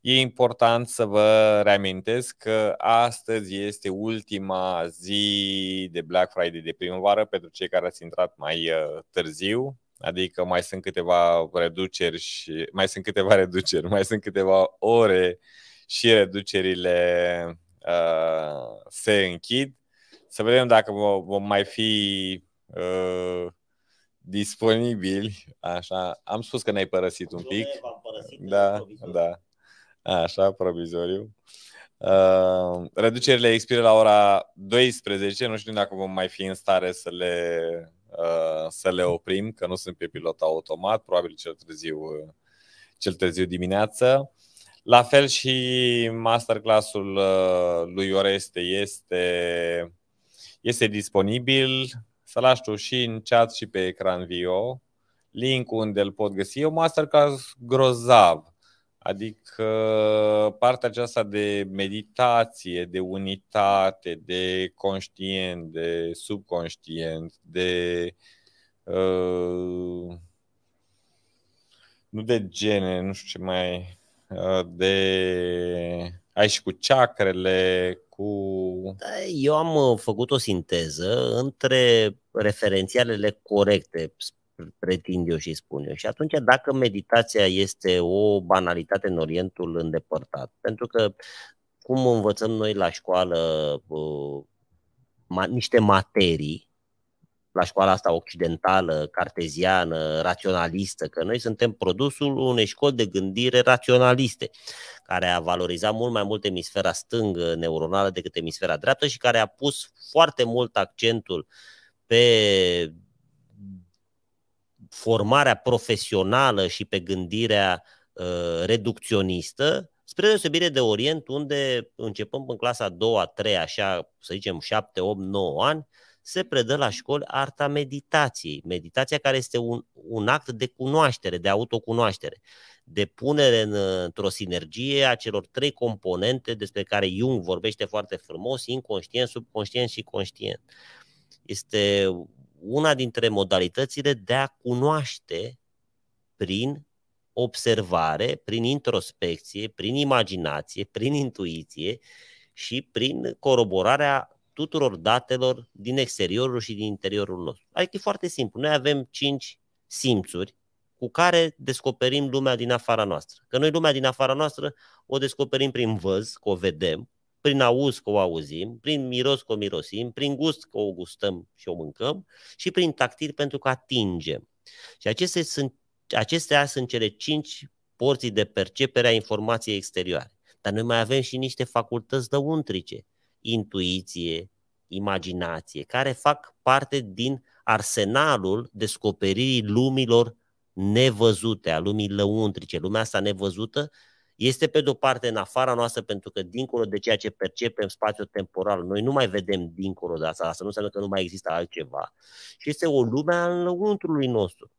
e important să vă reamintesc că astăzi este ultima zi de Black Friday de primăvară pentru cei care ați intrat mai târziu, adică mai sunt câteva reduceri și mai sunt câteva reduceri, mai sunt câteva ore uh, și reducerile uh, se închid. Să vedem dacă vom mai fi uh, disponibili. Așa, am spus că ne-ai părăsit un pic. da, da. Așa, provizoriu. Uh, reducerile expiră la ora 12. Nu știu dacă vom mai fi în stare să le, uh, să le oprim, că nu sunt pe pilot automat, probabil cel târziu, cel târziu dimineață. Uh, la fel și masterclass-ul uh, lui Oreste este, este disponibil. să lași tu și în chat și pe ecran video. Link unde îl pot găsi. E un masterclass grozav. Adică uh, partea aceasta de meditație, de unitate, de conștient, de subconștient, de uh, nu de gene, nu știu ce mai Uh, de ai și cu ceacrele, cu... Eu am uh, făcut o sinteză între referențialele corecte, pretind eu și spun eu. Și atunci, dacă meditația este o banalitate în Orientul îndepărtat, pentru că cum învățăm noi la școală uh, niște materii, la școala asta occidentală, carteziană, raționalistă, că noi suntem produsul unei școli de gândire raționaliste, care a valorizat mult mai mult emisfera stângă neuronală decât emisfera dreaptă și care a pus foarte mult accentul pe formarea profesională și pe gândirea uh, reducționistă, spre deosebire de Orient, unde începând în clasa a doua, a treia, așa, să zicem, șapte, opt, nouă ani, uh, se predă la școli arta meditației. Meditația care este un, un act de cunoaștere, de autocunoaștere, de punere în, într-o sinergie a celor trei componente despre care Jung vorbește foarte frumos, inconștient, subconștient și conștient. Este una dintre modalitățile de a cunoaște prin observare, prin introspecție, prin imaginație, prin intuiție și prin coroborarea tuturor datelor din exteriorul și din interiorul nostru. Adică e foarte simplu. Noi avem cinci simțuri cu care descoperim lumea din afara noastră. Că noi lumea din afara noastră o descoperim prin văz, că o vedem, prin auz că o auzim, prin miros că o mirosim, prin gust că o gustăm și o mâncăm și prin tactil pentru că atingem. Și acestea sunt, acestea sunt cele cinci porții de percepere a informației exterioare. Dar noi mai avem și niște facultăți dăuntrice intuiție, imaginație, care fac parte din arsenalul descoperirii lumilor nevăzute, a lumii lăuntrice. Lumea asta nevăzută este pe de-o parte în afara noastră, pentru că dincolo de ceea ce percepem spațiu-temporal, noi nu mai vedem dincolo de asta, asta nu înseamnă că nu mai există altceva. Și este o lume a lăuntrului nostru.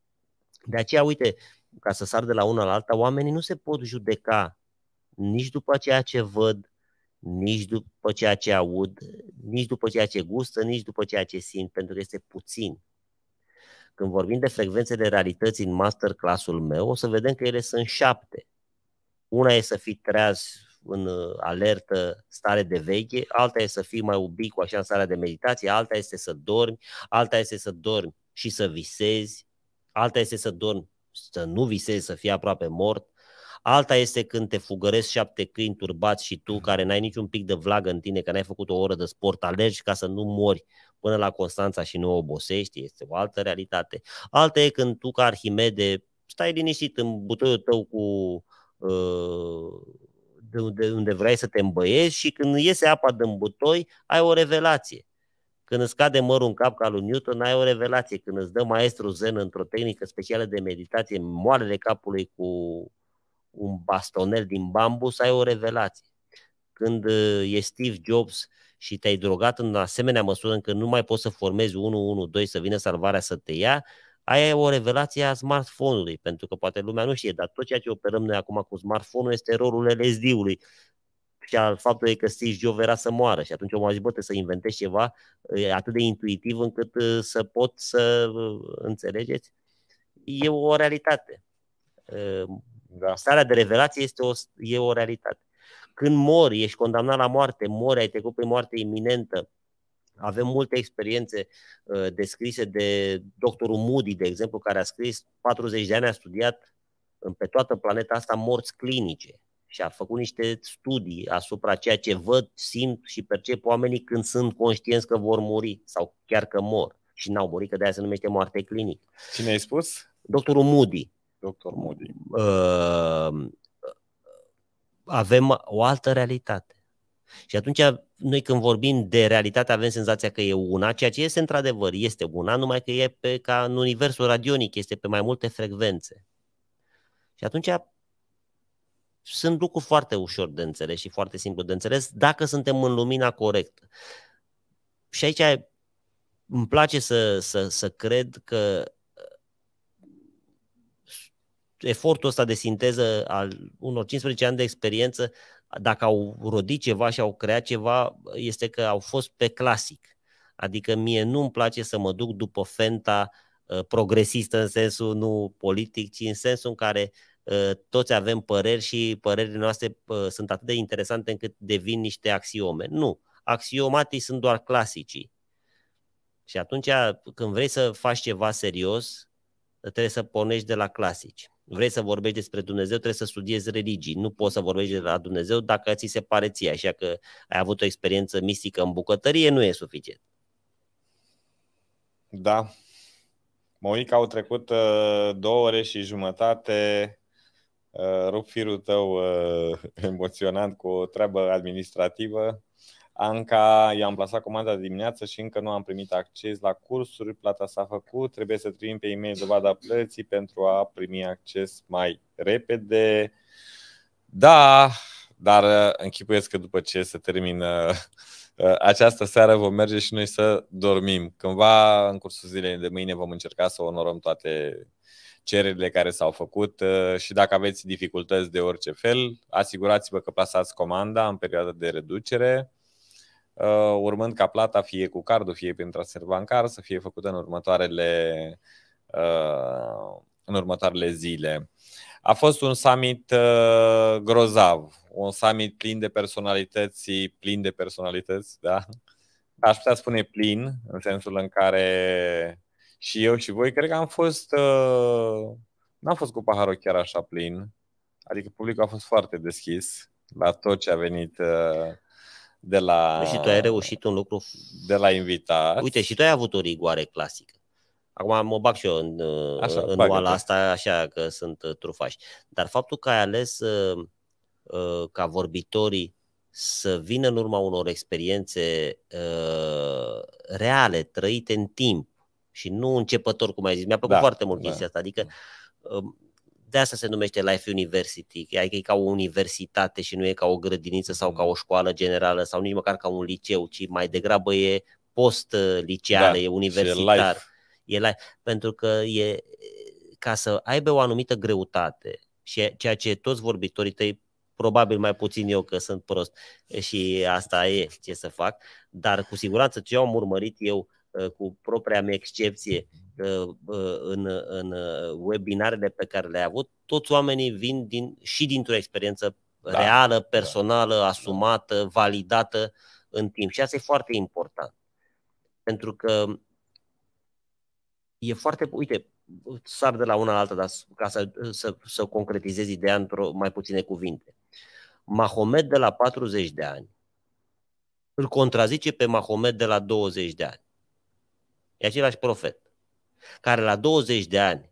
De aceea, uite, ca să sar de la una la alta, oamenii nu se pot judeca nici după ceea ce văd, nici după ceea ce aud, nici după ceea ce gustă, nici după ceea ce simt, pentru că este puțin. Când vorbim de frecvențe de realități în masterclass-ul meu, o să vedem că ele sunt șapte. Una e să fii treaz în uh, alertă stare de veche, alta e să fii mai ubic cu așa în starea de meditație, alta este să dormi, alta este să dormi și să visezi, alta este să dormi, să nu visezi, să fii aproape mort, Alta este când te fugăresc șapte câini turbați și tu, care n-ai niciun pic de vlagă în tine, că n-ai făcut o oră de sport, alergi ca să nu mori până la Constanța și nu obosești, este o altă realitate. Alta e când tu, ca Arhimede, stai liniștit în butoiul tău cu uh, de unde, unde vrei să te îmbăiești și când iese apa din butoi, ai o revelație. Când îți cade mărul în cap ca lui Newton, ai o revelație. Când îți dă maestru zen într-o tehnică specială de meditație, moarele capului cu un bastonel din bambu să ai o revelație. Când eh, e Steve Jobs și te-ai drogat în asemenea măsură încât nu mai poți să formezi 112 să vină salvarea să te ia, aia e o revelație a smartphone-ului, pentru că poate lumea nu știe, dar tot ceea ce operăm noi acum cu smartphone-ul este rolul LSD-ului și al faptului că Steve Jobs era să moară și atunci o mai zis, să inventezi ceva atât de intuitiv încât eh, să pot să eh, înțelegeți. E o realitate. Da. Starea de revelație este o, e o realitate. Când mori, ești condamnat la moarte, mori, ai trecut prin moarte iminentă. Avem multe experiențe uh, descrise de doctorul Moody, de exemplu, care a scris 40 de ani, a studiat pe toată planeta asta morți clinice și a făcut niște studii asupra ceea ce văd, simt și percep oamenii când sunt conștienți că vor muri sau chiar că mor și n-au murit, că de-aia se numește moarte clinică. Cine ai spus? Doctorul Moody. Dr. Moody. Uh, avem o altă realitate. Și atunci noi când vorbim de realitate avem senzația că e una, ceea ce este într-adevăr, este una, numai că e pe, ca în universul radionic, este pe mai multe frecvențe. Și atunci sunt lucruri foarte ușor de înțeles și foarte simplu de înțeles dacă suntem în lumina corectă. Și aici îmi place să, să, să cred că efortul ăsta de sinteză al unor 15 ani de experiență, dacă au rodit ceva și au creat ceva, este că au fost pe clasic. Adică mie nu-mi place să mă duc după fenta uh, progresistă în sensul nu politic, ci în sensul în care uh, toți avem păreri și părerile noastre uh, sunt atât de interesante încât devin niște axiome. Nu, axiomatii sunt doar clasicii. Și atunci când vrei să faci ceva serios, trebuie să pornești de la clasici vrei să vorbești despre Dumnezeu, trebuie să studiezi religii. Nu poți să vorbești de la Dumnezeu dacă ți se pare ție, așa că ai avut o experiență mistică în bucătărie, nu e suficient. Da. Monica, au trecut uh, două ore și jumătate. Uh, rup firul tău uh, emoționant cu o treabă administrativă. Anca i-am plasat comanda de dimineață și încă nu am primit acces la cursuri, plata s-a făcut, trebuie să trimim pe e-mail dovada plății pentru a primi acces mai repede. Da, dar uh, închipuiesc că după ce se termină uh, această seară vom merge și noi să dormim. Cândva în cursul zilei de mâine vom încerca să onorăm toate cererile care s-au făcut uh, și dacă aveți dificultăți de orice fel, asigurați-vă că plasați comanda în perioada de reducere. Uh, urmând ca plata fie cu cardul, fie prin transfer bancar să fie făcută în următoarele, uh, în următoarele zile. A fost un summit uh, grozav, un summit plin de personalități, plin de personalități, da? Aș putea spune plin, în sensul în care și eu și voi, cred că am fost, n-am fost cu paharul chiar așa plin, adică publicul a fost foarte deschis la tot ce a venit de la... Și tu ai reușit un lucru... De la invitat. Uite, și tu ai avut o rigoare clasică. Acum mă bag și eu în, așa, în oala asta, așa că sunt uh, trufași. Dar faptul că ai ales uh, uh, ca vorbitorii să vină în urma unor experiențe uh, reale, trăite în timp și nu începător, cum ai zis, mi-a plăcut da, foarte mult da. chestia asta. Adică uh, de asta se numește Life University, adică e ca o universitate și nu e ca o grădiniță sau mhm. ca o școală generală sau nici măcar ca un liceu, ci mai degrabă e post-liceală, da, e universitar. E life. e life. Pentru că e ca să aibă o anumită greutate și ceea ce toți vorbitorii tăi probabil mai puțin eu că sunt prost și asta e ce să fac, dar cu siguranță ce am urmărit eu uh, cu propria mea excepție în, în uh, webinarele pe care le-ai avut, toți oamenii vin din, și dintr-o experiență da. reală, da. personală, da. asumată, validată în timp. Și asta e foarte important. Pentru că e foarte. Uite, sar de la una la alta, dar ca să, să, să concretizez ideea într-o mai puține cuvinte. Mahomet de la 40 de ani îl contrazice pe Mahomet de la 20 de ani. E același profet care la 20 de ani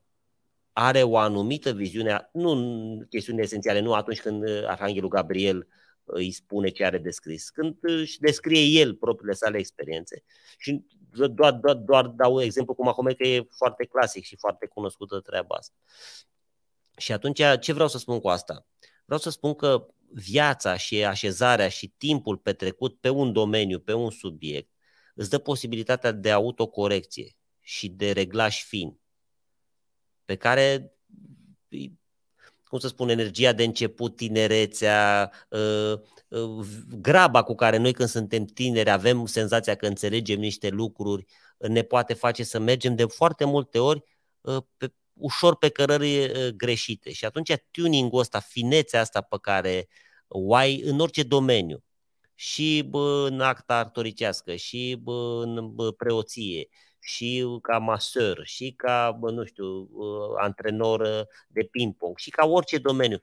are o anumită viziune, nu în chestiuni esențiale, nu atunci când uh, Arhanghelul Gabriel uh, îi spune ce are descris, când își uh, descrie el propriile sale experiențe. Și doar, doar, doar dau exemplu cu Mahomet, că e foarte clasic și foarte cunoscută treaba asta. Și atunci, ce vreau să spun cu asta? Vreau să spun că viața și așezarea și timpul petrecut pe un domeniu, pe un subiect, îți dă posibilitatea de autocorecție și de reglaj fin, pe care, cum să spun, energia de început, tinerețea, ă, ă, graba cu care noi când suntem tineri avem senzația că înțelegem niște lucruri, ne poate face să mergem de foarte multe ori ă, pe, ușor pe cărări greșite. Și atunci tuning-ul ăsta, finețea asta pe care o ai în orice domeniu, și bă, în acta artoricească, și bă, în bă, preoție, și ca masăr, și ca, bă, nu știu, ă, antrenor ă, de ping-pong, și ca orice domeniu.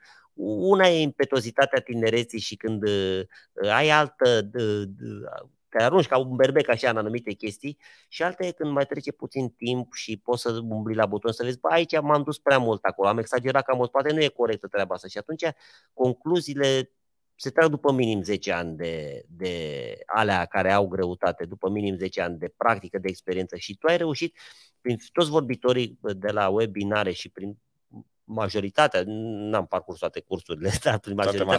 Una e impetozitatea tinereții și când ă, ai altă, te arunci ca un berbec așa în anumite chestii și alta e când mai trece puțin timp și poți să umbli la buton să vezi, bă, aici m-am dus prea mult acolo, am exagerat cam mult, poate nu e corectă treaba asta și atunci concluziile se trag după minim 10 ani de, de alea care au greutate, după minim 10 ani de practică, de experiență și tu ai reușit, prin toți vorbitorii de la webinare și prin majoritatea, n-am parcurs toate cursurile, dar prin majoritatea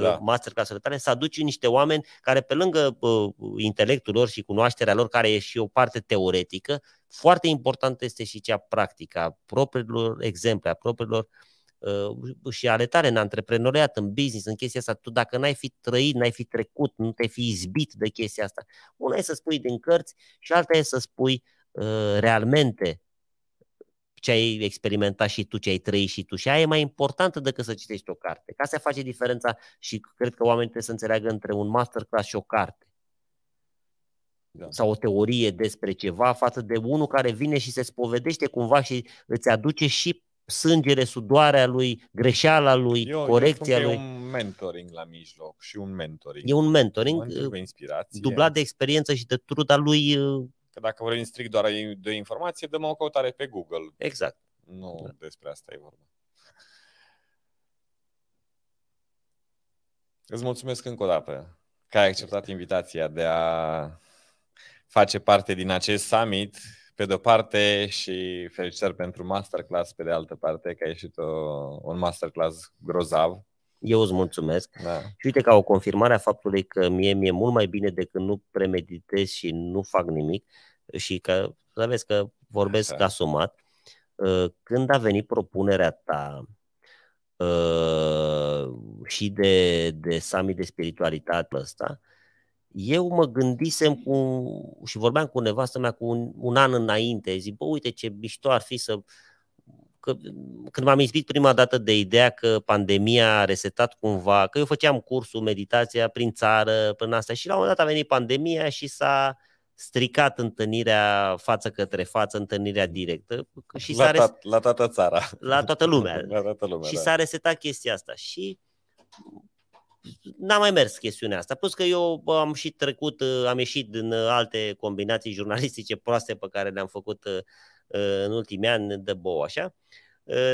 da. masterclass-urile, tale, să aduci niște oameni care pe lângă uh, intelectul lor și cunoașterea lor, care e și o parte teoretică, foarte importantă este și cea practică, a propriilor exemple, a propriilor uh, Uh, și ale în antreprenoriat, în business, în chestia asta, tu dacă n-ai fi trăit, n-ai fi trecut, nu te-ai fi izbit de chestia asta, una e să spui din cărți și alta e să spui uh, realmente ce ai experimentat și tu, ce ai trăit și tu. Și aia e mai importantă decât să citești o carte. Ca să face diferența și cred că oamenii trebuie să înțeleagă între un masterclass și o carte. Da. Sau o teorie despre ceva față de unul care vine și se spovedește cumva și îți aduce și sângele, sudoarea lui, greșeala lui, eu, corecția eu lui. E un mentoring la mijloc și un mentoring. E un mentoring un uh, dublat de experiență și de truda lui. Uh, că dacă vorbim strict doar de informație, dăm o căutare pe Google. Exact. Nu da. despre asta e vorba. Îți mulțumesc încă o dată că ai acceptat invitația de a face parte din acest summit pe de-o parte și felicitări pentru masterclass pe de altă parte, că a ieșit o, un masterclass grozav. Eu îți mulțumesc. Da. Și uite, ca o confirmare a faptului că mie mi-e mult mai bine decât nu premeditez și nu fac nimic și că, să vezi că vorbesc Așa. asumat, uh, când a venit propunerea ta uh, și de, de summit de spiritualitate ăsta, eu mă gândisem cu, și vorbeam cu nevastă mea cu un, un an înainte, zic, bă, uite ce mișto ar fi să... Că, când m-am inspirat prima dată de ideea că pandemia a resetat cumva, că eu făceam cursul, meditația prin țară, până asta și la un moment dat a venit pandemia și s-a stricat întâlnirea față către față, întâlnirea directă. Și la, s-a res... la toată țara. La toată lumea. La toată lumea și da. s-a resetat chestia asta. Și n-a mai mers chestiunea asta. Plus că eu am și trecut, uh, am ieșit din uh, alte combinații jurnalistice proaste pe care le-am făcut uh, în ultimii ani de bou, așa.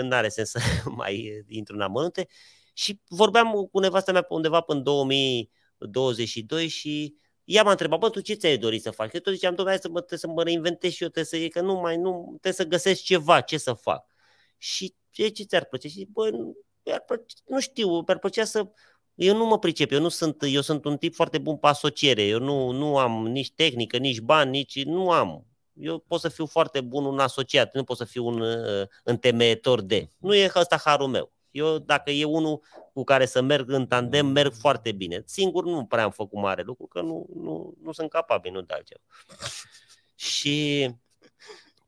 N-are sens să mai intru în amănunte. Și vorbeam cu nevasta mea undeva până în 2022 și ea m-a întrebat, bă, tu ce ți-ai dorit să faci? Eu tot ziceam, domnule, să mă, trebuie să mă reinventez și eu, trebuie să, e că nu mai, nu, trebuie să găsesc ceva, ce să fac. Și ce, ce ți-ar plăcea? Și bă, nu, nu știu, mi-ar plăcea să eu nu mă pricep, eu nu sunt, eu sunt un tip foarte bun pe asociere, eu nu, nu am nici tehnică, nici bani, nici, nu am. Eu pot să fiu foarte bun un asociat, nu pot să fiu un uh, întemeietor de. Nu e ăsta harul meu. Eu, dacă e unul cu care să merg în tandem, merg foarte bine. Singur nu prea am făcut mare lucru, că nu, nu, nu sunt capabil, nu de altceva. Și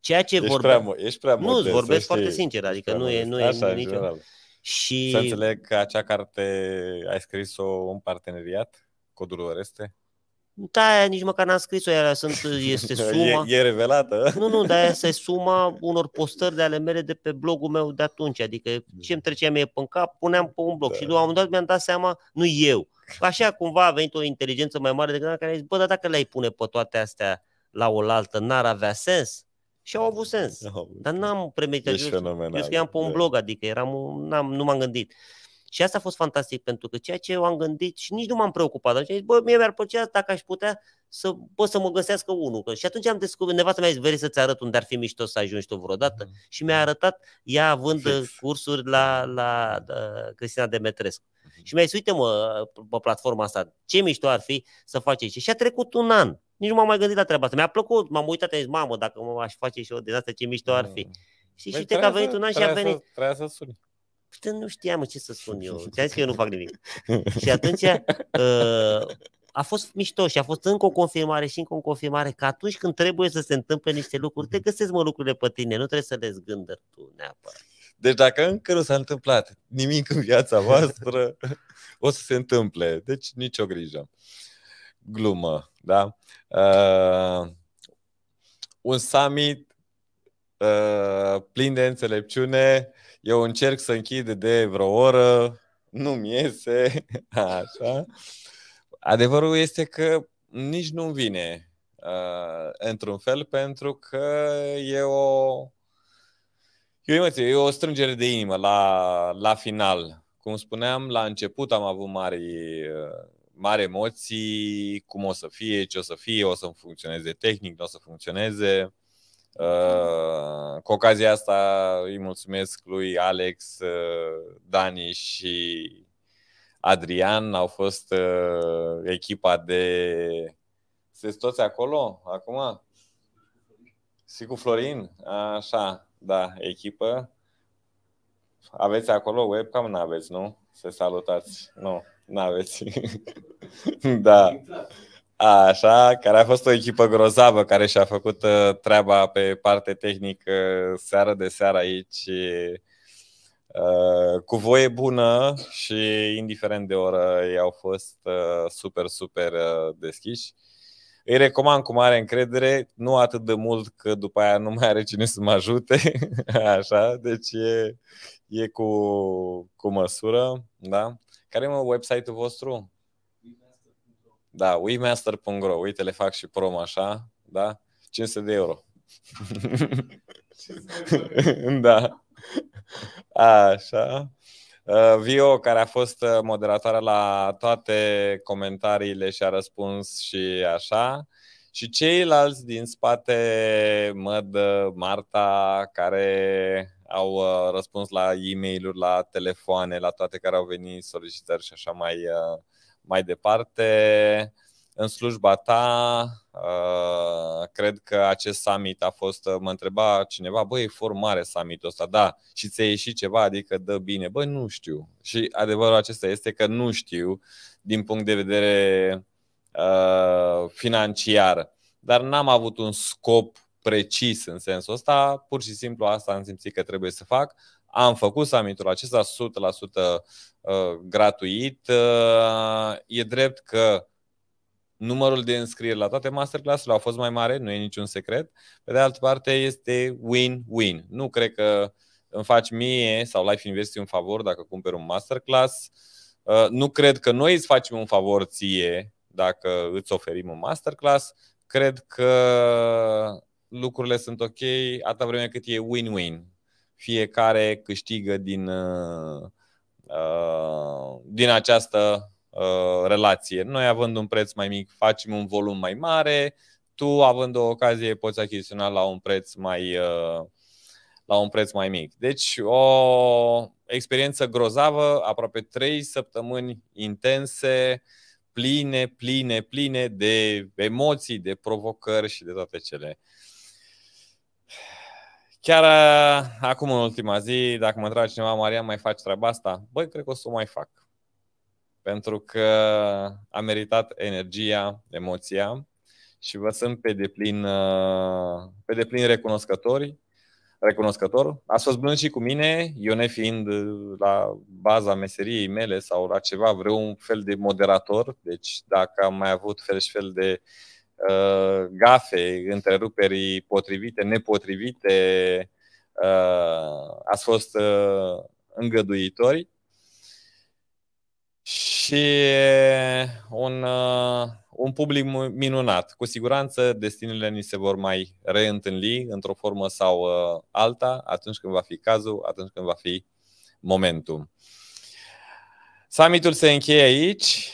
ceea ce ești vorbesc... Prea, ești prea Nu, vorbesc foarte sincer, adică nu e, nu e nicio... General. Și... Să înțeleg că acea carte ai scris-o în parteneriat cu Duroreste? Da, nici măcar n-am scris-o, iar sunt, este suma. e, e revelată. Nu, nu, dar asta e suma unor postări de ale mele de pe blogul meu de atunci. Adică ce îmi trecea mie pe cap, puneam pe un blog. Da. Și la un moment dat mi-am dat seama, nu eu. Așa cumva a venit o inteligență mai mare decât care a zis, bă, dar dacă le-ai pune pe toate astea la oaltă, n-ar avea sens? și au avut sens. Oh, Dar n-am premeditat. Eu, eu scriam pe un blog, adică eram, un, n-am, nu m-am gândit. Și asta a fost fantastic, pentru că ceea ce eu am gândit și nici nu m-am preocupat. zis, bă, mie mi-ar plăcea dacă aș putea să, pot să mă găsească unul. Că, și atunci am descoperit, nevastă mi a zis, vrei să-ți arăt unde ar fi mișto să ajungi tu vreodată? Mm. Și mi-a arătat, ea având Fix. cursuri la, la, la da, Cristina Demetrescu. mm Și mi-a zis, uite mă, pe platforma asta, ce mișto ar fi să faci aici. Și a trecut un an. Nici nu m-am mai gândit la treaba asta. Mi-a plăcut, m-am uitat, am zis, mamă, dacă mă aș face și eu de asta, ce mișto ar fi. Mm. Și păi știi că a venit un an și a venit. Trebuia să suni. Păi, nu știam ce să spun eu. ți zis că eu nu fac nimic. și atunci uh, a fost mișto și a fost încă o confirmare și încă o confirmare că atunci când trebuie să se întâmple niște lucruri, te găsesc mă lucrurile pe tine, nu trebuie să le zgândă tu neapărat. Deci dacă încă nu s-a întâmplat nimic în viața voastră, o să se întâmple. Deci nicio grijă. Glumă. Da? Uh, un summit uh, plin de înțelepciune, eu încerc să închid de vreo oră, nu-mi iese, așa. Adevărul este că nici nu-mi vine uh, într-un fel pentru că e o, e o e o strângere de inimă la, la final. Cum spuneam, la început am avut mari uh, mari emoții, cum o să fie, ce o să fie, o să funcționeze tehnic, nu o să funcționeze. Uh, cu ocazia asta îi mulțumesc lui Alex, uh, Dani și Adrian. Au fost uh, echipa de... Sunteți toți acolo acum? Și cu Florin? Așa, da, echipă. Aveți acolo webcam? Nu aveți, nu? Să salutați. Nu. N-aveți. da. A, așa, care a fost o echipă grozavă care și-a făcut uh, treaba pe parte tehnică uh, seară de seară aici. Uh, cu voie bună și indiferent de oră ei au fost super, super deschiși. Îi recomand cu mare încredere, nu atât de mult că după aia nu mai are cine să mă ajute, așa, deci e, e cu, cu măsură, da? Care e website-ul vostru? Da, wemaster.ro. Uite, le fac și promo așa, da? 500 de euro. da. Așa. Uh, Vio, care a fost uh, moderatoarea la toate comentariile și a răspuns și așa. Și ceilalți din spate, Măd, Marta, care au uh, răspuns la e mail la telefoane, la toate care au venit solicitări și așa mai, uh, mai departe. În slujba ta, uh, cred că acest summit a fost, mă întreba cineva, băi, e mare summitul ăsta, da, și ți-a ieșit ceva, adică dă bine. Băi, nu știu. Și adevărul acesta este că nu știu din punct de vedere Uh, financiară. Dar n-am avut un scop precis în sensul ăsta, pur și simplu asta am simțit că trebuie să fac. Am făcut summitul acesta 100% uh, gratuit. Uh, e drept că numărul de înscrieri la toate masterclass-urile a fost mai mare, nu e niciun secret. Pe de altă parte, este win-win. Nu cred că îmi faci mie sau Life investi un favor dacă cumperi un masterclass. Nu cred că noi îți facem un favor ție dacă îți oferim un masterclass, cred că lucrurile sunt ok atâta vreme cât e win-win. Fiecare câștigă din, uh, din această uh, relație. Noi având un preț mai mic, facem un volum mai mare, tu având o ocazie poți achiziționa la un preț mai uh, la un preț mai mic. Deci o experiență grozavă, aproape 3 săptămâni intense, uh, pline, pline, pline de emoții, de provocări și de toate cele. Chiar acum, în ultima zi, dacă mă întreabă cineva, Maria, mai faci treaba asta? Băi, cred că o să o mai fac. Pentru că a meritat energia, emoția și vă sunt pe deplin, pe deplin recunoscători recunoscător. Ați fost blând și cu mine, eu ne fiind uh, la baza meseriei mele sau la ceva, vreun fel de moderator, deci dacă am mai avut fel și fel de uh, gafe, întreruperi potrivite, nepotrivite, uh, ați fost uh, îngăduitori. Și un uh, un public minunat. Cu siguranță destinele ni se vor mai reîntâlni într-o formă sau uh, alta atunci când va fi cazul, atunci când va fi momentul. Summitul se încheie aici.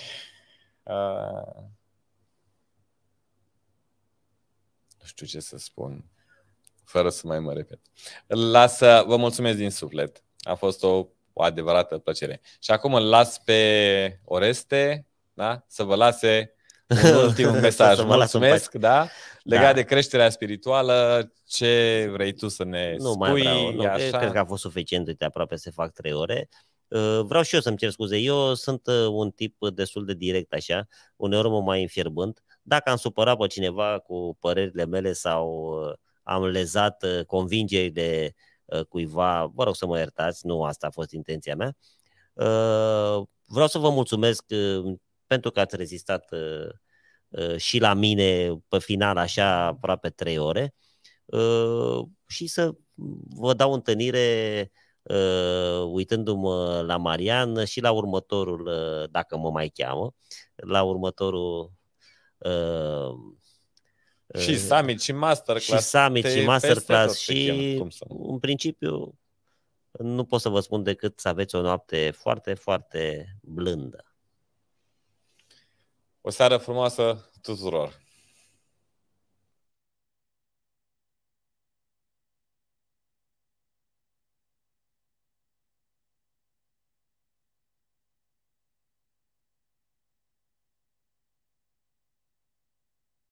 Uh, nu știu ce să spun, fără să mai mă repet. Lasă, las, uh, vă mulțumesc din suflet. A fost o, o adevărată plăcere. Și acum îl las pe Oreste da? să vă lase un mesaj. Să mă Mulțumesc, da? Legat da. de creșterea spirituală, ce vrei tu să ne nu spui? Mai vreau, nu, așa? cred că a fost suficient, uite, aproape se fac trei ore. Uh, vreau și eu să-mi cer scuze. Eu sunt uh, un tip uh, destul de direct așa, uneori mă mai înfierbând. Dacă am supărat pe cineva cu părerile mele sau am lezat convingerile cuiva, vă rog să mă iertați, nu asta a fost intenția mea. Vreau să vă mulțumesc pentru că ați rezistat uh, uh, și la mine pe final, așa, aproape trei ore, uh, și să vă dau întâlnire uitându-mă la Marian și la următorul, dacă mă mai cheamă, la următorul și summit, și masterclass. Și summit, și masterclass. Și, în principiu, nu pot să vă spun decât să aveți o noapte foarte, foarte blândă. O seară frumoasă tuturor!